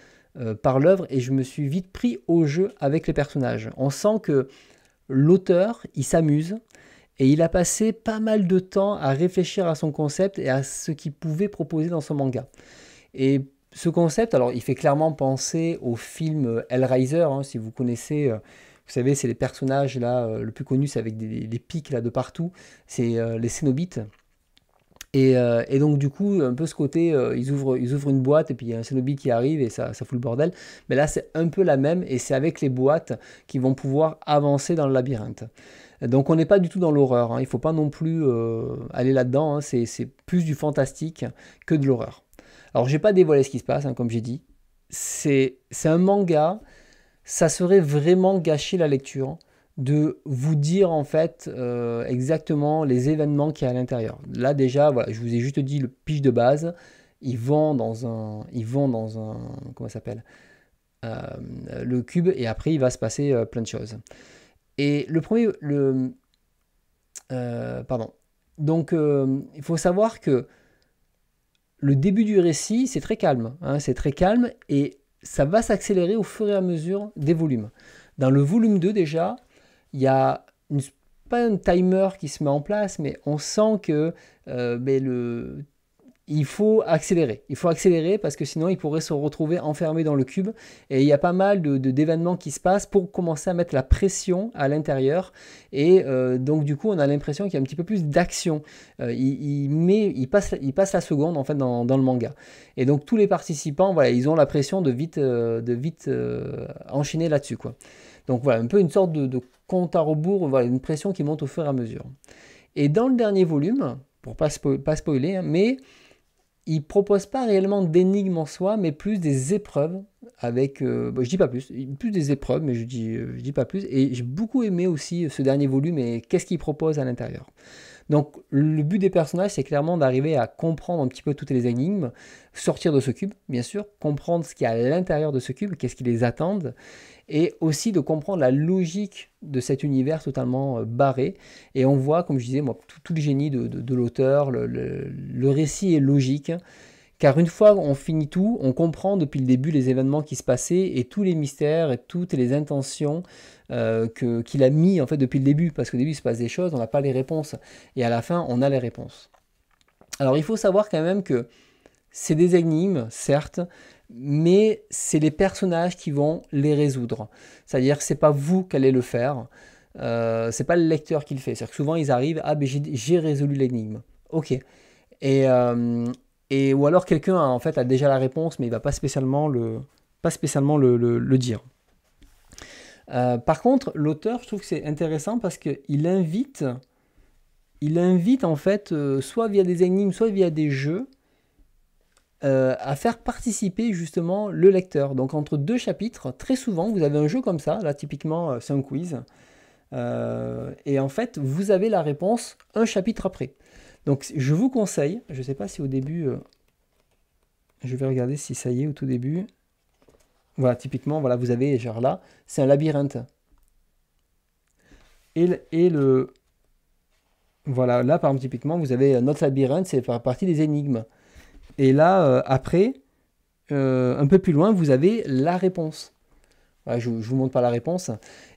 par l'œuvre et je me suis vite pris au jeu avec les personnages. On sent que l'auteur, il s'amuse, et il a passé pas mal de temps à réfléchir à son concept et à ce qu'il pouvait proposer dans son manga. Et ce concept, alors il fait clairement penser au film euh, Hellraiser, hein, si vous connaissez. Euh, vous savez, c'est les personnages là, euh, le plus connu, c'est avec des, pics là de partout. C'est les Cénobites. Euh, et, donc du coup, un peu ce côté, euh, ils, ouvrent, une boîte et puis il y a un Shinobi qui arrive et ça, fout le bordel. Mais là, c'est un peu la même et c'est avec les boîtes qu'ils vont pouvoir avancer dans le labyrinthe. Donc on n'est pas du tout dans l'horreur, hein. il ne faut pas non plus euh, aller là-dedans, hein. c'est plus du fantastique que de l'horreur. Alors n'ai pas dévoilé ce qui se passe, hein, comme j'ai dit. C'est un manga, ça serait vraiment gâcher la lecture de vous dire en fait euh, exactement les événements qu'il y a à l'intérieur. Là déjà, je vous ai juste dit le pitch de base. Ils vont dans un, ils vont dans un, comment s'appelle, euh, le cube et après il va se passer euh, plein de choses. Et le premier, le, pardon. Donc il faut savoir que le début du récit c'est très calme, hein, c'est très calme et ça va s'accélérer au fur et à mesure des volumes. Dans le volume 2 déjà, il y a pas un timer qui se met en place, mais on sent que euh, ben il faut accélérer. Il faut accélérer parce que sinon, il pourrait se retrouver enfermé dans le cube. Et il y a pas mal de, d'événements qui se passent pour commencer à mettre la pression à l'intérieur. Et euh, donc, du coup, on a l'impression qu'il y a un petit peu plus d'action. Euh, il, passe, il passe la seconde, en fait, dans, le manga. Et donc, tous les participants, voilà, ils ont la pression de vite, de vite enchaîner là-dessus, quoi. Donc voilà, un peu une sorte de, compte à rebours, voilà, une pression qui monte au fur et à mesure. Et dans le dernier volume, pour pas, pas spoiler, hein, mais il propose pas réellement d'énigmes en soi, mais plus des épreuves avec, euh, bah, je dis pas plus, plus des épreuves, mais je dis, euh, je dis pas plus. Et j'ai beaucoup aimé aussi euh, ce dernier volume et qu'est-ce qu'il propose à l'intérieur. Donc le but des personnages, c'est clairement d'arriver à comprendre un petit peu toutes les énigmes, sortir de ce cube, bien sûr, comprendre ce qu'il y a à l'intérieur de ce cube, qu'est-ce qui les attend, et aussi de comprendre la logique de cet univers totalement euh, barré. Et on voit, comme je disais, moi, tout, le génie de, l'auteur, le, récit est logique. Car une fois on finit tout, on comprend depuis le début les événements qui se passaient et tous les mystères et toutes les intentions euh, qu'il a mis en fait depuis le début. Parce qu'au début il se passe des choses, on n'a pas les réponses. Et à la fin, on a les réponses. Alors il faut savoir quand même que c'est des énigmes, certes, mais c'est les personnages qui vont les résoudre. C'est-à-dire que c'est pas vous qui allez le faire, euh, c'est pas le lecteur qui le fait. cest que souvent ils arrivent, ah j'ai résolu l'énigme. Ok. Euh, et, ou alors quelqu'un en fait a déjà la réponse, mais il va pas spécialement le, pas spécialement le, dire. Euh, par contre, l'auteur, je trouve que c'est intéressant parce qu'il invite, il invite en fait, euh, soit via des énigmes, soit via des jeux, euh, à faire participer justement le lecteur. Donc entre deux chapitres, très souvent, vous avez un jeu comme ça, là typiquement euh, c'est un quiz, euh, et en fait vous avez la réponse un chapitre après. Donc je vous conseille, je ne sais pas si au début, je vais regarder si ça y est au tout début. Voilà, typiquement, voilà, vous avez genre là, c'est un labyrinthe. Et, le, voilà, là, par exemple, typiquement, vous avez notre labyrinthe, c'est par partie des énigmes. Et là, euh, après, euh, un peu plus loin, vous avez la réponse. je ne vous montre pas la réponse.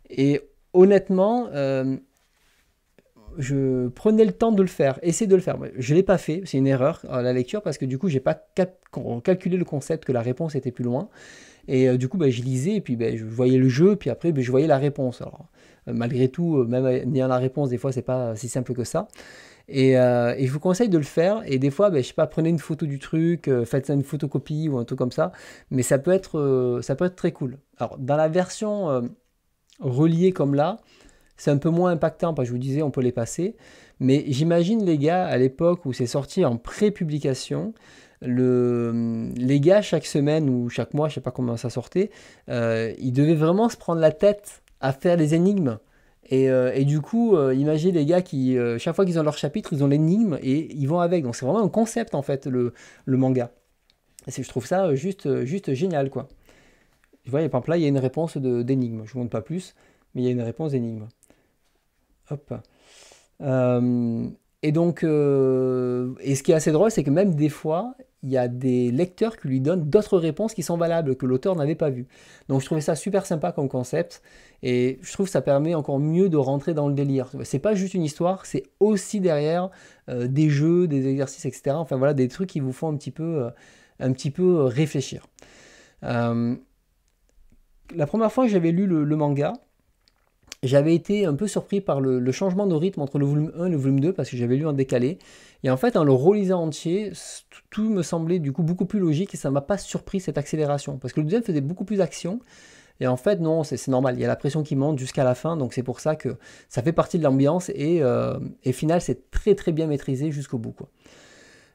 Et honnêtement, euh, je prenais le temps de le faire, essayez de le faire. Je ne l'ai pas fait, c'est une erreur la lecture parce que du coup, je n'ai pas calculé le concept que la réponse était plus loin. Et du coup, bah, je lisais et puis bah, je voyais le jeu, puis après, bah, je voyais la réponse. Alors, malgré tout, même ayant la réponse, des fois, c'est pas si simple que ça. Euh, et, je vous conseille de le faire. Et des fois, ben, je sais pas, prenez une photo du truc, euh, faites une photocopie ou un truc comme ça. Mais ça peut être, euh, ça peut être très cool. Alors, dans la version reliée comme là, c'est un peu moins impactant parce que je vous disais, on peut les passer. Mais j'imagine les gars, à l'époque où c'est sorti en pré-publication, le, les gars, chaque semaine ou chaque mois, je sais pas comment ça sortait, ils devaient vraiment se prendre la tête à faire des énigmes euh, et, du coup, euh, imagine imaginez les gars qui, euh, chaque fois qu'ils ont leur chapitre, ils ont l'énigme et ils vont avec. Donc c'est vraiment un concept en fait, le, manga. Et je trouve ça juste, juste génial quoi. Je vois, par exemple là, il y a une réponse d'énigme. Je ne vous montre pas plus, mais il y a une réponse d'énigme. Hop. et donc, et ce qui est assez drôle, c'est que même des fois, il y a des lecteurs qui lui donnent d'autres réponses qui sont valables, que l'auteur n'avait pas vues. Donc je trouvais ça super sympa comme concept, et je trouve que ça permet encore mieux de rentrer dans le délire. C'est pas juste une histoire, c'est aussi derrière euh, des jeux, des exercices, etc. Enfin voilà, des trucs qui vous font un petit peu, euh, un petit peu euh, réfléchir. la première fois que j'avais lu le, manga, j'avais été un peu surpris par le, le changement de rythme entre le volume 1 et le volume 2, parce que j'avais lu en décalé. Et en fait, en le relisant entier, tout me semblait du coup beaucoup plus logique et ça ne m'a pas surpris cette accélération. Parce que le deuxième faisait beaucoup plus d'action. Et en fait, non, c'est normal. Il y a la pression qui monte jusqu'à la fin. Donc c'est pour ça que ça fait partie de l'ambiance. Et, euh, final, c'est très très bien maîtrisé jusqu'au bout.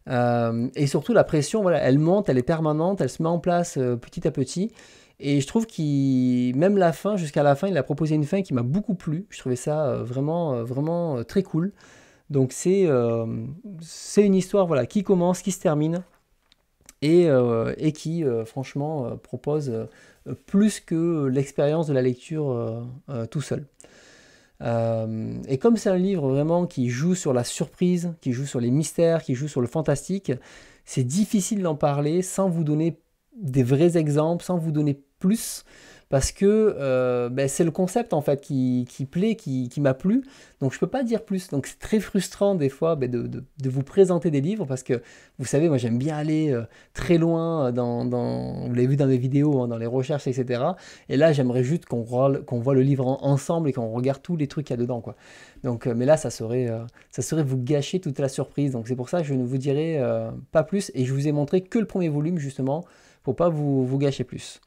Euh, et surtout, la pression, elle monte, elle est permanente, elle se met en place euh, petit à petit. Et je trouve qu'il, même la fin, jusqu'à la fin, il a proposé une fin qui m'a beaucoup plu. Je trouvais ça euh, vraiment, vraiment très cool. Donc euh, c'est une histoire voilà, qui commence, qui se termine, et, euh, et qui euh, franchement propose plus que l'expérience de la lecture tout seul. et comme c'est un livre vraiment qui joue sur la surprise, qui joue sur les mystères, qui joue sur le fantastique, c'est difficile d'en parler sans vous donner des vrais exemples, sans vous donner plus parce que euh, ben, c'est le concept en fait qui, plaît, qui, m'a plu. Donc je ne peux pas dire plus. Donc c'est très frustrant des fois ben, de, vous présenter des livres parce que vous savez, moi j'aime bien aller euh, très loin euh, dans, dans vous l'avez vu dans mes vidéos, hein, dans les recherches, etc. Et là j'aimerais juste qu'on voit le livre ensemble et qu'on regarde tous les trucs qu'il y a dedans quoi. Donc mais là ça serait ça serait vous gâcher toute la surprise. Donc c'est pour ça que je ne vous dirai pas plus et je vous ai montré que le premier volume justement pour pas vous, vous gâcher plus.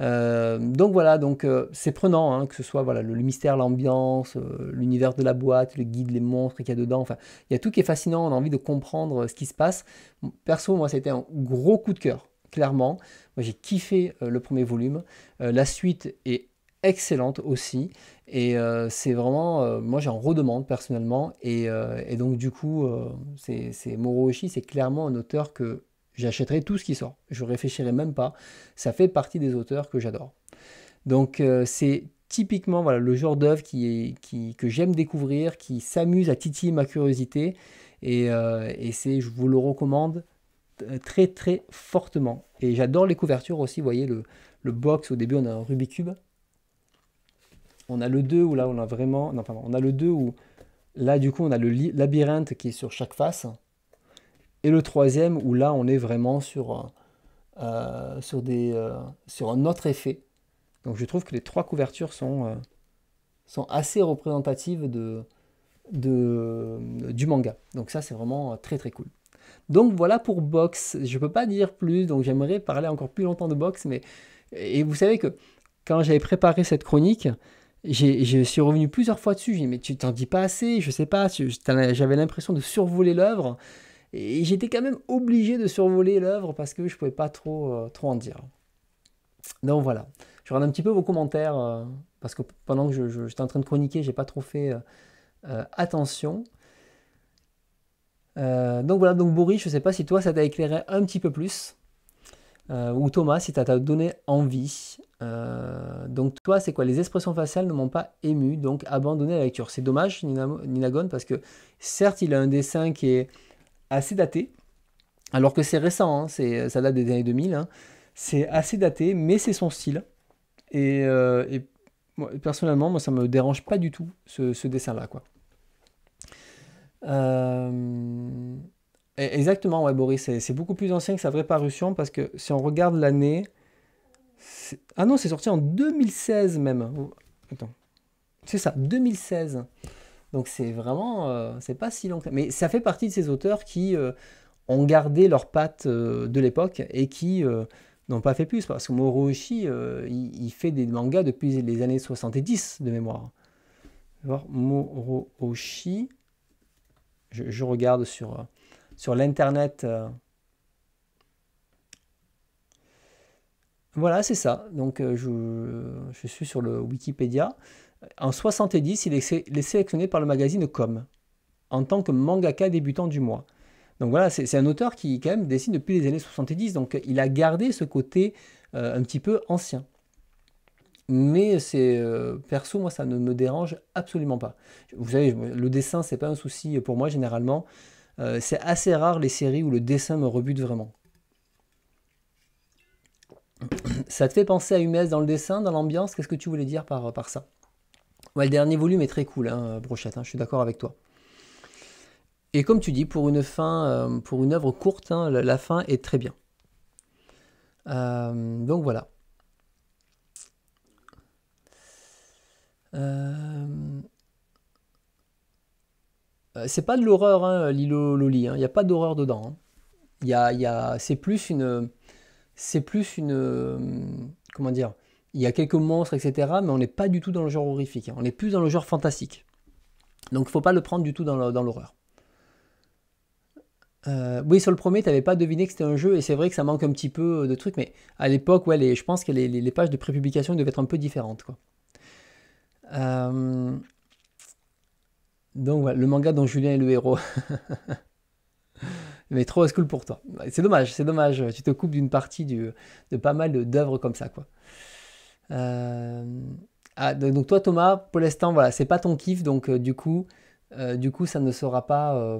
Euh, donc voilà, donc euh, c'est prenant, hein, que ce soit voilà, le, mystère, l'ambiance, euh, l'univers de la boîte, le guide, les monstres qu'il y a dedans, enfin, il y a tout qui est fascinant, on a envie de comprendre ce qui se passe. Perso, moi, c'était un gros coup de cœur, clairement. Moi, j'ai kiffé le premier volume. la suite est excellente aussi. Et c'est vraiment, moi j'en redemande personnellement. Et, donc du coup, c'est Moro c'est clairement un auteur que J'achèterai tout ce qui sort. Je réfléchirai même pas. Ça fait partie des auteurs que j'adore. Donc euh, c'est typiquement voilà, le genre d'œuvre qui, qui, que j'aime découvrir, qui s'amuse à titiller ma curiosité. Et, euh, c'est, je vous le recommande très très fortement. Et j'adore les couvertures aussi. Vous voyez le, le box, au début on a un Rubik's Cube. On a le 2 où là on a vraiment... Non, pardon, on a le 2 où là du coup on a le labyrinthe qui est sur chaque face. Et le troisième, où là, on est vraiment sur, euh, euh, sur, des, euh, sur un autre effet. Donc je trouve que les trois couvertures sont, sont assez représentatives de, de, du manga. Donc ça, c'est vraiment très très cool. Donc voilà pour Box. Je ne peux pas dire plus, donc j'aimerais parler encore plus longtemps de Box. Mais... Et vous savez que quand j'avais préparé cette chronique, je suis revenu plusieurs fois dessus. J'ai dit, mais tu t'en dis pas assez, je sais pas, j'avais l'impression de survoler l'œuvre. Et j'étais quand même obligé de survoler l'œuvre parce que je ne pouvais pas trop, euh, trop en dire. Donc voilà, je regarde un petit peu vos commentaires euh, parce que pendant que j'étais je, en train de chroniquer, j'ai pas trop fait euh, attention. donc voilà, donc Boris, je ne sais pas si toi ça t'a éclairé un petit peu plus. ou Thomas, si ça t'a donné envie. donc toi, c'est quoi Les expressions faciales ne m'ont pas ému, donc abandonner la lecture. C'est dommage, Ninagone, parce que certes, il a un dessin qui est assez daté, alors que c'est récent, hein, euh, ça date des années 2000. Hein. C'est assez daté, mais c'est son style. Et, euh, personnellement, moi, ça ne me dérange pas du tout, ce, dessin-là. quoi. Euh, e-, exactement, ouais, Boris, c'est, beaucoup plus ancien que sa vraie parution, parce que si on regarde l'année... Ah non, c'est sorti en 2016 même. C'est ça, 2016. Donc c'est vraiment, euh, c'est pas si long. Mais ça fait partie de ces auteurs qui euh, ont gardé leurs pattes euh, de l'époque et qui n'ont pas fait plus. Parce que Moroshi, il, fait des mangas depuis les années 70 de mémoire. Voir je, je, regarde sur, sur l'internet. Voilà, c'est ça. Donc je, je suis sur le Wikipédia. En 70, il est, sélectionné par le magazine Com en tant que mangaka débutant du mois. Donc voilà, c'est un auteur qui quand même dessine depuis les années 70, donc il a gardé ce côté euh, un petit peu ancien. Mais c'est euh, perso, moi ça ne me dérange absolument pas. Vous savez, le dessin c'est pas un souci pour moi généralement. Euh, c'est assez rare les séries où le dessin me rebute vraiment. Ça te fait penser à humes dans le dessin, dans l'ambiance Qu'est-ce que tu voulais dire par, par ça le dernier volume est très cool, hein, Brochette, hein, je suis d'accord avec toi. Et comme tu dis, pour une fin, euh, pour une œuvre courte, hein, la, fin est très bien. Euh, donc voilà. Euh, c'est pas de l'horreur, Lilo Loli. Il n'y a pas d'horreur dedans. C'est plus une. C'est plus une. Comment dire il y a quelques monstres, etc. Mais on n'est pas du tout dans le genre horrifique. Hein. On est plus dans le genre fantastique. Donc il faut pas le prendre du tout dans l'horreur. Euh, oui, sur le premier, tu n'avais pas deviné que c'était un jeu, et c'est vrai que ça manque un petit peu euh, de trucs, mais à l'époque, ouais, je pense que les, pages de prépublication devaient être un peu différentes. Quoi. Euh, donc voilà, le manga dont Julien est le héros. mais trop school pour toi. C'est dommage, c'est dommage, tu te coupes d'une partie de pas mal d'œuvres comme ça, quoi. Euh, ah, donc toi Thomas, pour l'instant, voilà, c'est pas ton kiff, donc euh, du coup, euh, du coup, ça ne sera pas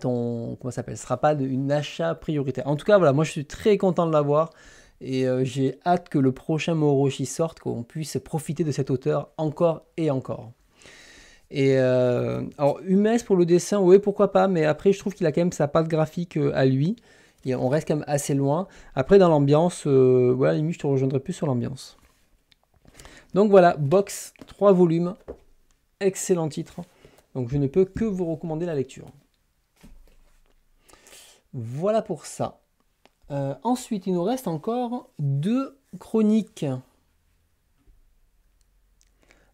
ton comment s'appelle sera pas de, une achat prioritaire. En tout cas, voilà, moi je suis très content de l'avoir et j'ai hâte que le prochain Moroshi sorte, qu'on puisse profiter de cet auteur encore et encore. Et alors Humes pour le dessin, oui pourquoi pas, mais après je trouve qu'il a quand même sa patte graphique à lui on reste quand même assez loin. Après, dans l'ambiance, voilà, euh, je te rejoindrai plus sur l'ambiance. Donc voilà, Box, 3 volumes. Excellent titre. Donc je ne peux que vous recommander la lecture. Voilà pour ça. Euh, ensuite, il nous reste encore deux chroniques.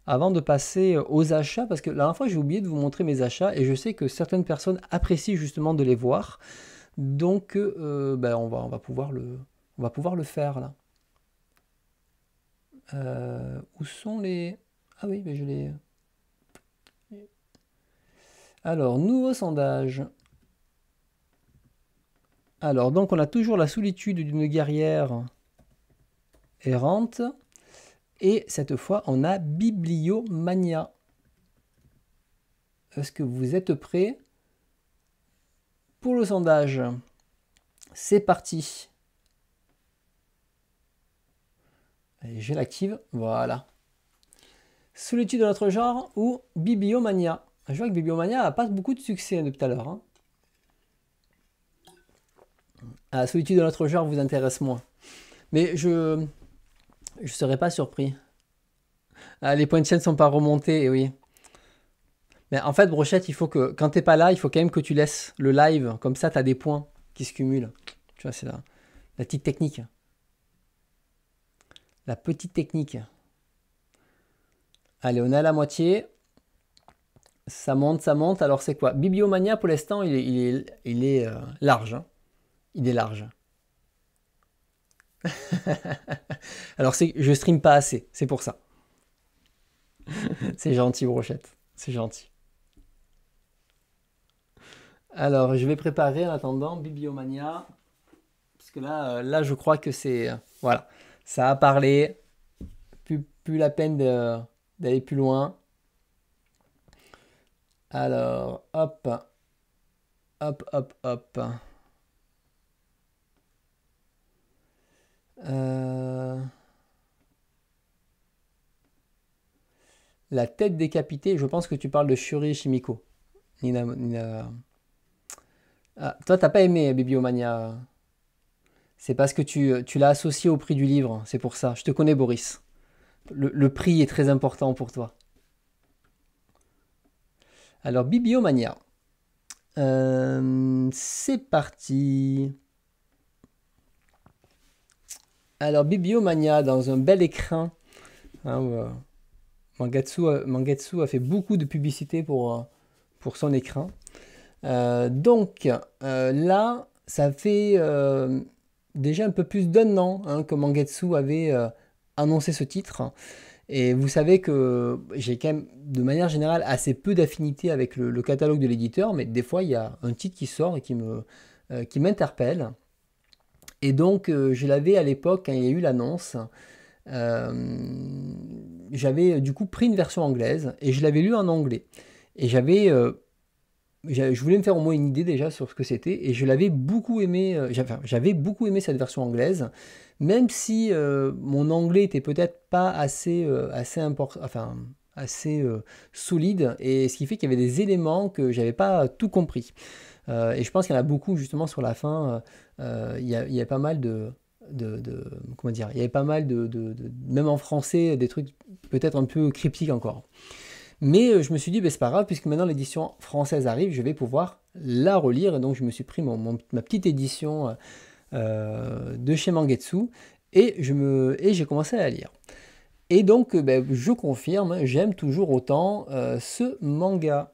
Avant de passer aux achats, parce que la dernière fois j'ai oublié de vous montrer mes achats et je sais que certaines personnes apprécient justement de les voir. Donc, euh, ben, on, va, on, va pouvoir le, on va pouvoir le faire là. Euh, où sont les... Ah oui, mais ben, je les... Alors, nouveau sondage. Alors, donc on a toujours la solitude d'une guerrière errante. Et cette fois, on a Bibliomania. Est-ce que vous êtes prêts pour le sondage. C'est parti. Et je l'active, voilà. l'étude de notre genre ou Bibiomania Je vois que Bibiomania n'a pas beaucoup de succès hein, depuis tout à l'heure. Hein. La ah, solitude de notre genre vous intéresse moins. Mais je ne serais pas surpris. Ah, les points de chaîne ne sont pas remontés, et eh oui. Mais en fait, Brochette, il faut que quand t'es pas là, il faut quand même que tu laisses le live. Comme ça, tu as des points qui se cumulent. Tu vois, c'est la, la petite technique. La petite technique. Allez, on est à la moitié. Ça monte, ça monte. Alors c'est quoi Bibliomania, pour l'instant, il est, il est, euh, large. Hein. il est large. Alors c'est, je stream pas assez, c'est pour ça. c'est gentil, Brochette. C'est gentil. Alors, je vais préparer en attendant Bibliomania. Parce que là, euh, là je crois que c'est. Euh, voilà. Ça a parlé. Plus, la peine d'aller plus loin. Alors, hop. Hop, hop, hop. Euh, la tête décapitée, je pense que tu parles de Shuri Shimiko. Nina... Ah, toi, t'as pas aimé Bibiomania, C'est parce que tu, l'as associé au prix du livre, c'est pour ça. Je te connais, Boris. Le, prix est très important pour toi. Alors, Bibiomania, euh, c'est parti. Alors, Bibiomania, dans un bel écran, hein, euh, Mangatsu, a, fait beaucoup de publicité pour, euh, pour son écran. Euh, donc euh, là, ça fait euh, déjà un peu plus d'un an hein, que Mangetsu avait annoncé ce titre. Et vous savez que j'ai quand même, de manière générale, assez peu d'affinité avec le, catalogue de l'éditeur, mais des fois, il y a un titre qui sort et qui me m'interpelle. Et donc, je l'avais à l'époque, il y a eu l'annonce, j'avais du coup pris une version anglaise et je l'avais lu en anglais. Et j'avais je voulais me faire au moins une idée déjà sur ce que c'était et je l'avais beaucoup aimé, euh, j'avais beaucoup aimé cette version anglaise, même si euh, mon anglais était peut-être pas assez, euh, assez important, enfin assez solide et ce qui fait qu'il y avait des éléments que j'avais pas tout compris. et je pense qu'il y en a beaucoup justement sur la fin, il y, a, pas mal de, comment dire, il y avait pas mal de, de même en français des trucs peut-être un peu cryptiques encore. Mais euh, je me suis dit, bah, c'est pas grave, puisque maintenant l'édition française arrive, je vais pouvoir la relire. Et donc je me suis pris mon, ma petite édition euh, euh, de chez Mangetsu et j'ai commencé à la lire. Et donc, bah, je confirme, hein, j'aime toujours autant ce manga.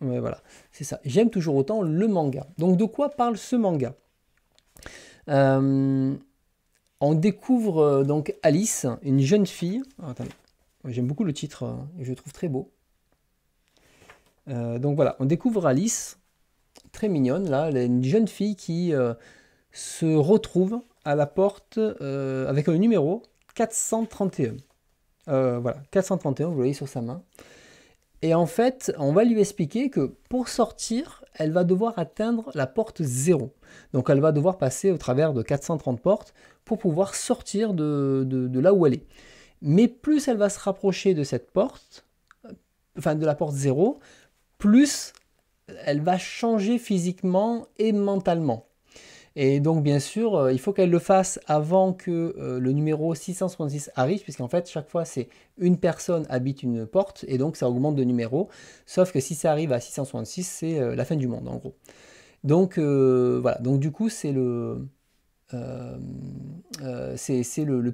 Ouais, voilà, c'est ça. J'aime toujours autant le manga. Donc, de quoi parle ce manga On découvre donc Alice, une jeune fille. Oh, attendez. J'aime beaucoup le titre, hein, je le trouve très beau. Euh, donc voilà, on découvre Alice, très mignonne, là, une jeune fille qui euh, se retrouve à la porte euh, avec le numéro 431. voilà, 431, vous voyez sur sa main. Et en fait, on va lui expliquer que pour sortir, elle va devoir atteindre la porte 0. Donc elle va devoir passer au travers de 430 portes pour pouvoir sortir de là où elle est mais plus elle va se rapprocher de cette porte, euh, enfin de la porte 0, plus elle va changer physiquement et mentalement. Et donc bien sûr, euh, il faut qu'elle le fasse avant que euh, le numéro 666 arrive, puisqu'en fait chaque fois c'est une personne habite une porte, et donc ça augmente de numéro, sauf que si ça arrive à 666, c'est la fin du monde en gros. Donc voilà, donc du coup c'est le,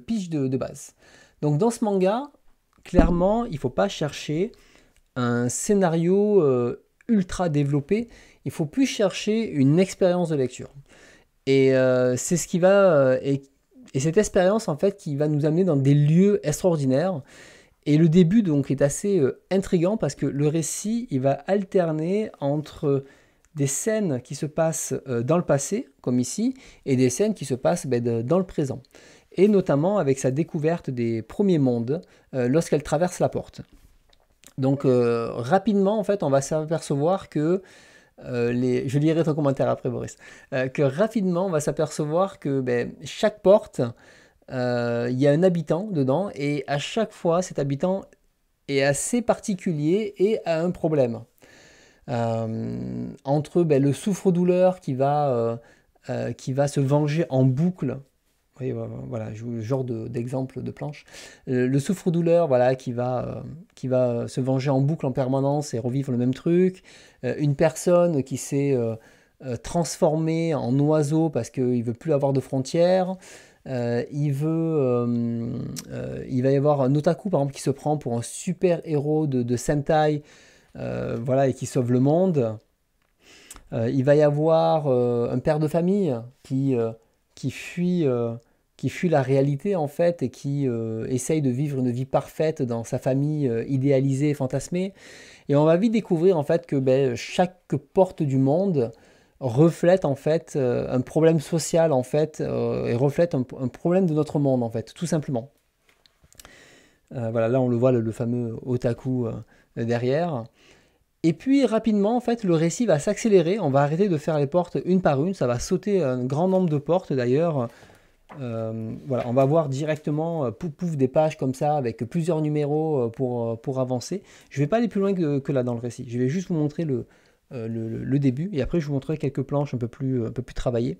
pitch de base. Donc dans ce manga, clairement, il ne faut pas chercher un scénario euh, ultra développé, il faut plus chercher une expérience de lecture. Et euh, c'est ce qui va... Euh, et, cette expérience, en fait, qui va nous amener dans des lieux extraordinaires. Et le début, donc, est assez intriguant intrigant parce que le récit, il va alterner entre des scènes qui se passent dans le passé, comme ici, et des scènes qui se passent ben, dans le présent et notamment avec sa découverte des premiers mondes euh, lorsqu'elle traverse la porte. Donc euh, rapidement, en fait, on va s'apercevoir que euh, les... Je lirai ton commentaire après, Boris. que rapidement, on va s'apercevoir que ben, chaque porte, il y a un habitant dedans, et à chaque fois, cet habitant est assez particulier et a un problème. entre ben, le souffre-douleur qui va... qui va se venger en boucle euh, voilà, je genre d'exemple de, planche. Euh, le souffre-douleur, voilà, qui va, euh, qui va se venger en boucle en permanence et revivre le même truc. une personne qui s'est transformée en oiseau parce qu'il veut plus avoir de frontières. il, veut, il va y avoir un otaku par exemple qui se prend pour un super héros de, de Sentai, voilà, et qui sauve le monde. il va y avoir un père de famille qui, qui fuit qui fuit la réalité en fait et qui euh, essaye de vivre une vie parfaite dans sa famille euh, idéalisée et fantasmée. Et on va vite découvrir en fait que ben, chaque porte du monde reflète en fait euh, un problème social en fait et reflète un, problème de notre monde en fait, tout simplement. voilà, là on le voit le fameux otaku derrière. Et puis rapidement, en fait, le récit va s'accélérer. On va arrêter de faire les portes une par une. Ça va sauter un grand nombre de portes d'ailleurs. Euh, voilà, on va voir directement euh, pouf, des pages comme ça avec plusieurs numéros euh, pour, pour avancer. Je ne vais pas aller plus loin que, là dans le récit. Je vais juste vous montrer le, début et après je vous montrerai quelques planches un peu plus, un peu plus travaillées.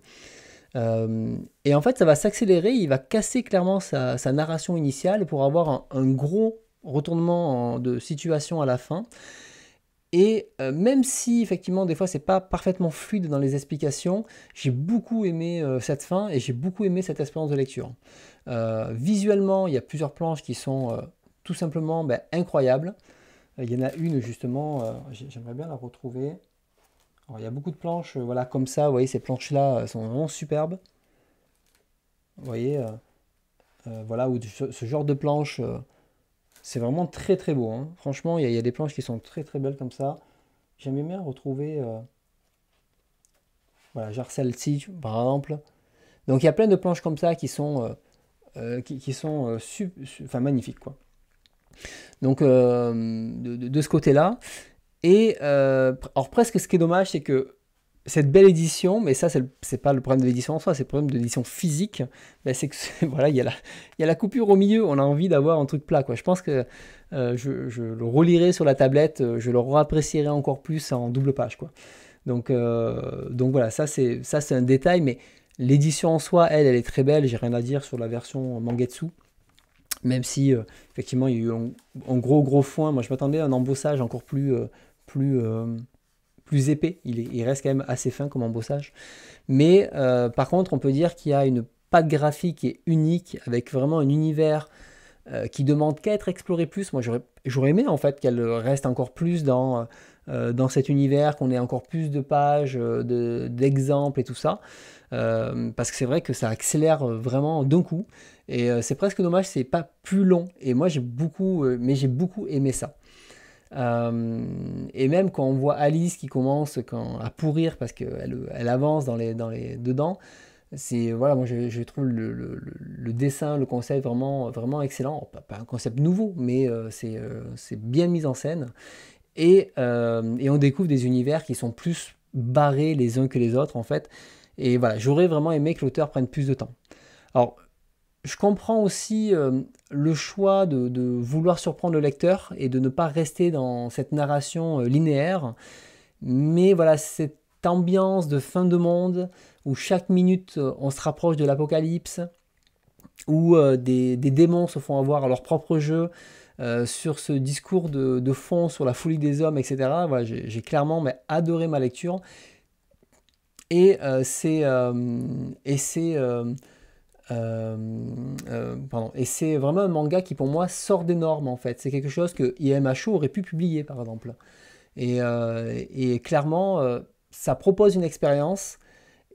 et en fait, ça va s'accélérer. Il va casser clairement sa, narration initiale pour avoir un, gros retournement de situation à la fin. Et euh, même si effectivement des fois c'est pas parfaitement fluide dans les explications, j'ai beaucoup aimé euh, cette fin et j'ai beaucoup aimé cette expérience de lecture. Euh, visuellement, il y a plusieurs planches qui sont tout simplement ben, incroyables. Il y en a une justement, j'aimerais bien la retrouver. il y a beaucoup de planches, voilà comme ça. Vous voyez ces planches là sont vraiment superbes. Vous voyez, voilà où ce, genre de planches... C'est vraiment très très beau. Hein. Franchement, il y, a des planches qui sont très très belles comme ça. J'aime bien retrouver. Euh... Voilà, par exemple. Donc il y a plein de planches comme ça qui sont, euh, euh, qui, sont euh, enfin, magnifiques. Quoi. Donc de, de, ce côté-là. Et alors presque ce qui est dommage, c'est que cette belle édition, mais ça, c'est pas le problème de l'édition en soi, c'est le problème de l'édition physique. Ben, c'est que, voilà, il y, a la, la coupure au milieu, on a envie d'avoir un truc plat, quoi. Je pense que euh, je, le relirai sur la tablette, euh, je le rapprécierai encore plus en double page, quoi. Donc, euh, voilà, ça, c'est un détail, mais l'édition en soi, elle, elle est très belle, j'ai rien à dire sur la version Mangetsu. Même si, effectivement, il y a eu un, gros, gros foin. Moi, je m'attendais à un embossage encore plus, plus plus épais. Il, reste quand même assez fin comme embossage. Mais euh, par contre, on peut dire qu'il y a une patte graphique unique, avec vraiment un univers euh, qui demande qu'à être exploré plus. Moi, j'aurais aimé en fait qu'elle reste encore plus dans, euh, dans cet univers, qu'on ait encore plus de pages, d'exemples et tout ça. parce que c'est vrai que ça accélère vraiment d'un coup. Et c'est presque dommage, c'est pas plus long. Et moi, j'ai beaucoup, mais j'ai beaucoup aimé ça. Euh, et même quand on voit Alice qui commence quand, à pourrir parce qu'elle elle avance dans les, les, dedans, c'est voilà, moi je, trouve le, dessin, le concept vraiment, vraiment excellent. Pas, un concept nouveau, mais euh, euh, c'est bien mis en scène. Et, on découvre des univers qui sont plus barrés les uns que les autres en fait. Et voilà, j'aurais vraiment aimé que l'auteur prenne plus de temps. Alors, je comprends aussi euh, le choix de, vouloir surprendre le lecteur et de ne pas rester dans cette narration euh, linéaire. Mais voilà, cette ambiance de fin de monde où chaque minute euh, on se rapproche de l'apocalypse, où des, démons se font avoir à leur propre jeu, sur ce discours de, fond, sur la folie des hommes, etc. j'ai clairement adoré ma lecture. Et c'est euh, euh, et c'est vraiment un manga qui pour moi sort des normes en fait. C'est quelque chose que IMHO aurait pu publier par exemple. Et, euh, clairement, ça propose une expérience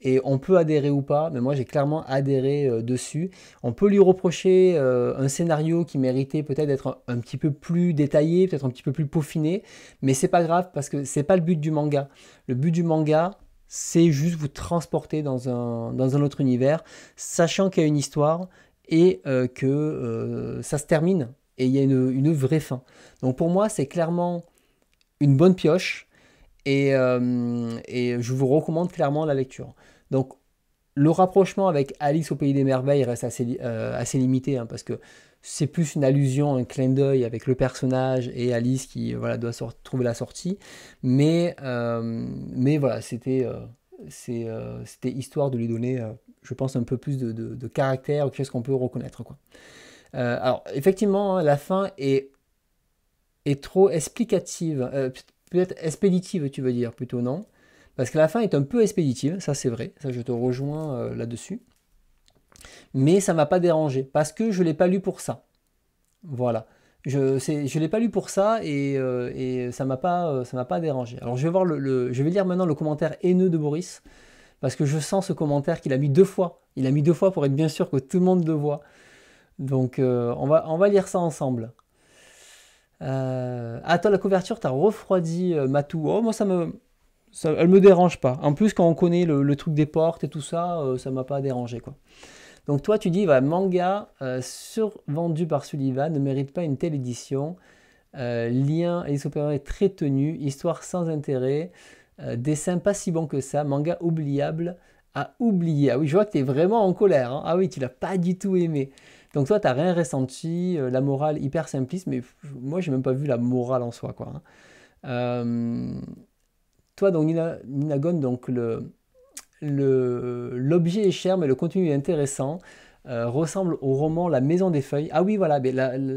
et on peut adhérer ou pas, mais moi j'ai clairement adhéré dessus. On peut lui reprocher un scénario qui méritait peut-être d'être un, petit peu plus détaillé, peut-être un petit peu plus peaufiné, mais c'est pas grave parce que c'est pas le but du manga. Le but du manga, c'est juste vous transporter dans un, autre univers, sachant qu'il y a une histoire et euh, que euh, ça se termine et il y a une, vraie fin. Donc pour moi, c'est clairement une bonne pioche euh, et, je vous recommande clairement la lecture. Donc le rapprochement avec Alice au Pays des Merveilles reste assez, assez limité hein, parce que c'est plus une allusion, un clin d'œil avec le personnage et Alice qui euh, voilà, doit trouver la sortie. Mais, euh, mais voilà, euh, c'était histoire de lui donner, je pense, un peu plus de, caractère, quelque chose qu'on peut reconnaître. Quoi. alors, effectivement, hein, la fin est, est trop explicative, peut-être expéditive, tu veux dire, plutôt non Parce que la fin est un peu expéditive, ça c'est vrai, ça je te rejoins là-dessus mais ça m'a pas dérangé parce que je l'ai pas lu pour ça. Voilà. Je ne l'ai pas lu pour ça et, euh, ça m'a pas euh, m'a pas dérangé. Alors je vais voir le, je vais lire maintenant le commentaire haineux de Boris parce que je sens ce commentaire qu'il a mis deux fois. Il a mis deux fois pour être bien sûr que tout le monde le voit. Donc euh, on va on va lire ça ensemble. Ah toi la couverture t'as refroidi Matou. Oh moi ça me elle me dérange pas. En plus quand on connaît le, truc des portes et tout ça ça m'a pas dérangé quoi. Donc toi, tu dis, manga euh, survendu par Sullivan ne mérite pas une telle édition. Euh, lien et est très tenu, histoire sans intérêt, euh, dessin pas si bon que ça, manga oubliable à oublier. Ah oui, je vois que tu es vraiment en colère. Hein. Ah oui, tu l'as pas du tout aimé. Donc toi, tu rien ressenti, la morale hyper simpliste, mais moi, j'ai même pas vu la morale en soi. quoi. Hein. toi, donc Nina, Ninagon, donc le, l'objet est cher, mais le contenu est intéressant. Euh, ressemble au roman La Maison des Feuilles. Ah oui, voilà,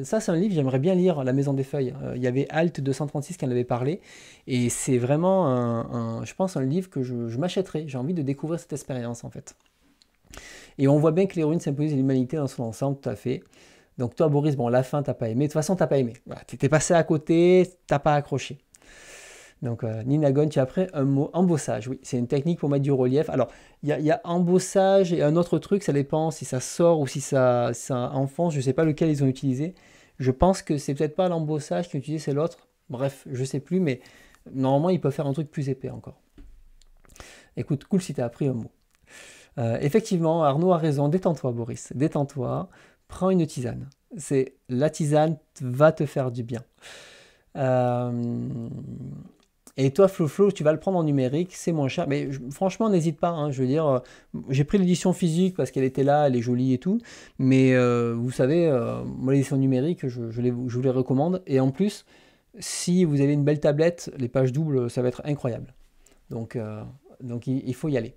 ça c'est un livre, j'aimerais bien lire La Maison des Feuilles. Euh, il y avait Alt 236 qui en avait parlé, et c'est vraiment, un, je pense, un livre que je, m'achèterai. J'ai envie de découvrir cette expérience en fait. Et on voit bien que l'héroïne symbolise l'humanité dans son ensemble, tout à fait. Donc toi, Boris, bon, la fin, t'as pas aimé. De toute façon, t'as pas aimé. t'étais passé à côté, t'as pas accroché. Donc euh, Ninagon, tu as appris un mot embossage, oui, c'est une technique pour mettre du relief. Alors, il y, a embossage et un autre truc, ça dépend si ça sort ou si ça, ça enfonce, je ne sais pas lequel ils ont utilisé. Je pense que c'est peut-être pas l'embossage qu'ils ont utilisé, c'est l'autre. Bref, je ne sais plus, mais normalement, ils peuvent faire un truc plus épais encore. Écoute, cool si tu as appris un mot. Euh, effectivement, Arnaud a raison, détends-toi Boris, détends-toi, prends une tisane. C'est la tisane va te faire du bien. Euh... Et toi, Flowflow, tu vas le prendre en numérique, c'est moins cher. Mais franchement, n'hésite pas. Hein. je veux dire, euh, j'ai pris l'édition physique parce qu'elle était là, elle est jolie et tout. Mais euh, vous savez, euh, moi, l'édition numérique, je, je vous les recommande. Et en plus, si vous avez une belle tablette, les pages doubles, ça va être incroyable. Donc, donc il, il, faut y aller.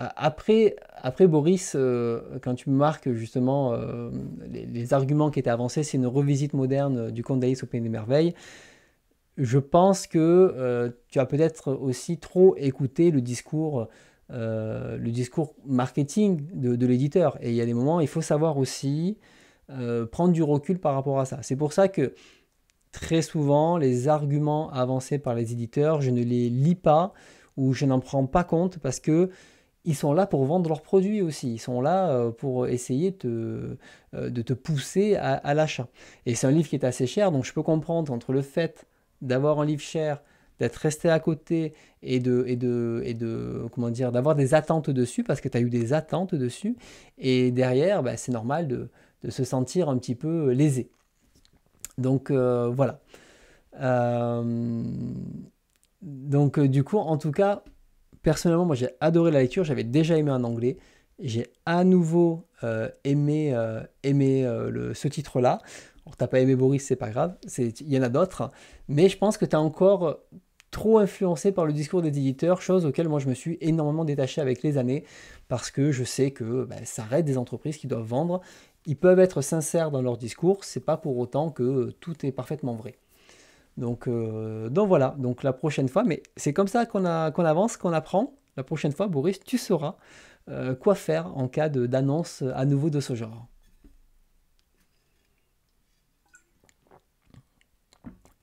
Après, après Boris, euh, quand tu marques justement euh, les, arguments qui étaient avancés, c'est une revisite moderne du conte d'Alice au Pays des Merveilles. Je pense que euh, tu as peut-être aussi trop écouté le discours, le discours marketing de, de l'éditeur. Et il y a des moments, il faut savoir aussi prendre du recul par rapport à ça. C'est pour ça que très souvent, les arguments avancés par les éditeurs, je ne les lis pas ou je n'en prends pas compte parce que ils sont là pour vendre leurs produits aussi. Ils sont là euh, pour essayer euh, de te pousser à, l'achat. Et c'est un livre qui est assez cher, donc je peux comprendre entre le fait d'avoir un livre cher, d'être resté à côté et de, et de, et de comment dire, d'avoir des attentes dessus, parce que tu as eu des attentes dessus, et derrière, bah, c'est normal de, se sentir un petit peu lésé. Donc euh, voilà. donc du coup, en tout cas, personnellement, moi j'ai adoré la lecture, j'avais déjà aimé un anglais, j'ai à nouveau euh, aimé, euh, aimé euh, ce titre-là. T'as pas aimé Boris, c'est pas grave, il y en a d'autres, mais je pense que tu encore trop influencé par le discours des éditeurs, chose auquel moi je me suis énormément détaché avec les années, parce que je sais que bah, ça reste des entreprises qui doivent vendre, ils peuvent être sincères dans leur discours, c'est pas pour autant que tout est parfaitement vrai. Euh, donc, voilà, donc la prochaine fois, mais c'est comme ça qu'on avance, qu'on apprend. La prochaine fois, Boris, tu sauras euh, quoi faire en cas d'annonce à nouveau de ce genre.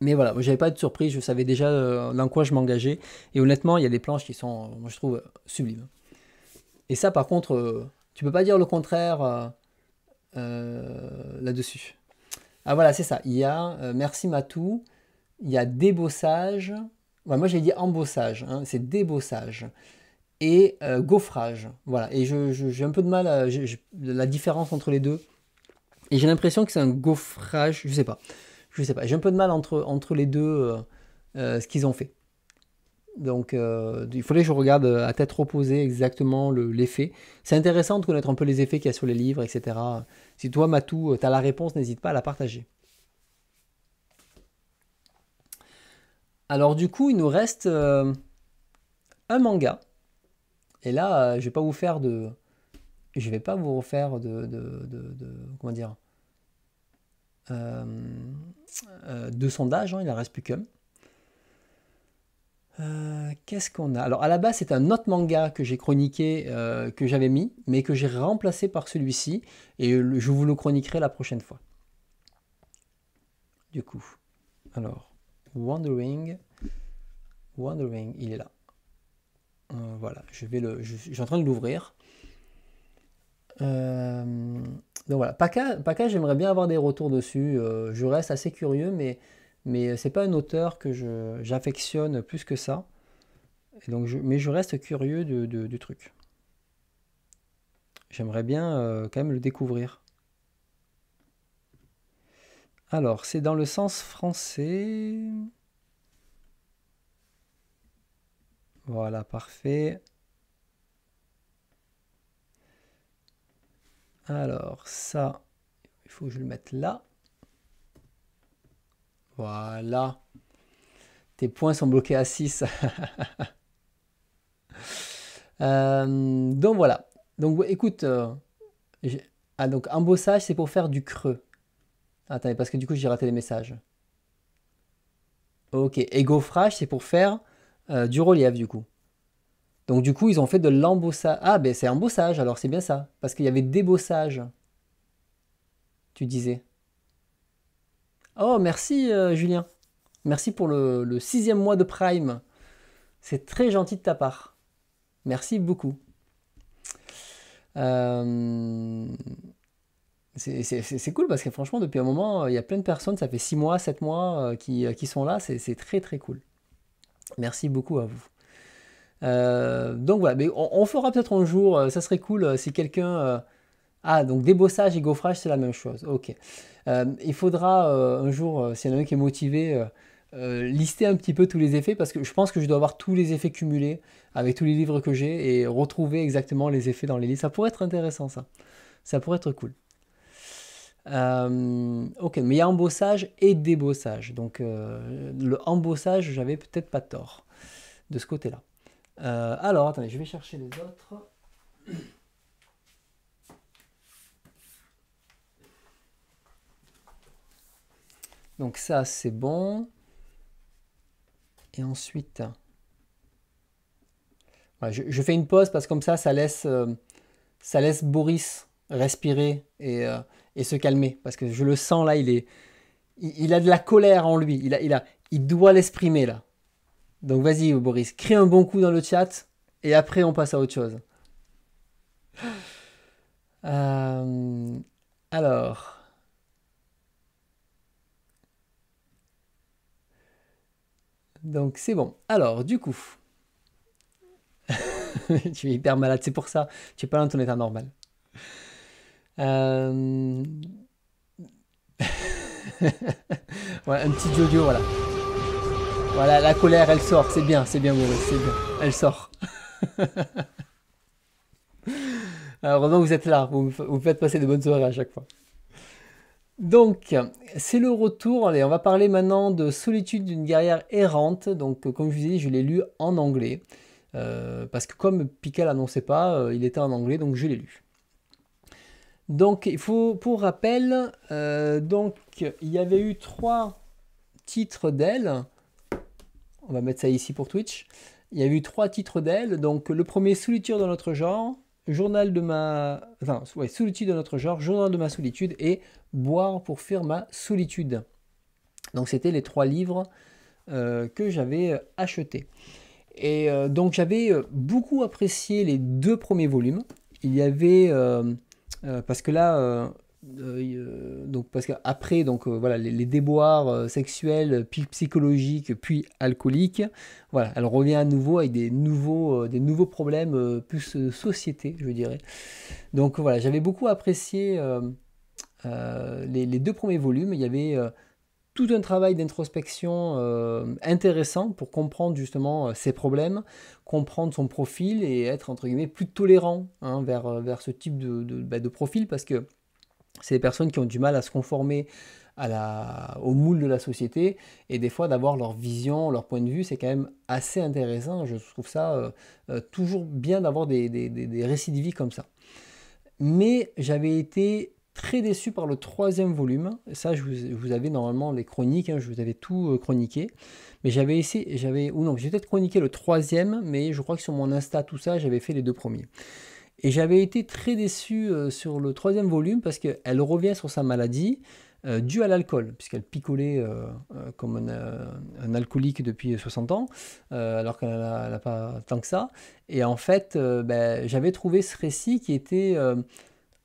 Mais voilà, j'avais pas de surprise, je savais déjà euh, dans quoi je m'engageais. Et honnêtement, il y a des planches qui sont, moi, je trouve, sublimes. Et ça, par contre, tu peux pas dire le contraire là-dessus. Ah voilà, c'est ça. Il y a Merci Matou il y a débossage. moi, j'ai dit embossage, hein, c'est débossage. Et euh, gaufrage. Voilà. Et j'ai un peu de mal à la différence entre les deux. Et j'ai l'impression que c'est un gaufrage. Je sais pas. Je sais pas. J'ai un peu de mal entre, entre les deux euh, euh, ce qu'ils ont fait. Donc, il fallait que je regarde à tête reposée exactement l'effet. c'est intéressant de connaître un peu les effets qu'il y a sur les livres, etc. Si toi, Matou, tu as la réponse, n'hésite pas à la partager. Alors du coup, il nous reste euh, un manga. Et là, euh, je vais pas vous faire de, je vais pas vous refaire de, comment dire, euh, de sondage. Hein, il en reste plus qu'un. Qu'est-ce qu'on a Alors à la base, c'est un autre manga que j'ai chroniqué, que j'avais mis, mais que j'ai remplacé par celui-ci, et je vous le chroniquerai la prochaine fois. Du coup, alors. Wandering. Wandering, il est là. Euh, voilà, je vais le, je, suis en train de l'ouvrir. Euh, donc voilà, pas j'aimerais bien avoir des retours dessus. Euh, je reste assez curieux, mais, mais c'est pas un auteur que j'affectionne plus que ça. Et donc je, mais je reste curieux du truc. J'aimerais bien quand même le découvrir. Alors, c'est dans le sens français. Voilà, parfait. Alors, ça, il faut que je le mette là. Voilà. Tes points sont bloqués à 6. Euh, donc voilà. Donc écoute, euh, ah, donc embossage, c'est pour faire du creux. Attendez, parce que du coup, j'ai raté les messages. Ok, et c'est pour faire euh, du relief, du coup. Donc, du coup, ils ont fait de l'embossage. Ah, ben c'est embossage, alors c'est bien ça. Parce qu'il y avait débossage. Tu disais. Oh, merci, euh, Julien. Merci pour le, sixième mois de Prime. C'est très gentil de ta part. Merci beaucoup. Euh... C'est cool parce que franchement, depuis un moment, il y a plein de personnes, ça fait 6 mois, 7 mois, euh, euh, qui, sont là. C'est très très cool. Merci beaucoup à vous. Euh, donc voilà, mais on, fera peut-être un jour, ça serait cool si quelqu'un... ah, donc débossage et gaufrage, c'est la même chose. Ok. il faudra un jour, s'il y en a un qui est motivé, lister un petit peu tous les effets, parce que je pense que je dois avoir tous les effets cumulés avec tous les livres que j'ai et retrouver exactement les effets dans les livres. Ça pourrait être intéressant, ça. Ça pourrait être cool. Euh, ok, mais il y a embossage et débossage. Donc euh, le embossage, j'avais peut-être pas tort de ce côté-là. Euh, alors, attendez, je vais chercher les autres. Donc ça, c'est bon. Et ensuite, je, je, fais une pause parce que comme ça, ça laisse, ça laisse Boris respirer et et se calmer. Parce que je le sens là, il est, il, a de la colère en lui. Il a, il a, il doit l'exprimer là. Donc vas-y, Boris, crée un bon coup dans le chat et après on passe à autre chose. Euh, alors. Donc c'est bon. Alors, du coup. tu es hyper malade, c'est pour ça. Tu es pas dans ton état normal. Euh, un petit Jojo, voilà. Voilà, la colère, elle sort. C'est bien, c'est bien, c'est Elle sort. Alors que vous êtes là. Vous, faites passer de bonnes soirées à chaque fois. Donc, c'est le retour. Allez, on va parler maintenant de Solitude d'une guerrière errante. Donc, comme je vous ai je l'ai lu en anglais. Euh, parce que comme Pika annonçait pas, euh, il était en anglais, donc je l'ai lu. Donc, il faut, pour rappel, euh, donc, il y avait eu trois titres d'elle. On va mettre ça ici pour Twitch. Il y a eu trois titres d'elle. Donc, le premier, Solitude dans notre genre, Journal de ma. Enfin, ouais, Solitude notre genre, Journal de ma solitude et Boire pour faire ma solitude. Donc, c'était les trois livres euh, que j'avais euh, achetés. Et donc, j'avais beaucoup apprécié les deux premiers volumes. Il y avait. Euh, parce que là, après euh, euh, donc parce qu'après, donc voilà, les, déboires sexuels, puis psychologiques, puis alcooliques, voilà, elle revient à nouveau avec des nouveaux, des nouveaux problèmes plus société, je dirais. Donc voilà, j'avais beaucoup apprécié les, les, deux premiers volumes. Il y avait tout un travail d'introspection euh, intéressant pour comprendre justement euh, ses problèmes, comprendre son profil et être entre guillemets plus tolérant hein, euh, vers, ce type de, bah, de, profil parce que c'est des personnes qui ont du mal à se conformer à la, au moule de la société et des fois d'avoir leur vision, leur point de vue, c'est quand même assez intéressant. Je trouve ça toujours bien d'avoir des, des, des récits de vie comme ça. Mais j'avais été très déçu par le troisième volume. Ça, je vous, avez avais normalement les chroniques, hein, je vous avais tout euh, chroniqué. Mais j'avais essayé, j'avais, ou non, j'ai peut-être chroniqué le troisième, mais je crois que sur mon Insta, tout ça, j'avais fait les deux premiers. Et j'avais été très déçu euh, sur le troisième volume parce qu'elle revient sur sa maladie euh, due à l'alcool, puisqu'elle picolait comme un, alcoolique depuis 60 ans, alors qu'elle n'a pas tant que ça. Et en fait, ben, j'avais trouvé ce récit qui était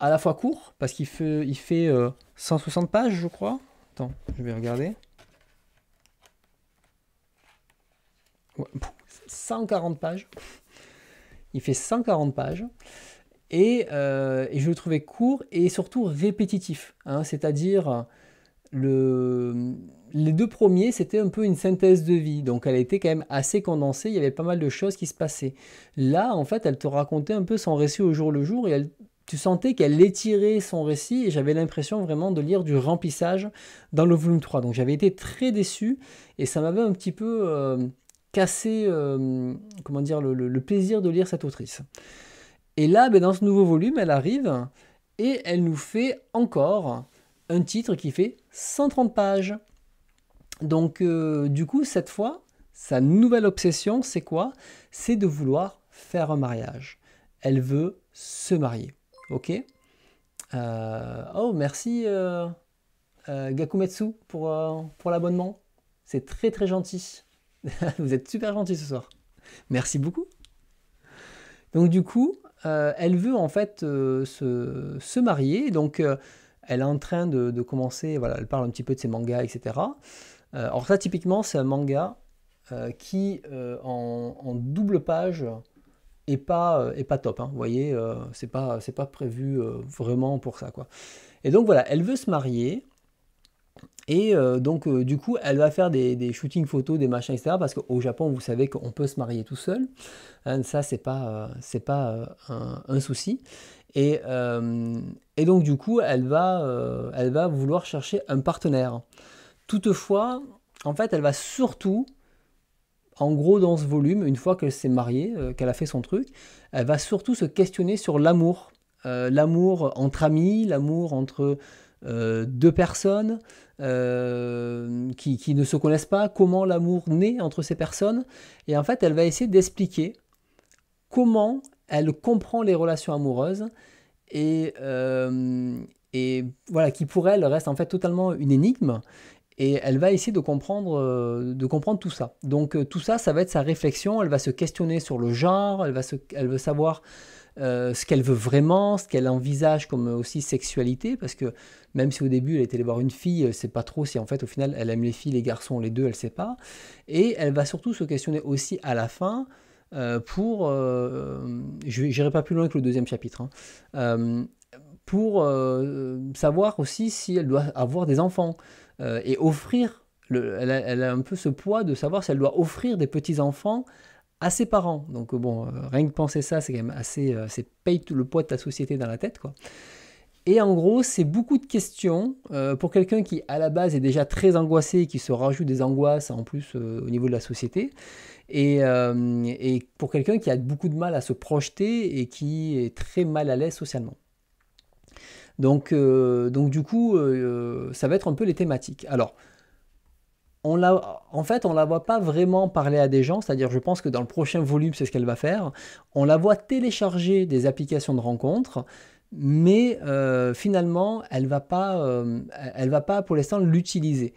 à la fois court, parce qu'il fait, il fait 160 euh, pages, je crois. Attends, je vais regarder. 140 pages. Il fait 140 pages. Euh, et, je le trouvais court et surtout répétitif. Hein. C'est-à-dire, le, les deux premiers, c'était un peu une synthèse de vie. Donc, elle était quand même assez condensée. Il y avait pas mal de choses qui se passaient. Là, en fait, elle te racontait un peu son récit au jour le jour et elle tu sentais qu'elle étirait son récit et j'avais l'impression vraiment de lire du remplissage dans le volume 3. Donc j'avais été très déçu et ça m'avait un petit peu euh, cassé euh, comment dire, le, plaisir de lire cette autrice. Et là, ben, dans ce nouveau volume, elle arrive et elle nous fait encore un titre qui fait 130 pages. Donc euh, du coup, cette fois, sa nouvelle obsession, c'est quoi C'est de vouloir faire un mariage. Elle veut se marier. Ok. Euh, oh, merci euh, euh, Gakumetsu pour, pour l'abonnement. C'est très très gentil. Vous êtes super gentil ce soir. Merci beaucoup. Donc du coup, elle veut en fait se, marier. Donc elle est en train de, commencer. Voilà, elle parle un petit peu de ses mangas, etc. alors ça, typiquement, c'est un manga qui en, double page pas, et euh, pas top. Hein. Vous voyez, euh, c'est pas, c'est pas prévu euh, vraiment pour ça. Quoi. Et donc voilà, elle veut se marier. Et donc du coup, elle va faire des, shootings photos, des machins, etc. Parce qu'au Japon, vous savez qu'on peut se marier tout seul. Hein, ça, c'est pas, c'est pas un, un, souci. Et, et, donc du coup, elle va, elle va vouloir chercher un partenaire. Toutefois, en fait, elle va surtout en gros, dans ce volume, une fois qu'elle s'est mariée, euh, qu'elle a fait son truc, elle va surtout se questionner sur l'amour. Euh, l'amour entre amis, l'amour entre euh, deux personnes qui, ne se connaissent pas, comment l'amour naît entre ces personnes. Et en fait, elle va essayer d'expliquer comment elle comprend les relations amoureuses et, et voilà, qui pour elle reste en fait totalement une énigme et elle va essayer de comprendre, euh, de comprendre tout ça. Donc euh, tout ça, ça va être sa réflexion, elle va se questionner sur le genre, elle, va elle veut savoir euh, ce qu'elle veut vraiment, ce qu'elle envisage comme aussi sexualité, parce que même si au début elle était allée voir une fille, elle sait pas trop si en fait au final elle aime les filles, les garçons, les deux, elle sait pas. Et elle va surtout se questionner aussi à la fin, pour, je n'irai pas plus loin que le deuxième chapitre, hein. pour savoir aussi si elle doit avoir des enfants, euh, et offrir, elle, a, un peu ce poids de savoir si elle doit offrir des petits-enfants à ses parents. Donc bon, euh, rien que penser ça, c'est quand même assez, euh, c'est paye tout le poids de ta société dans la tête, quoi. Et en gros, c'est beaucoup de questions pour quelqu'un qui, à la base, est déjà très angoissé, qui se rajoute des angoisses en plus au niveau de la société. et pour quelqu'un qui a beaucoup de mal à se projeter et qui est très mal à l'aise socialement. Donc, euh, donc du coup, euh, euh, ça va être un peu les thématiques. Alors, on la, en fait, on la voit pas vraiment parler à des gens, c'est-à-dire je pense que dans le prochain volume, c'est ce qu'elle va faire. On la voit télécharger des applications de rencontre, mais finalement, elle va va pas pour l'instant l'utiliser.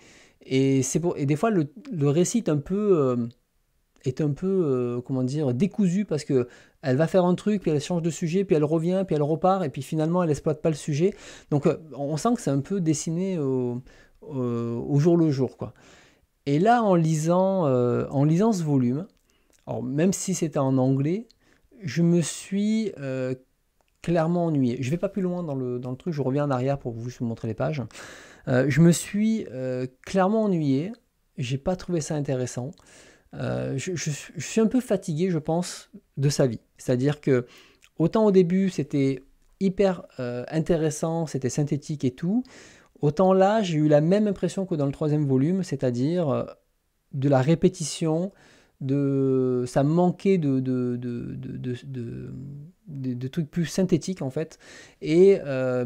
Et et des fois le, récit un peu est un peu comment dire décousu parce que elle va faire un truc, puis elle change de sujet, puis elle revient, puis elle repart, et puis finalement elle exploite pas le sujet. Donc euh, on sent que c'est un peu dessiné au, jour le jour. Quoi. Et là, en lisant, euh, en lisant ce volume, même si c'était en anglais, je me suis euh, clairement ennuyé. Je vais pas plus loin dans le, truc, je reviens en arrière pour vous, montrer les pages. je me suis clairement ennuyé, j'ai pas trouvé ça intéressant. Euh, je, suis un peu fatigué, je pense, de sa vie. C'est-à-dire que autant au début c'était hyper euh, intéressant, c'était synthétique et tout, autant là j'ai eu la même impression que dans le troisième volume, c'est-à-dire euh, de la répétition, de ça manquait de de, de, de, de, trucs plus synthétiques en fait, et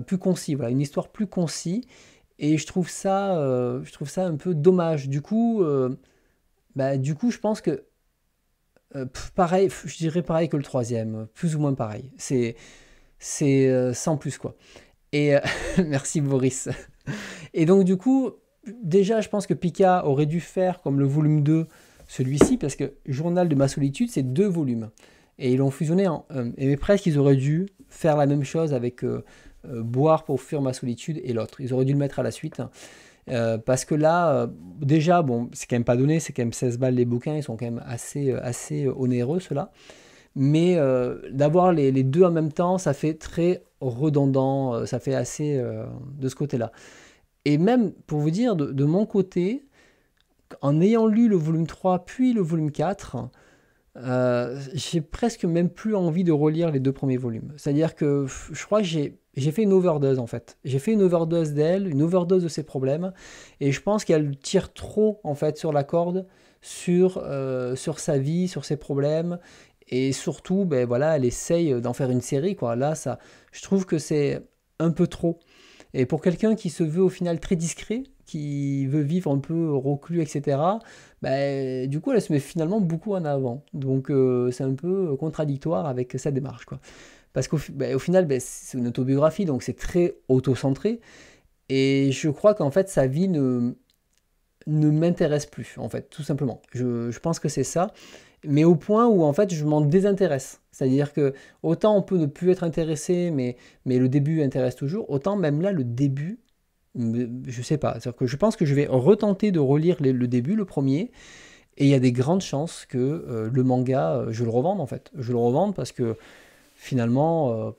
plus concis, voilà, une histoire plus concise. Et je trouve ça, je trouve ça un peu dommage. Du coup bah, du coup, je pense que euh, pareil, je dirais pareil que le troisième, plus ou moins pareil. C'est c'est euh, sans plus quoi. Et euh, merci Boris. Et donc du coup, déjà, je pense que Pika aurait dû faire comme le volume 2 celui-ci parce que Journal de ma solitude, c'est deux volumes et ils l'ont fusionné. En, et presque, ils auraient dû faire la même chose avec Boire pour fuir ma solitude et l'autre. Ils auraient dû le mettre à la suite. Hein. Euh, parce que là, euh, déjà, bon, c'est quand même pas donné, c'est quand même 16 balles les bouquins, ils sont quand même assez, euh, assez onéreux ceux-là. Mais d'avoir les, deux en même temps, ça fait très redondant, ça fait assez de ce côté-là. Et même, pour vous dire, de, de, mon côté, en ayant lu le volume 3 puis le volume 4, j'ai presque même plus envie de relire les deux premiers volumes. C'est-à-dire que je crois que j'ai j'ai fait une overdose en fait. J'ai fait une overdose d'elle, une overdose de ses problèmes. Et je pense qu'elle tire trop en fait sur la corde, sur, euh, sur sa vie, sur ses problèmes. Et surtout, ben voilà, elle essaye d'en faire une série. Quoi. Là, ça, je trouve que c'est un peu trop. Et pour quelqu'un qui se veut au final très discret, qui veut vivre un peu reclus, etc., ben, du coup, elle se met finalement beaucoup en avant. Donc, euh, c'est un peu contradictoire avec sa démarche. Quoi. Parce qu'au bah, au final, bah, c'est une autobiographie, donc c'est très auto-centré. Et je crois qu'en fait, sa vie ne, ne m'intéresse plus, en fait, tout simplement. Je, je pense que c'est ça. Mais au point où, en fait, je m'en désintéresse. C'est-à-dire que, autant on peut ne plus être intéressé, mais, mais le début intéresse toujours, autant même là, le début, je sais pas. cest que je pense que je vais retenter de relire le début, le premier. Et il y a des grandes chances que euh, le manga, euh, je le revende, en fait. Je le revende parce que finalement, euh,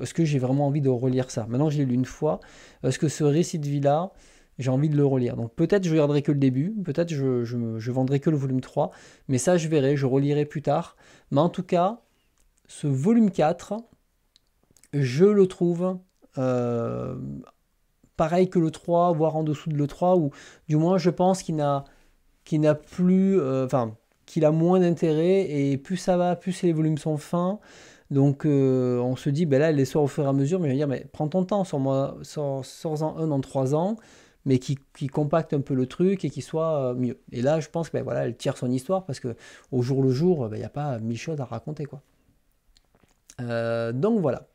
est-ce que j'ai vraiment envie de relire ça Maintenant, l'ai lu une fois. Est-ce que ce récit de vie-là, j'ai envie de le relire Donc peut-être je regarderai que le début, peut-être je, je, vendrai que le volume 3, mais ça, je verrai, je relirai plus tard. Mais en tout cas, ce volume 4, je le trouve. Euh, pareil que le 3, voire en dessous de le 3, ou du moins je pense qu'il n'a qu'il n'a plus... Euh, enfin, qu'il a moins d'intérêt et plus ça va, plus les volumes sont fins. Donc euh, on se dit, ben là, elle les sort au fur et à mesure, mais je vais dire, mais prends ton temps, sors-en un en trois ans, mais qui, compacte un peu le truc et qui soit euh, mieux. Et là, je pense que ben, voilà, elle tire son histoire parce que au jour le jour, il ben, n'y a pas mille choses à raconter. quoi. Euh, donc voilà.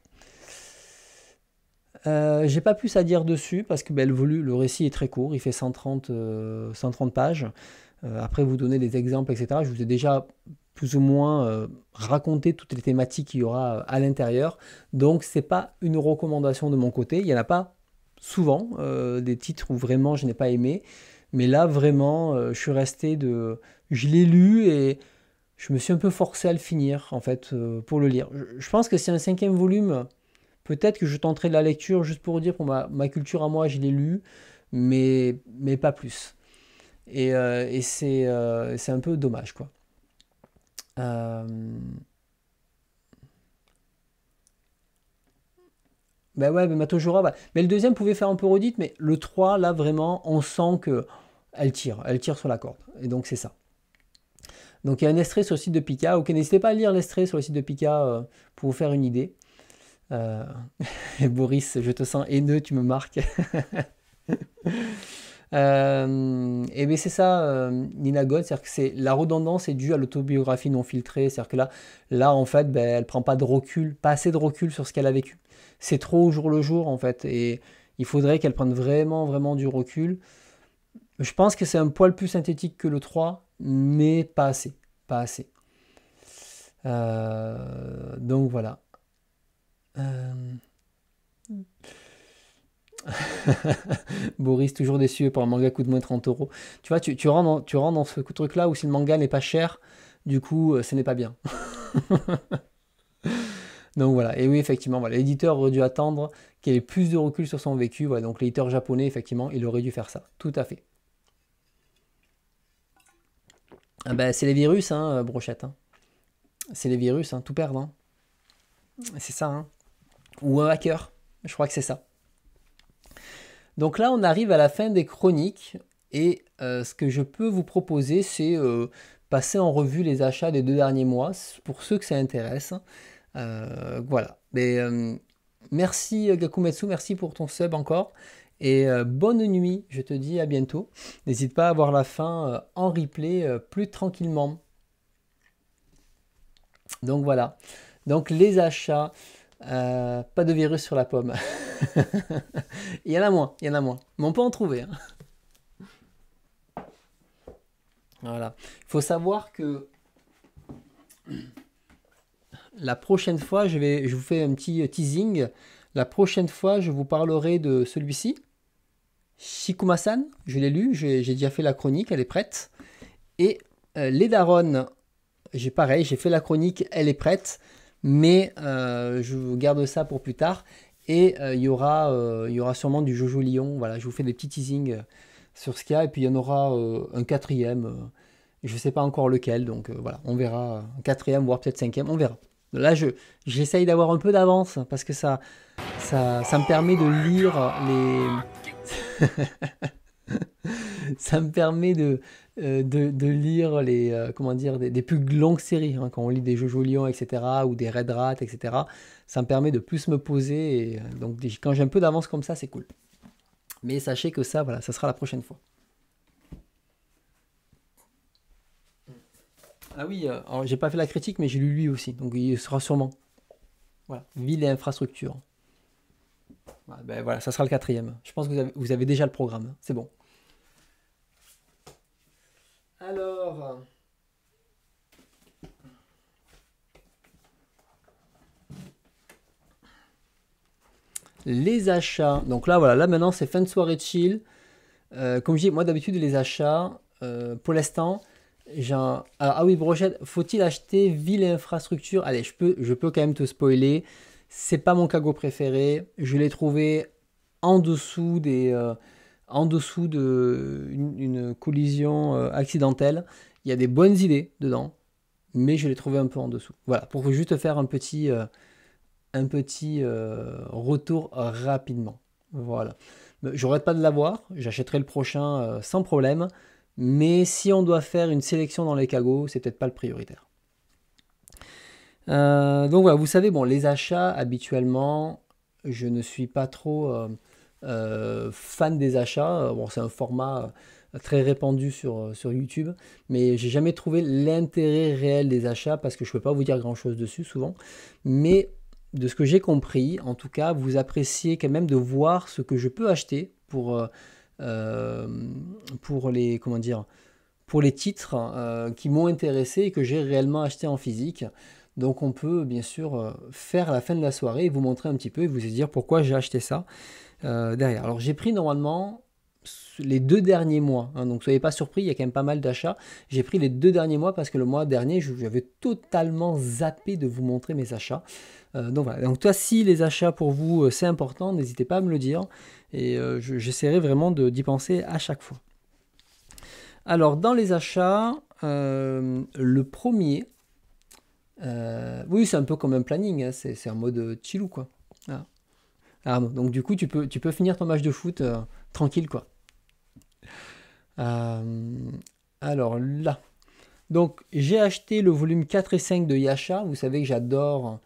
j'ai pas plus à dire dessus parce que ben, le, le récit est très court, il fait 130, 130 pages. Euh, après, vous donner des exemples, etc. Je vous ai déjà plus ou moins euh, raconté toutes les thématiques qu'il y aura euh, à l'intérieur. Donc c'est pas une recommandation de mon côté. Il n'y en a pas souvent des titres où vraiment je n'ai pas aimé. Mais là vraiment je suis resté de. Je l'ai lu et je me suis un peu forcé à le finir en fait pour le lire. Je, pense que c'est un cinquième volume. Peut-être que je tenterai de la lecture juste pour dire pour ma, bah, ma culture à moi je l'ai lu, mais, mais pas plus. Et, euh, euh, c'est un peu dommage, quoi. Euh, ben ouais, ben mais bah, mais le deuxième pouvait faire un peu redite, mais le 3, là, vraiment, on sent que elle tire, elle tire sur la corde. Et donc, c'est ça. Donc, il y a un extrait sur le site de Pika. Ok, n'hésitez pas à lire l'extrait sur le site de Pika pour vous faire une idée. Boris, je te sens haineux, tu me marques. Euh, et bien c'est ça, euh, Nina God, cest que la redondance est due à l'autobiographie non filtrée, c'est-à-dire que là, là en fait, ben, elle prend pas de recul, pas assez de recul sur ce qu'elle a vécu. C'est trop au jour le jour en fait, et il faudrait qu'elle prenne vraiment, vraiment du recul. Je pense que c'est un poil plus synthétique que le 3, mais pas assez, pas assez. Euh, donc voilà. Hmm. Boris, toujours déçu pour un manga coûte moins 30 euros. Tu vois, tu, tu, rends dans, tu ce truc-là où si le manga n'est pas cher, du coup, euh, ce n'est pas bien. donc voilà, et oui, effectivement, l'éditeur aurait dû attendre qu'il ait plus de recul sur son vécu. Voilà, donc l'éditeur japonais, effectivement, il aurait dû faire ça. Tout à fait. ben, c'est les virus, hein, euh, brochette. Hein. C'est les virus, hein, tout perdre. Hein. C'est ça. Ou un hacker, je crois que c'est ça. Donc là, on arrive à la fin des chroniques et euh, ce que je peux vous proposer, c'est euh, passer en revue les achats des deux derniers mois pour ceux que ça intéresse. Euh, voilà. Mais, merci Gakumetsu, merci pour ton sub encore. Et bonne nuit, je te dis à bientôt. N'hésite pas à voir la fin en replay plus tranquillement. Donc voilà. Donc les achats. Euh, pas de virus sur la pomme. il y en a moins, il y en a moins. Mais on peut en trouver. Hein. Voilà. Il faut savoir que la prochaine fois, je, vais, je vous fais un petit euh, teasing. La prochaine fois, je vous parlerai de celui-ci. shikuma je l'ai lu, j'ai déjà fait la chronique, elle est prête. Et euh, les Daronnes, j'ai pareil, j'ai fait la chronique, elle est prête mais euh, je garde ça pour plus tard. Et euh, il y, aura, euh, y aura sûrement du Jojo Lyon. Voilà, je vous fais des petits teasings sur ce qu'il y a. Et puis il y en aura un quatrième. je ne sais pas encore lequel. Donc voilà, on verra. Un quatrième, voire peut-être cinquième. On verra. Là, j'essaye d'avoir un peu d'avance parce que ça, ça, ça, me permet de lire les. ça me permet de, euh, de, lire les, euh, comment dire, des, plus longues séries. Hein, quand on lit des Jojo Lyon etc., ou des Red Rat, etc., ça me permet de plus me poser. Euh, donc, quand j'ai un peu d'avance comme ça, c'est cool. Mais sachez que ça, voilà, ça sera la prochaine fois. Ah oui, j'ai pas fait la critique, mais j'ai lu lui aussi, donc il sera sûrement. Voilà, ville et infrastructure. Ah, ben voilà, ça sera le quatrième. Je pense que vous avez déjà le programme, hein, c'est bon. Alors. Les achats. Donc là, voilà, là maintenant, c'est fin de soirée de chill. Euh, comme je dis, moi d'habitude, les achats, euh, pour l'instant, j'ai un... ah oui, brochette, faut-il acheter ville infrastructure Allez, je peux, je peux quand même te spoiler. C'est pas mon cago préféré. Je l'ai trouvé en dessous des. Euh, en dessous d'une collision euh, accidentelle. Il y a des bonnes idées dedans, mais je l'ai trouvé un peu en dessous. Voilà, pour juste faire un petit, euh, un petit euh, retour rapidement. Voilà. Je n'aurais pas de l'avoir, j'achèterai le prochain sans problème, mais si on doit faire une sélection dans les cagots, c'est peut-être pas le prioritaire. donc voilà, vous savez, bon, les achats, habituellement, je ne suis pas trop euh, fan des achats. Euh, bon, c'est un format euh, très répandu sur, sur YouTube, mais j'ai jamais trouvé l'intérêt réel des achats parce que je ne peux pas vous dire grand chose dessus souvent. Mais de ce que j'ai compris, en tout cas, vous appréciez quand même de voir ce que je peux acheter pour, pour les comment dire pour les titres qui m'ont intéressé et que j'ai réellement acheté en physique. Donc on peut bien sûr faire la fin de la soirée et vous montrer un petit peu et vous dire pourquoi j'ai acheté ça. Euh, derrière. Alors j'ai pris normalement les deux derniers mois, hein, donc soyez pas surpris, il y a quand même pas mal d'achats. J'ai pris les deux derniers mois parce que le mois dernier, j'avais totalement zappé de vous montrer mes achats. Euh, donc voilà, donc toi si les achats pour vous euh, c'est important, n'hésitez pas à me le dire et j'essaierai vraiment d'y penser à chaque fois. Alors dans les achats, le premier, oui c'est un peu comme un planning, hein, c'est un mode chillou quoi. Ah. Donc du coup, tu peux, tu peux finir ton match de foot euh, tranquille, quoi. Euh, alors là. Donc j'ai acheté le volume 4 et 5 de Yasha. Vous savez que j'adore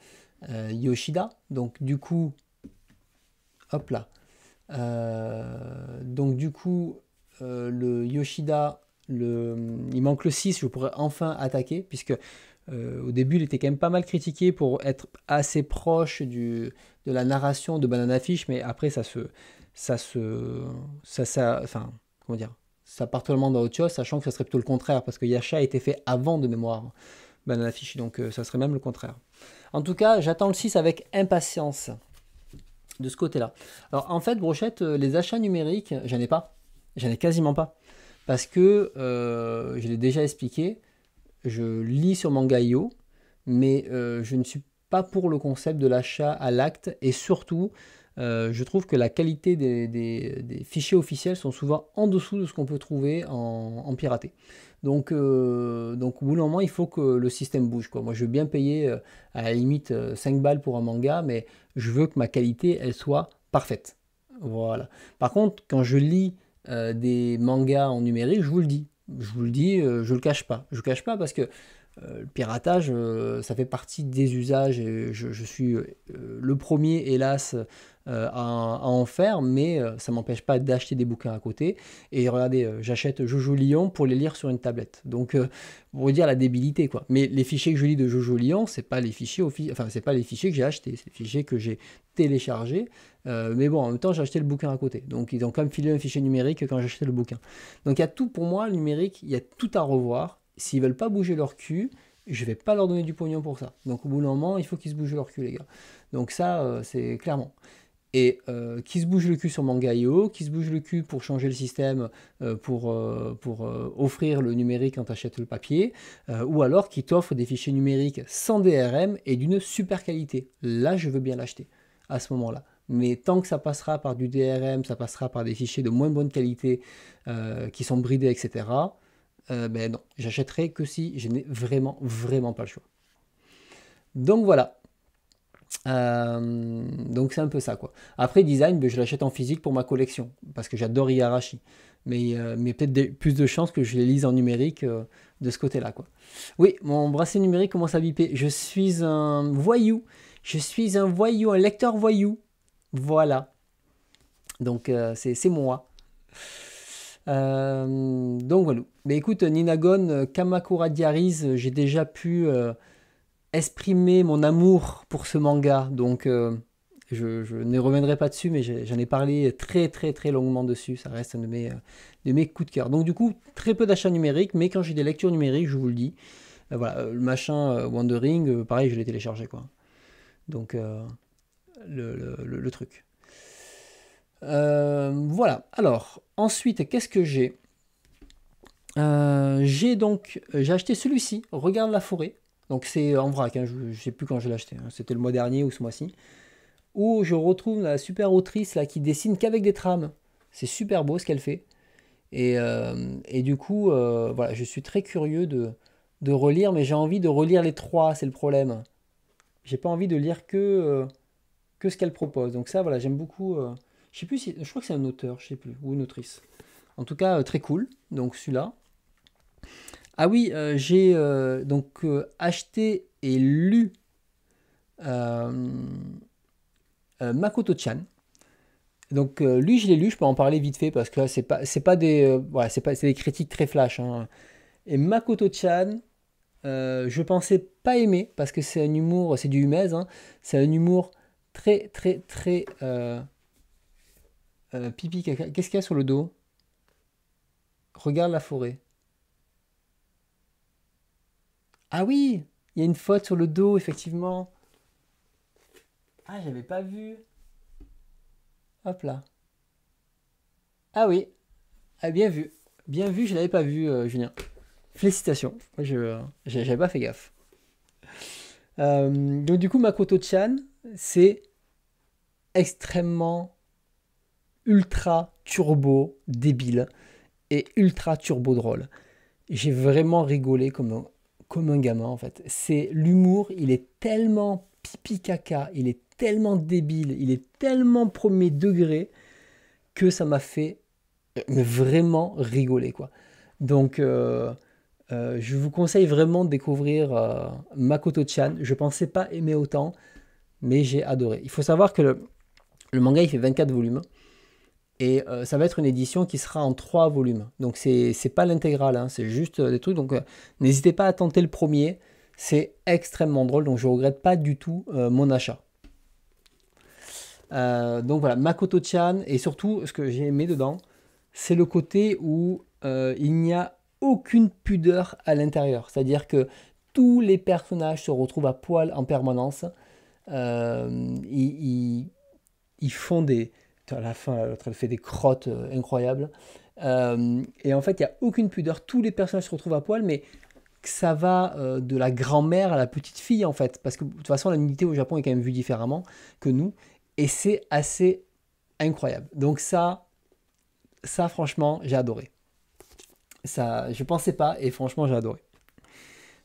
euh, Yoshida. Donc du coup. Hop là. donc du coup, le Yoshida, le, il manque le 6, je pourrais enfin attaquer, puisque euh, au début, il était quand même pas mal critiqué pour être assez proche de la narration de Banana Fish, mais après, ça se. Ça se. Ça, enfin, comment dire Ça part totalement dans autre chose, sachant que ça serait plutôt le contraire, parce que Yasha a été fait avant de mémoire Banana Fish, donc euh, ça serait même le contraire. En tout cas, j'attends le 6 avec impatience de ce côté-là. Alors, en fait, Brochette, euh, les achats numériques, j'en ai pas. J'en ai quasiment pas. Parce que, je l'ai déjà expliqué, je lis sur Mangaio, mais euh, je ne suis pas pour le concept de l'achat à l'acte et surtout, euh, je trouve que la qualité des, fichiers officiels sont souvent en dessous de ce qu'on peut trouver en, piraté. Donc, euh, donc au bout d'un moment, il faut que le système bouge. Moi, je veux bien payer à la limite 5 balles pour un manga, mais je veux que ma qualité, elle soit parfaite. Voilà. Par contre, quand je lis des mangas en numérique, je vous le dis, je vous le dis, euh, je le cache pas. Je le cache pas parce que euh, le piratage, euh, ça fait partie des usages et je, suis le premier, hélas, euh, à, en faire, mais euh, ça m'empêche pas d'acheter des bouquins à côté. Et regardez, euh, j'achète Jojo Lyon pour les lire sur une tablette. Donc, pour vous dire la débilité, quoi. Mais les fichiers que je lis de Jojo Lyon, c'est pas les fichiers, enfin, c'est pas les fichiers que j'ai achetés, c'est les fichiers que j'ai téléchargés. mais bon, en même temps, j'ai acheté le bouquin à côté. Donc, ils ont quand même filé un fichier numérique quand j'ai acheté le bouquin. Donc, il y a tout pour moi, le numérique, il y a tout à revoir. S'ils veulent pas bouger leur cul, je vais pas leur donner du pognon pour ça. Donc, au bout d'un moment, il faut qu'ils se bougent leur cul, les gars. Donc, ça, c'est clairement et euh, qui se bouge le cul sur Manga.io, qui se bouge le cul pour changer le système, euh, pour, euh, pour offrir le numérique quand tu achètes le papier, ou alors qui t'offre des fichiers numériques sans DRM et d'une super qualité. Là, je veux bien l'acheter à ce moment-là. Mais tant que ça passera par du DRM, ça passera par des fichiers de moins bonne qualité qui sont bridés, etc., ben non, j'achèterai que si je n'ai vraiment, vraiment pas le choix. Donc voilà, euh, donc c'est un peu ça quoi. Après design, ben, je l'achète en physique pour ma collection parce que j'adore Yarashi. Mais, euh, mais peut-être plus de chances que je les lise en numérique euh, de ce côté-là quoi. Oui, mon bracelet numérique commence à biper. Je suis un voyou. Je suis un voyou, un lecteur voyou. Voilà. Donc c'est moi. donc voilà. Mais écoute, Ninagon, Kamakura j'ai déjà pu exprimer mon amour pour ce manga. Donc, euh, je, ne reviendrai pas dessus, mais j'en ai parlé très, très, très longuement dessus. Ça reste un de mes, euh, de mes coups de cœur. Donc, du coup, très peu d'achats numériques, mais quand j'ai des lectures numériques, je vous le dis. Euh, voilà, le machin Wandering, pareil, je l'ai téléchargé, quoi. Donc, le, le, truc. voilà. Alors, ensuite, qu'est-ce que j'ai J'ai donc, j'ai acheté celui-ci, Regarde la forêt, donc c'est en vrac, hein, je ne sais plus quand je l'ai acheté, hein. c'était le mois dernier ou ce mois-ci. Où je retrouve la super autrice là, qui dessine qu'avec des trames. C'est super beau ce qu'elle fait. Et, euh, du coup, euh, voilà, je suis très curieux de, de relire, mais j'ai envie de relire les trois, c'est le problème. J'ai pas envie de lire que, euh, que ce qu'elle propose. Donc ça, voilà, j'aime beaucoup. je plus si, je crois que c'est un auteur, je sais plus, ou une autrice. En tout cas, très cool. Donc celui-là. Ah oui, euh, j'ai euh, donc euh, acheté et lu Makoto-chan. Donc lui, je l'ai lu, je peux en parler vite fait parce que c'est pas, c'est pas des, c'est des critiques très flash. Hein. Et Makoto-chan, je pensais pas aimer parce que c'est un humour, c'est du humez, hein. c'est un humour très, très, très pipi Qu'est-ce qu'il y a sur le dos Regarde la forêt. Ah oui, il y a une faute sur le dos, effectivement. Ah, j'avais pas vu. Hop là. Ah oui. Ah, bien vu. Bien vu, je l'avais pas vu, euh, Julien. Félicitations. je n'avais pas fait gaffe. Euh, donc du coup, Makoto-chan, c'est extrêmement ultra turbo débile et ultra turbo drôle. J'ai vraiment rigolé comme comme un gamin en fait. C'est l'humour, il est tellement pipi caca, il est tellement débile, il est tellement premier degré que ça m'a fait euh, vraiment rigoler quoi. Donc euh, euh, je vous conseille vraiment de découvrir Makoto Chan. Je pensais pas aimer autant, mais j'ai adoré. Il faut savoir que le, le manga il fait 24 volumes. Et euh, ça va être une édition qui sera en trois volumes. Donc c'est pas l'intégrale, hein, c'est juste euh, des trucs. Donc euh, n'hésitez pas à tenter le premier. C'est extrêmement drôle, donc je ne regrette pas du tout mon achat. donc voilà, Makoto Chan, et surtout ce que j'ai aimé dedans, c'est le côté où il n'y a aucune pudeur à l'intérieur. C'est-à-dire que tous les personnages se retrouvent à poil en permanence. ils, ils, font des, à la fin, elle fait des crottes euh, incroyables. Euh, et en fait, il n'y a aucune pudeur. Tous les personnages se retrouvent à poil, mais ça va euh, de la grand-mère à la petite fille en fait, parce que de toute façon la nudité au Japon est quand même vue différemment que nous, et c'est assez incroyable. Donc ça, ça franchement j'ai adoré. Ça, je pensais pas et franchement j'ai adoré.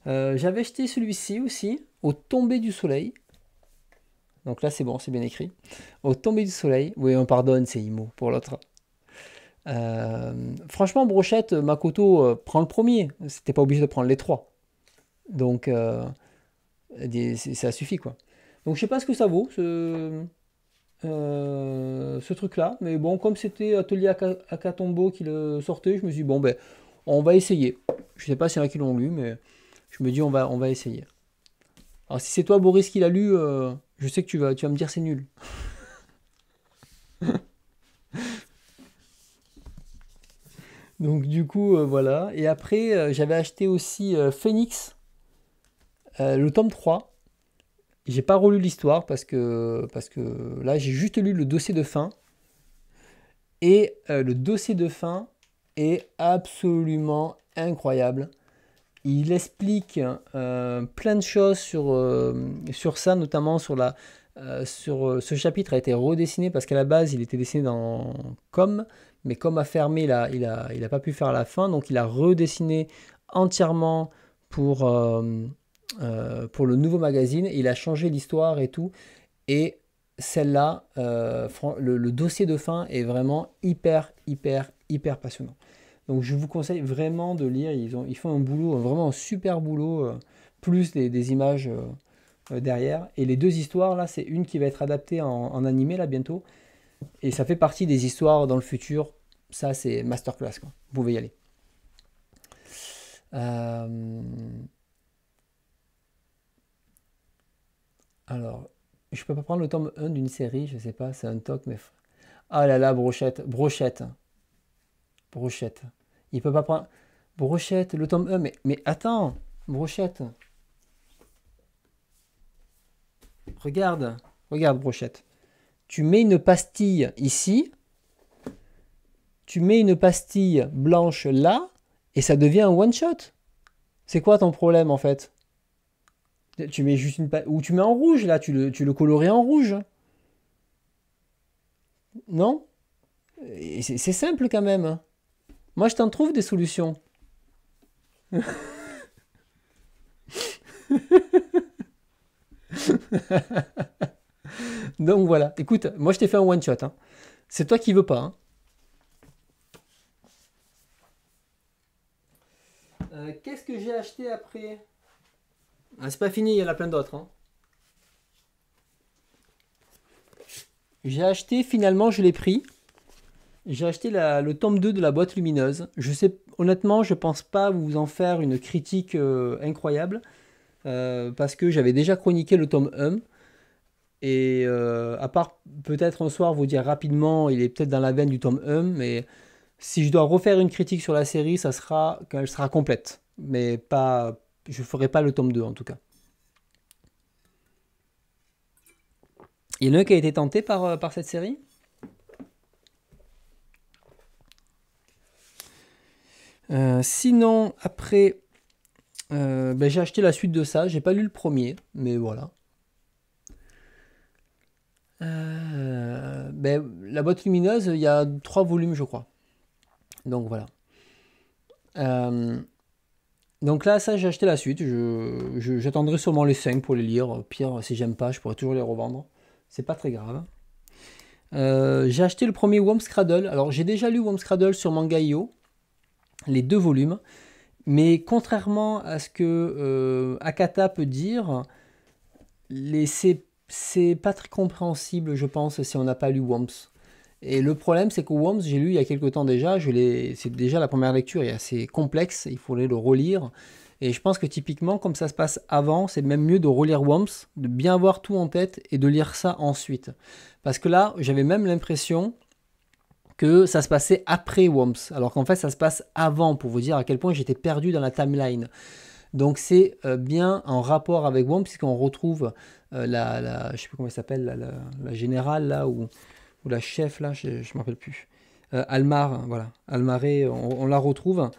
J'avais acheté celui-ci aussi au tombé du soleil. Donc là, c'est bon, c'est bien écrit. Au tomber du soleil. Oui, on pardonne, c'est Imo pour l'autre. Euh, franchement, Brochette, Makoto prends euh, prend le premier. C'était pas obligé de prendre les trois. Donc, euh, ça suffit, quoi. Donc, je sais pas ce que ça vaut, ce, truc-là. Mais bon, comme c'était Atelier Akatombo qui le sortait, je me suis dit, bon, ben, on va essayer. Je sais pas si y en a qui l'ont lu, mais je me dis, on va, on va essayer. Alors, si c'est toi, Boris, qui l'a lu, je sais que tu vas, tu vas me dire c'est nul. Donc du coup, euh, voilà. Et après, euh, j'avais acheté aussi euh, Phoenix, le tome 3. J'ai pas relu l'histoire parce que, parce que là, j'ai juste lu le dossier de fin. Et le dossier de fin est absolument incroyable. Il explique euh, plein de choses sur, euh, sur ça, notamment sur la, euh, sur ce chapitre a été redessiné parce qu'à la base il était dessiné dans Com, mais comme a fermé il n'a il a, il a pas pu faire la fin donc il a redessiné entièrement pour pour le nouveau magazine il a changé l'histoire et tout et celle-là le dossier de fin est vraiment hyper hyper hyper passionnant donc je vous conseille vraiment de lire. Ils, ont, ils font un boulot, vraiment un super boulot, euh, plus des, images euh, euh, derrière. Et les deux histoires, là, c'est une qui va être adaptée en, animé, là, bientôt. Et ça fait partie des histoires dans le futur. Ça, c'est masterclass, quoi. Vous pouvez y aller. Alors, je peux pas prendre le tome 1 d'une série, je sais pas, c'est un toc, mais... Ah là là, brochette, brochette. Brochette. Il peut pas prendre. Brochette, le tome mais, mais attends, Brochette. Regarde, regarde, Brochette. Tu mets une pastille ici, tu mets une pastille blanche là, et ça devient un one-shot. C'est quoi ton problème en fait Tu mets juste une Ou tu mets en rouge là, tu le, tu le en rouge. Non C'est simple quand même. Hein. Moi, je t'en trouve des solutions. Donc voilà. Écoute, moi, je t'ai fait un one shot. Hein. C'est toi qui veux pas. Hein. Euh, qu'est-ce que j'ai acheté après ah, C'est pas fini, il y en a plein d'autres. Hein. J'ai acheté, finalement, je l'ai pris. J'ai acheté le tome 2 de la boîte lumineuse. honnêtement, je ne pense pas vous en faire une critique euh, incroyable euh, parce que j'avais déjà chroniqué le tome 1. Et euh, à part peut-être un soir vous dire rapidement, il est peut-être dans la veine du tome 1, mais si je dois refaire une critique sur la série, ça sera quand elle sera complète. Mais pas, je ferai pas le tome 2 en tout cas. Il y en a un qui a été tenté par cette série Euh, sinon, après, euh, ben, j'ai acheté la suite de ça. J'ai pas lu le premier, mais voilà. Euh, ben, la boîte lumineuse, il y a trois volumes, je crois. Donc voilà. donc là, ça, j'ai acheté la suite. J'attendrai sûrement les cinq pour les lire. Pire, si j'aime pas, je pourrais toujours les revendre. C'est pas très grave. j'ai acheté le premier Worm's Alors, j'ai déjà lu Worm's sur Mangaio les deux volumes. Mais contrairement à ce que euh, Akata peut dire, c'est pas très compréhensible, je pense, si on n'a pas lu Womps. Et le problème, c'est que Worms, j'ai lu il y a quelque temps déjà, c'est déjà la première lecture, est assez complexe, il faudrait le relire. Et je pense que typiquement, comme ça se passe avant, c'est même mieux de relire Worms, de bien avoir tout en tête et de lire ça ensuite. Parce que là, j'avais même l'impression, que ça se passait après Womps, alors qu'en fait ça se passe avant, pour vous dire à quel point j'étais perdu dans la timeline. Donc c'est euh, bien en rapport avec Womps, puisqu'on retrouve euh, la, je sais plus comment elle s'appelle, la, générale là, ou, la chef là, je ne me rappelle plus. Euh, Almar, voilà, Almaré, on, la retrouve.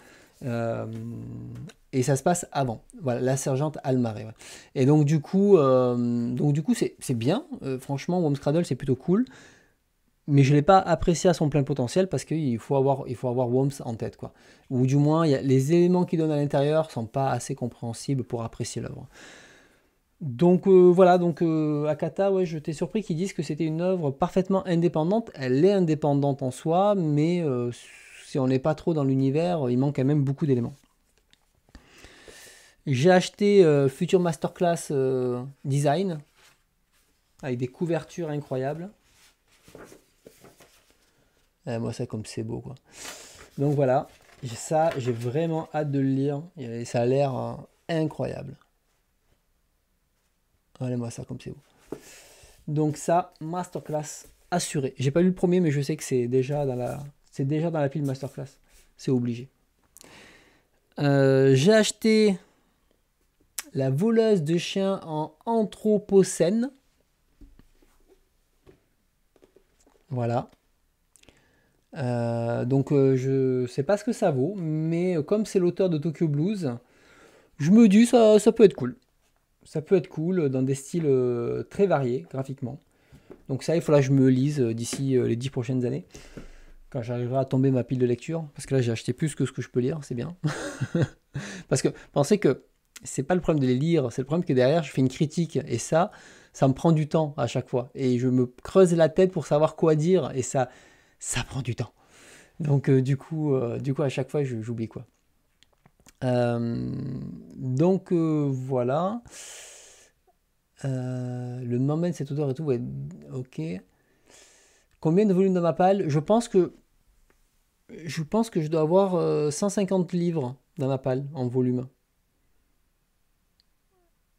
et ça se passe avant. Voilà, la sergente Almaré. Et donc du coup, donc du coup, c'est bien. franchement, Worms Cradle, c'est plutôt cool mais je ne l'ai pas apprécié à son plein potentiel parce qu'il faut avoir, il avoir Worms en tête. Quoi. Ou du moins, les éléments qu'il donne à l'intérieur ne sont pas assez compréhensibles pour apprécier l'œuvre. Donc euh, voilà, donc euh, Akata, ouais, je t'ai surpris qu'ils disent que c'était une œuvre parfaitement indépendante. Elle est indépendante en soi, mais euh, si on n'est pas trop dans l'univers, il manque quand même beaucoup d'éléments. J'ai acheté Future Masterclass Design avec des couvertures incroyables moi, ça, comme c'est beau, quoi. Donc voilà, ça, j'ai vraiment hâte de le lire. ça a l'air hein, incroyable. allez moi ça, comme c'est beau. Donc ça, masterclass assuré J'ai pas lu le premier, mais je sais que c'est déjà dans la, c'est déjà dans la pile masterclass. C'est obligé. Euh, j'ai acheté la voleuse de chien en Anthropocène. Voilà. Euh, donc euh, je sais pas ce que ça vaut, mais euh, comme c'est l'auteur de Tokyo Blues, je me dis ça, ça peut être cool. Ça peut être cool dans des styles très variés graphiquement. Donc ça, il faudra que je me lise d'ici les dix prochaines années, quand j'arriverai à tomber ma pile de lecture, parce que là j'ai acheté plus que ce que je peux lire, c'est bien. parce que pensez que c'est pas le problème de les lire, c'est le problème que derrière je fais une critique, et ça, ça me prend du temps à chaque fois, et je me creuse la tête pour savoir quoi dire, et ça ça prend du temps. Donc euh, du, coup, euh, du coup, à chaque fois, j'oublie quoi. Euh, donc voilà. le moment, cette odeur et tout, ouais, ok. Combien de volume dans ma palle Je pense que je pense que je dois avoir 150 livres dans ma palle en volume.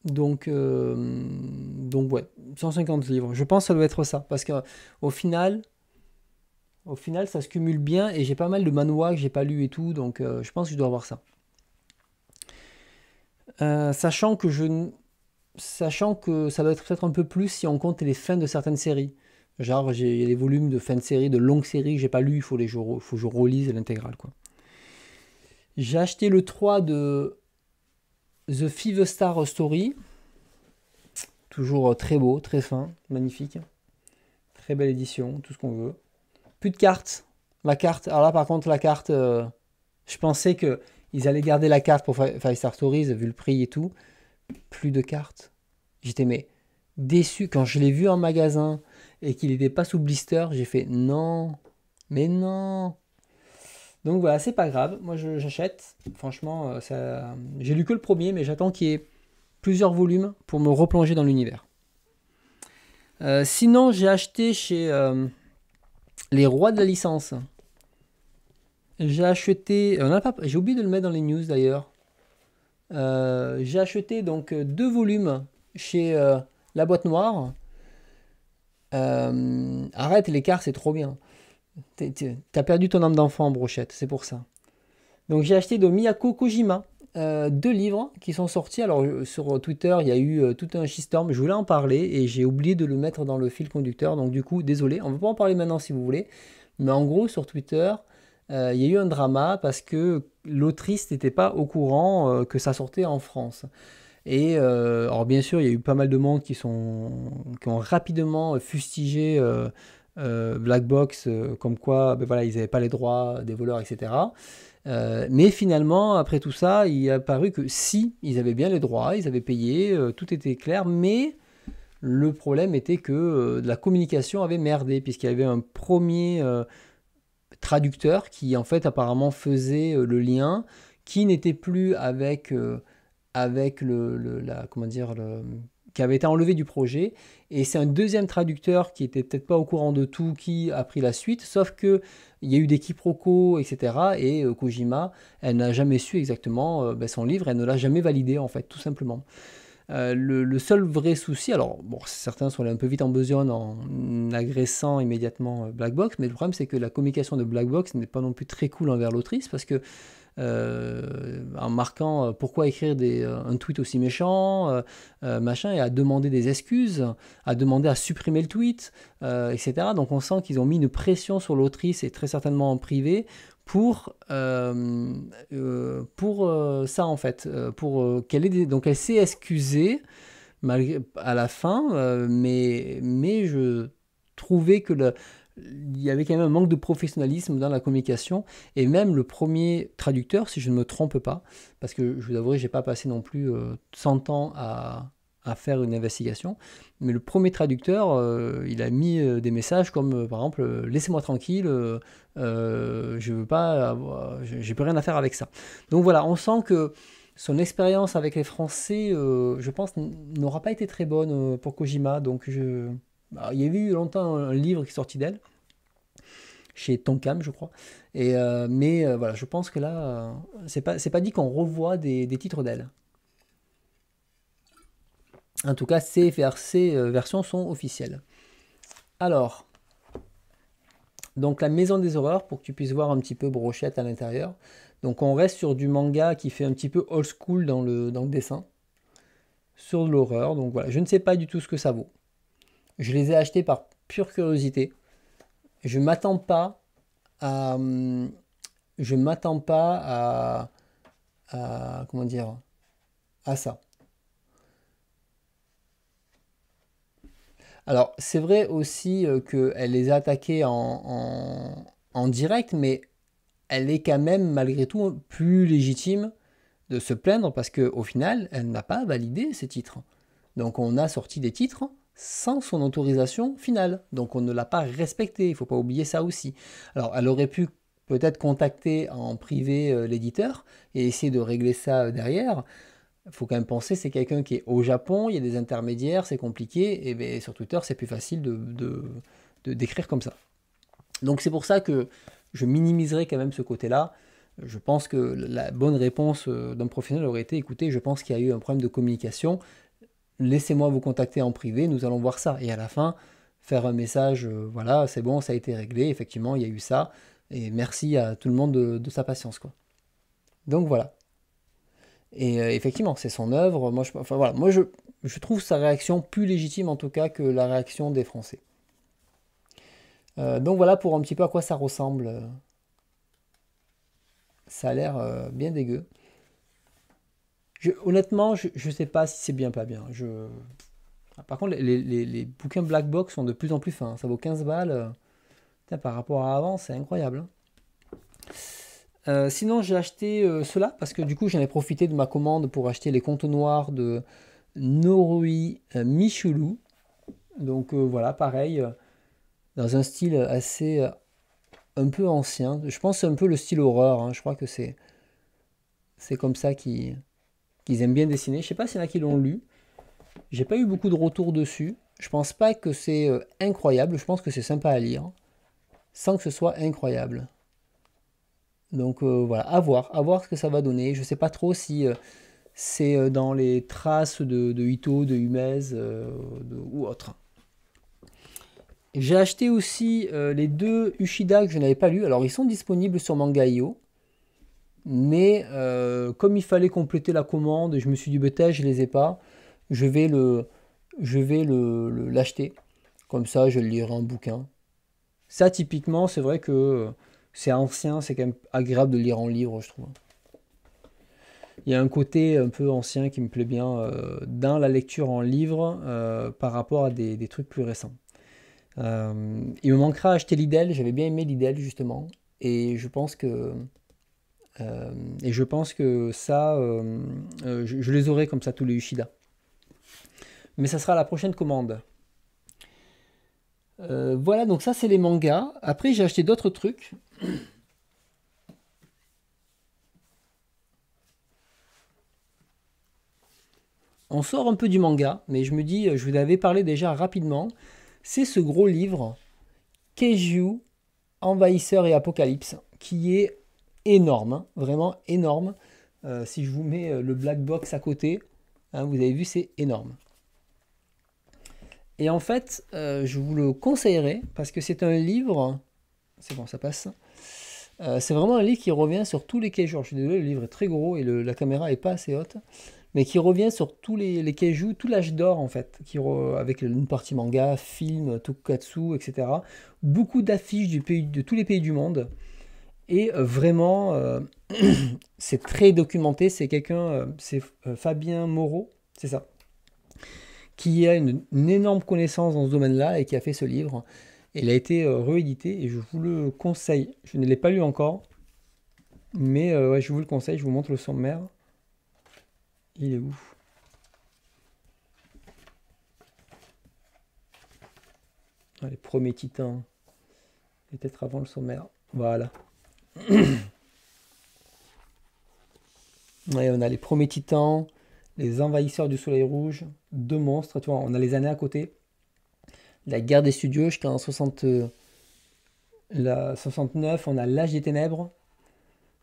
Donc, donc ouais, 150 livres. Je pense que ça doit être ça. Parce qu'au final, au final, ça se cumule bien et j'ai pas mal de manois que j'ai pas lu et tout, donc euh, je pense que je dois avoir ça. Euh, sachant que je, sachant que ça doit être peut-être un peu plus si on compte les fins de certaines séries. Genre, j'ai les volumes de fin de série, de longues séries que j'ai pas lu, il faut, les, faut que je relise l'intégrale. quoi. J'ai acheté le 3 de The Five Star Story. Toujours euh, très beau, très fin, magnifique. Très belle édition, tout ce qu'on veut. Plus de cartes. La carte, alors là par contre la carte, euh, je pensais que ils allaient garder la carte pour Five Star Stories vu le prix et tout. Plus de cartes. J'étais mais déçu quand je l'ai vu en magasin et qu'il n'était pas sous blister. J'ai fait non, mais non. Donc voilà, c'est pas grave. Moi j'achète. Franchement, euh, ça... j'ai lu que le premier, mais j'attends qu'il y ait plusieurs volumes pour me replonger dans l'univers. Euh, sinon, j'ai acheté chez les rois de la licence. J'ai acheté. Euh, j'ai oublié de le mettre dans les news d'ailleurs. Euh, j'ai acheté donc euh, deux volumes chez La Boîte Noire. arrête l'écart, c'est trop bien. T'as perdu ton âme d'enfant, Brochette, c'est pour ça. Donc j'ai acheté de Miyako Kojima. Euh, deux livres qui sont sortis. Alors euh, sur Twitter, il y a eu euh, tout un shitstorm. Je voulais en parler et j'ai oublié de le mettre dans le fil conducteur. Donc du coup, désolé, on ne peut pas en parler maintenant si vous voulez. Mais en gros, sur Twitter, il y a eu un drama parce que l'autrice n'était pas au courant que ça sortait en France. Et alors bien sûr, il y a eu pas mal de monde qui, sont, qui ont rapidement fustigé Black Box comme quoi ben, voilà, ils n'avaient pas les droits des voleurs, etc. Euh, mais finalement, après tout ça, il a paru que si, ils avaient bien les droits, ils avaient payé, euh, tout était clair, mais le problème était que euh, la communication avait merdé, puisqu'il y avait un premier traducteur qui, en fait, apparemment faisait le lien, qui n'était plus avec, avec le, la, comment dire, qui avait été enlevé du projet. Et c'est un deuxième traducteur qui était peut-être pas au courant de tout qui a pris la suite, sauf que il y a eu des quiproquos, etc. Et euh, Kojima, elle n'a jamais su exactement euh, ben, son livre, elle ne l'a jamais validé, en fait, tout simplement. Euh, le, seul vrai souci, alors bon, certains sont allés un peu vite en besogne en agressant immédiatement Black Box, mais le problème c'est que la communication de Black Box n'est pas non plus très cool envers l'autrice parce que euh, en marquant euh, pourquoi écrire des, euh, un tweet aussi méchant, machin, et à demander des excuses, à demander à supprimer le tweet, etc. Donc on sent qu'ils ont mis une pression sur l'autrice et très certainement en privé pour, pour ça en fait. Pour, qu'elle Donc elle s'est excusée à la fin, mais, mais je trouvais que le, il y avait quand même un manque de professionnalisme dans la communication. Et même le premier traducteur, si je ne me trompe pas, parce que je vous avouerai, je n'ai pas passé non plus 100 euh, ans à, faire une investigation, mais le premier traducteur, euh, il a mis euh, des messages comme, par exemple, laissez-moi tranquille, euh, je veux pas, j'ai plus rien à faire avec ça. Donc voilà, on sent que son expérience avec les Français, je pense, n'aura pas été très bonne pour Kojima, donc je... Bah, il y a eu longtemps un livre qui est sorti d'elle, chez Tonkam, je crois. Et, euh, mais euh, voilà, je pense que là, euh, c'est pas, pas dit qu'on revoit des, titres d'elle. En tout cas, ces, versions sont officielles. Alors, donc la maison des horreurs, pour que tu puisses voir un petit peu Brochette à l'intérieur. Donc on reste sur du manga qui fait un petit peu old school dans le, dans le dessin. Sur l'horreur, donc voilà. Je ne sais pas du tout ce que ça vaut. Je les ai achetés par pure curiosité je m'attends pas à, euh, je m'attends pas à, comment dire, à ça. Alors, c'est vrai aussi euh, qu'elle les a attaqués en, en, direct, mais elle est quand même, malgré tout, plus légitime de se plaindre parce qu'au final, elle n'a pas validé ces titres. Donc, on a sorti des titres sans son autorisation finale. Donc on ne l'a pas respecté, il ne faut pas oublier ça aussi. Alors elle aurait pu peut-être contacter en privé euh, l'éditeur et essayer de régler ça euh, derrière. Il faut quand même penser, c'est quelqu'un qui est au Japon, il y a des intermédiaires, c'est compliqué, et ben, sur Twitter c'est plus facile de, d'écrire comme ça. Donc c'est pour ça que je minimiserai quand même ce côté-là. Je pense que la bonne réponse euh, d'un professionnel aurait été, écoutez, je pense qu'il y a eu un problème de communication, laissez-moi vous contacter en privé, nous allons voir ça. Et à la fin, faire un message, euh, voilà, c'est bon, ça a été réglé, effectivement, il y a eu ça, et merci à tout le monde de, sa patience, quoi. Donc voilà. Et euh, effectivement, c'est son œuvre. Moi, je, enfin, voilà, moi je, trouve sa réaction plus légitime, en tout cas, que la réaction des Français. Euh, donc voilà pour un petit peu à quoi ça ressemble. Ça a l'air bien dégueu honnêtement, je ne sais pas si c'est bien, pas bien. Je... Ah, par contre, les, bouquins Black Box sont de plus en plus fins. Ça vaut 15 balles. par rapport à avant, c'est incroyable. Hein. Euh, sinon, j'ai acheté euh, cela parce que du coup, j'en ai profité de ma commande pour acheter les comptes noirs de Norui euh, Michelou Donc voilà, pareil, dans un style assez un peu ancien. Je pense un peu le style horreur. Hein. Je crois que c'est c'est comme ça qui ils aiment bien dessiner. Je ne sais pas s'il y en a qui l'ont lu. J'ai pas eu beaucoup de retours dessus. Je pense pas que c'est euh, incroyable. Je pense que c'est sympa à lire, sans que ce soit incroyable. Donc euh, voilà, à voir, à voir ce que ça va donner. Je ne sais pas trop si euh, c'est dans les traces de, de Ito, de Humez ou autre. J'ai acheté aussi les deux Ushida que je n'avais pas lus. Alors ils sont disponibles sur Mangaio. Mais euh, comme il fallait compléter la commande, je me suis dit, bêta, bah, je les ai pas, je vais le je vais l'acheter. Comme ça, je le lirai en bouquin. Ça, typiquement, c'est vrai que c'est ancien, c'est quand même agréable de lire en livre, je trouve. Il y a un côté un peu ancien qui me plaît bien euh, dans la lecture en livre euh, par rapport à des, trucs plus récents. il me manquera acheter Lidl, j'avais bien aimé Lidl justement, et je pense que euh, et je pense que ça, euh, euh, je, les aurai comme ça tous les Ushida. Mais ça sera la prochaine commande. voilà, donc ça c'est les mangas. Après j'ai acheté d'autres trucs. On sort un peu du manga, mais je me dis, je vous avais parlé déjà rapidement. C'est ce gros livre, Keiju, Envahisseur et Apocalypse, qui est énorme, hein, vraiment énorme. Euh, si je vous mets euh, le black box à côté, hein, vous avez vu, c'est énorme. Et en fait, euh, je vous le conseillerais parce que c'est un livre. C'est bon, ça passe. c'est vraiment un livre qui revient sur tous les caijoux. Je suis désolé, le livre est très gros et la caméra est pas assez haute, mais qui revient sur tous les, les tout l'âge d'or en fait, qui avec une partie manga, film, tokusatsu, etc. Beaucoup d'affiches du pays, de tous les pays du monde. Et euh, vraiment, euh, c'est très documenté. C'est quelqu'un, euh, c'est Fabien Moreau, c'est ça, qui a une, énorme connaissance dans ce domaine-là et qui a fait ce livre. il a été réédité et je vous le conseille. Je ne l'ai pas lu encore, mais je vous le conseille. Je vous montre le sommaire. Il est ouf. Ah, les premiers titans. Peut-être avant le sommaire. Voilà. on a les premiers titans, les envahisseurs du soleil rouge, deux monstres, tu vois, on a les années à côté. La guerre des studios jusqu'en euh, la 69, on a l'âge des ténèbres.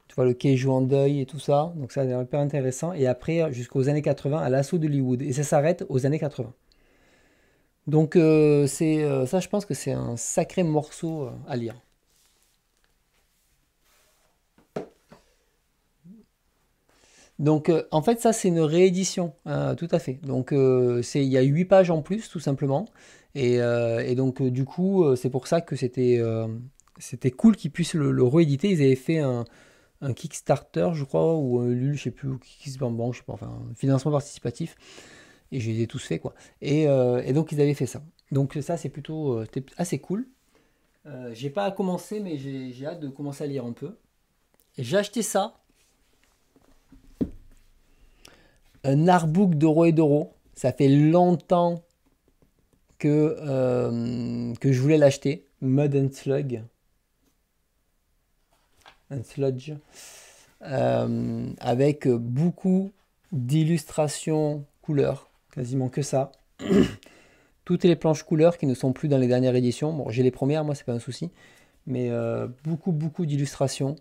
Tu vois, le quai joue en deuil et tout ça. Donc ça, c'est hyper intéressant. Et après, jusqu'aux années 80, à l'assaut d'Hollywood. Et ça s'arrête aux années 80. Donc euh, c'est euh, ça, je pense que c'est un sacré morceau à lire. Donc euh, en fait ça c'est une réédition, euh, tout à fait. Donc euh, c'est il y a 8 pages en plus tout simplement. Et, donc du coup c'est pour ça que c'était c'était cool qu'ils puissent le, rééditer. Ils avaient fait un, Kickstarter je crois ou un Lul, je sais plus, ou Kickstarter je sais pas, enfin un financement participatif. Et je les ai tous faits quoi. Et, donc ils avaient fait ça. Donc ça c'est plutôt assez cool. j'ai pas à commencer, mais j'ai hâte de commencer à lire un peu. J'ai acheté ça un artbook d'euros et d'euros. Ça fait longtemps que, euh, que je voulais l'acheter. Mud and Slug. Un sludge. Euh, avec beaucoup d'illustrations couleurs. Quasiment que ça. Toutes les planches couleurs qui ne sont plus dans les dernières éditions. Bon, j'ai les premières, moi, c'est pas un souci. Mais euh, beaucoup, beaucoup d'illustrations.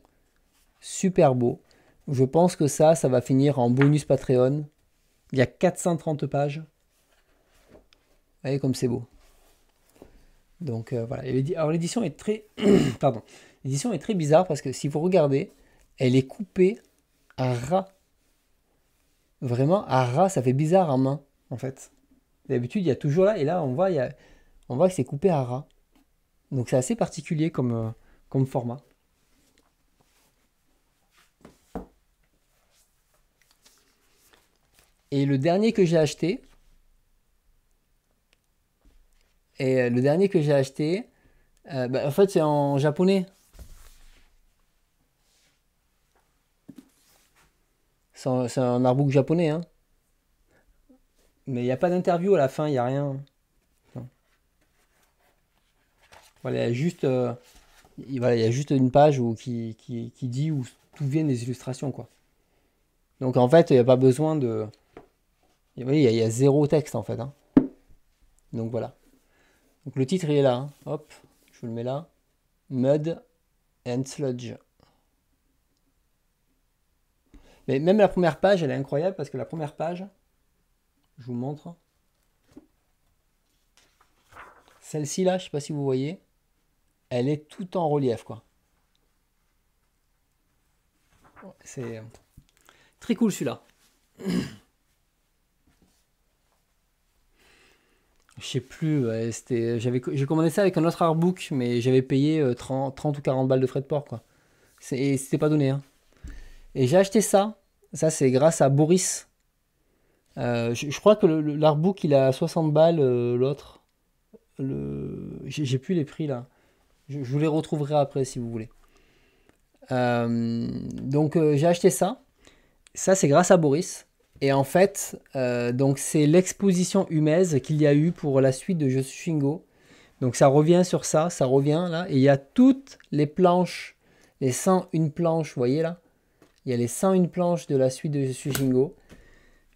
Super beau. Je pense que ça, ça va finir en bonus Patreon il y a 430 pages. Vous voyez comme c'est beau. Donc euh, voilà. Alors l'édition est très, pardon, l'édition est très bizarre parce que si vous regardez, elle est coupée à ras. Vraiment à ras, ça fait bizarre en main en fait. D'habitude, il y a toujours là et là on voit, on voit que c'est coupé à ras. Donc c'est assez particulier comme euh, format. Et le dernier que j'ai acheté, et euh, le dernier que j'ai acheté, euh, bah, en fait, c'est en japonais. C'est un, artbook japonais. Hein. Mais il n'y a pas d'interview à la fin, il n'y a rien. Voilà, il y a juste, euh, y a juste une page où, qui, dit où viennent viennent des illustrations. Quoi. Donc en fait, il n'y a pas besoin de... Vous voyez, il y, a zéro texte en fait. Hein. Donc voilà. Donc le titre est là. Hein. Hop, je vous le mets là. Mud and Sludge. Mais même la première page, elle est incroyable parce que la première page, je vous montre. Celle-ci là, je ne sais pas si vous voyez, elle est tout en relief quoi. C'est euh, très cool celui-là. Je sais plus, j'avais, j'ai commandé ça avec un autre artbook, mais j'avais payé 30, euh, 30, ou 40 balles de frais de port, quoi. C'est, c'était pas donné. Hein. Et j'ai acheté ça. Ça, c'est grâce à Boris. Euh, je, crois que le, l'artbook, il a 60 balles, euh, l'autre. Le... J'ai, plus les prix, là. Je, vous les retrouverai après, si vous voulez. donc, j'ai acheté ça. Ça, c'est grâce à Boris. Et en fait, euh, donc c'est l'exposition humaise qu'il y a eu pour la suite de Suis Shingo. Donc ça revient sur ça, ça revient là. Et il y a toutes les planches, les 101 planches, vous voyez là Il y a les 101 planches de la suite de Suis Shingo.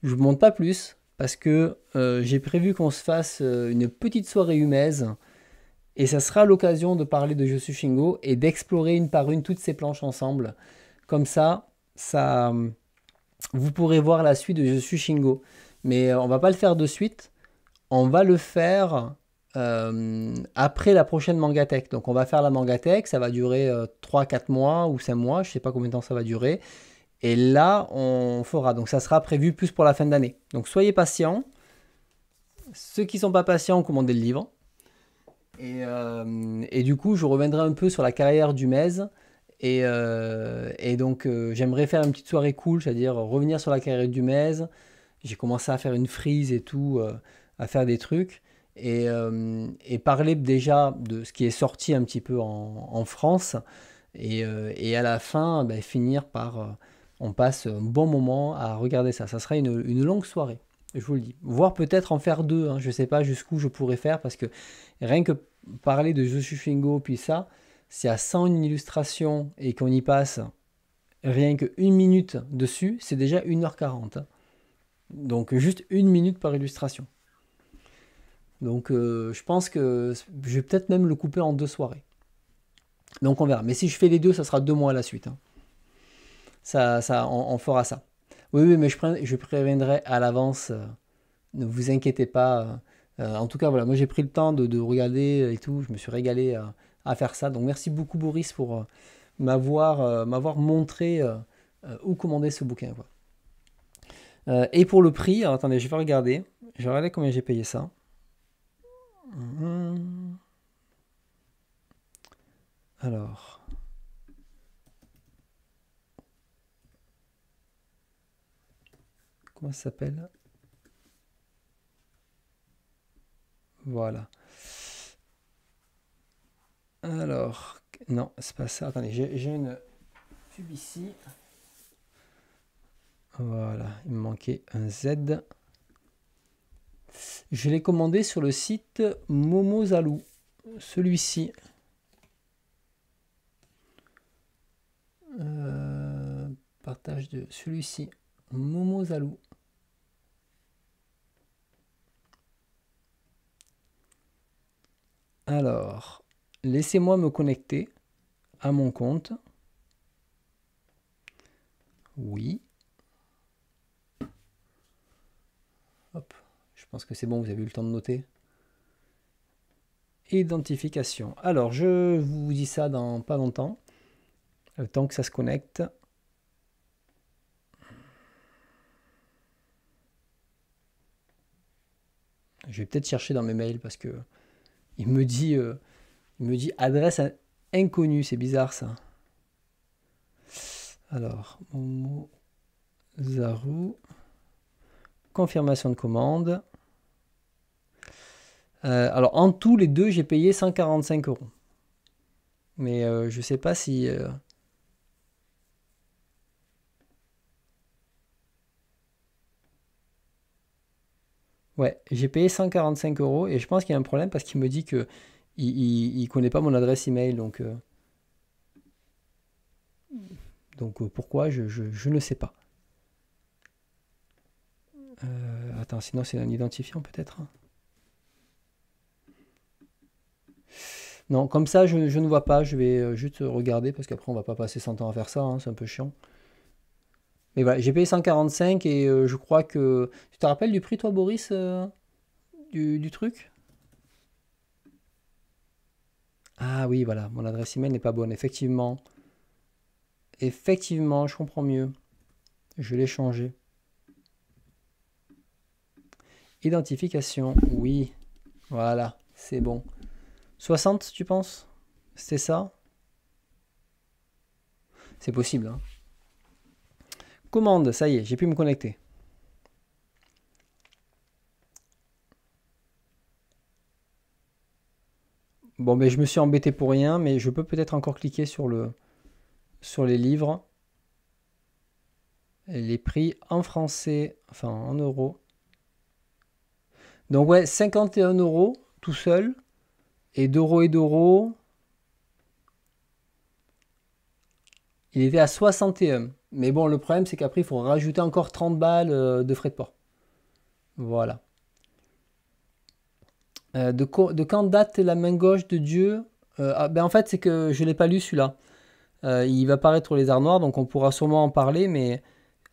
Je ne vous montre pas plus parce que euh, j'ai prévu qu'on se fasse euh, une petite soirée humaise. Et ça sera l'occasion de parler de Suis Shingo et d'explorer une par une toutes ces planches ensemble. Comme ça, ça, vous pourrez voir la suite de Je suis Shingo. Mais euh, on va pas le faire de suite. On va le faire euh, après la prochaine Mangatech. Donc on va faire la Mangatech. Ça va durer 3-4 euh, mois ou 5 mois. Je ne sais pas combien de temps ça va durer. Et là, on fera. Donc ça sera prévu plus pour la fin d'année. Donc soyez patients. Ceux qui ne sont pas patients, commandez le livre. Et, et du coup, je reviendrai un peu sur la carrière du Mez. Euh, et, donc, euh, j'aimerais faire une petite soirée cool, c'est-à-dire revenir sur la carrière du Mez. J'ai commencé à faire une frise et tout, euh, à faire des trucs. Et, parler déjà de ce qui est sorti un petit peu en, France. Et, à la fin, bah, finir par. on passe un bon moment à regarder ça. Ça sera une, longue soirée, je vous le dis. voir peut-être en faire deux. Hein. Je ne sais pas jusqu'où je pourrais faire parce que rien que parler de Je Fingo puis ça si à 101 illustrations et qu'on y passe rien qu'une minute dessus, c'est déjà 1h40. Hein. Donc juste une minute par illustration. Donc euh, je pense que je vais peut-être même le couper en deux soirées. Donc on verra. Mais si je fais les deux, ça sera deux mois à la suite. Hein. Ça, ça, on, fera ça. Oui, oui, mais je, préviendrai à l'avance. Euh, ne vous inquiétez pas. Euh, en tout cas, voilà, moi j'ai pris le temps de, de, regarder et tout. Je me suis régalé à faire ça. Donc merci beaucoup Boris pour euh, m'avoir euh, m'avoir montré euh, où commander ce bouquin. Quoi. et pour le prix, attendez, je vais regarder. Je vais regarder combien j'ai payé ça. Hum. Alors. Comment ça s'appelle Voilà. Alors, non, c'est pas ça. Attendez, j'ai une pub ici. Voilà, il me manquait un Z. Je l'ai commandé sur le site Momozalou, celui-ci. Euh, partage de celui-ci, Momozalou. Alors, laissez-moi me connecter à mon compte. Oui. Hop, je pense que c'est bon, vous avez eu le temps de noter. Identification. Alors, je vous dis ça dans pas longtemps, le euh, temps que ça se connecte. Je vais peut-être chercher dans mes mails parce que il me dit euh, il me dit adresse inconnue, c'est bizarre ça. Alors, Momo Zaru. Confirmation de commande. Euh, alors, en tout, les deux, j'ai payé 145 euros. Mais euh, je ne sais pas si. Euh, ouais, j'ai payé 145 euros et je pense qu'il y a un problème parce qu'il me dit que il, connaît pas mon adresse email, donc euh, donc euh, pourquoi je, ne sais pas. Euh, attends, sinon c'est un identifiant peut-être. Hein. Non, comme ça je, ne vois pas. Je vais juste regarder parce qu'après on va pas passer 100 ans à faire ça, hein, c'est un peu chiant. Mais voilà, j'ai payé 145 et je crois que tu te rappelles du prix toi, Boris, du truc ah oui, voilà, mon adresse email n'est pas bonne, effectivement. Effectivement, je comprends mieux. Je l'ai changé. Identification, oui. Voilà, c'est bon. 60, tu penses C'est ça C'est possible. Hein. Commande, ça y est, j'ai pu me connecter. Bon, mais ben, je me suis embêté pour rien, mais je peux peut-être encore cliquer sur, le, sur les livres. les prix en français, enfin en euros. Donc ouais, 51 euros tout seul. Et d'euros et d'euros. Il était à 61. Mais bon, le problème, c'est qu'après, il faut rajouter encore 30 balles euh, de frais de port. Voilà. Euh, de, quand date la main gauche de Dieu euh, ah, ben En fait, c'est que je ne l'ai pas lu celui-là. Euh, il va paraître les arts noirs, donc on pourra sûrement en parler, mais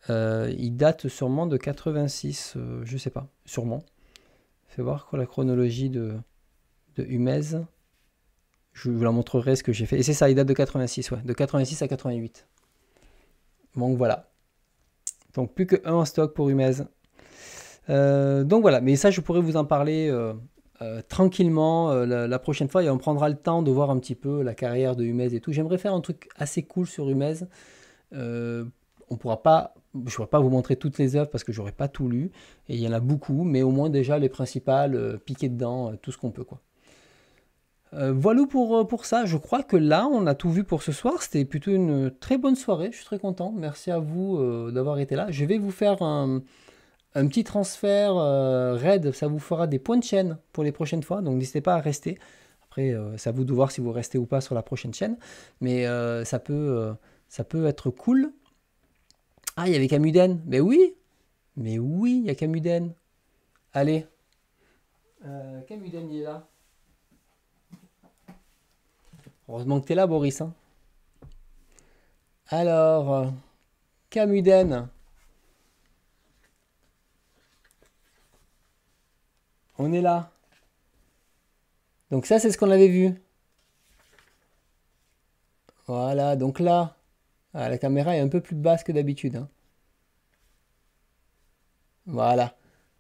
il date sûrement de 86, je ne sais pas, sûrement. Fais voir quoi la chronologie de, de Humez. Je vous la montrerai ce que j'ai fait. Et c'est ça, il date de 86, ouais, de 86 à 88. Donc voilà. Donc plus que un en stock pour Humez. donc voilà, mais ça je pourrais vous en parler euh, tranquillement euh, la, prochaine fois et on prendra le temps de voir un petit peu la carrière de Humez et tout. J'aimerais faire un truc assez cool sur Humez. Euh, on pourra pas, je ne pas vous montrer toutes les œuvres parce que j'aurais pas tout lu et il y en a beaucoup, mais au moins déjà les principales, piquer dedans tout ce qu'on peut quoi. voilà pour, pour ça, je crois que là on a tout vu pour ce soir, c'était plutôt une très bonne soirée, je suis très content, merci à vous d'avoir été là. Je vais vous faire un, un petit transfert euh, raid, ça vous fera des points de chaîne pour les prochaines fois, donc n'hésitez pas à rester. Après, euh, ça vous de voir si vous restez ou pas sur la prochaine chaîne, mais euh, ça, peut, ça peut être cool. Ah, il y avait Camuden, mais oui, mais oui, il y a Camuden. Allez, Camuden, il est là. Heureusement que es là, Boris. Hein. Alors, Camuden. On est là. Donc ça, c'est ce qu'on avait vu. Voilà, donc là, ah, la caméra est un peu plus basse que d'habitude. Hein. Voilà.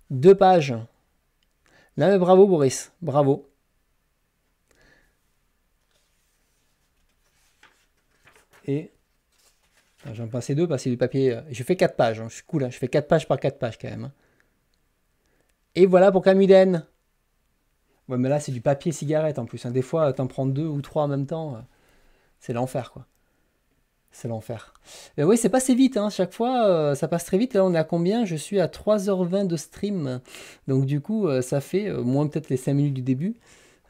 Deux pages. Là, bravo Boris, bravo. Et ah, j'en passais deux parce que du papier. Euh, je fais quatre pages, hein. je suis cool, hein. je fais quatre pages par quatre pages quand même. Et voilà pour Camuden. Ouais, mais là, c'est du papier cigarette en plus. Hein. Des fois, t'en prends deux ou trois en même temps. Euh, c'est l'enfer, quoi. C'est l'enfer. mais oui, c'est passé vite, hein. chaque fois, euh, ça passe très vite. Là, on est à combien Je suis à 3h20 de stream. Donc, du coup, euh, ça fait moins peut-être les 5 minutes du début.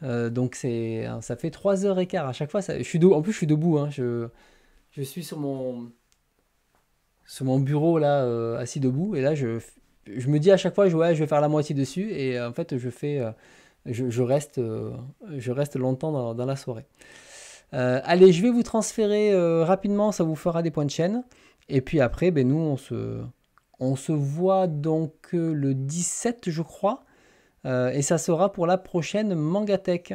donc, c'est, hein, ça fait 3h15. À chaque fois, je suis en plus, je suis debout. je, je suis sur mon, sur mon bureau, là, assis debout. Et là, je, je me dis à chaque fois, je, je vais faire la moitié dessus, et euh, en fait, je fais, euh, je, reste, euh, je reste longtemps dans, la soirée. allez, je vais vous transférer rapidement, ça vous fera des points de chaîne. Et puis après, ben, nous, on se, on se voit donc le 17, je crois. et ça sera pour la prochaine Mangatech.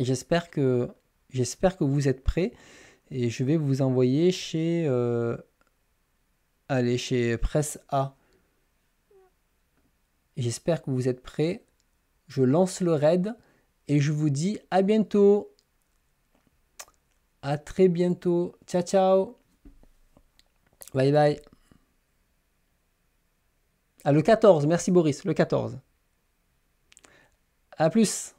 J'espère que, j'espère que vous êtes prêts. Et je vais vous envoyer chez, allez, chez Presse A. J'espère que vous êtes prêts. Je lance le raid et je vous dis à bientôt. À très bientôt. Ciao, ciao. Bye, bye. à ah, le 14. Merci, Boris. Le 14. À plus.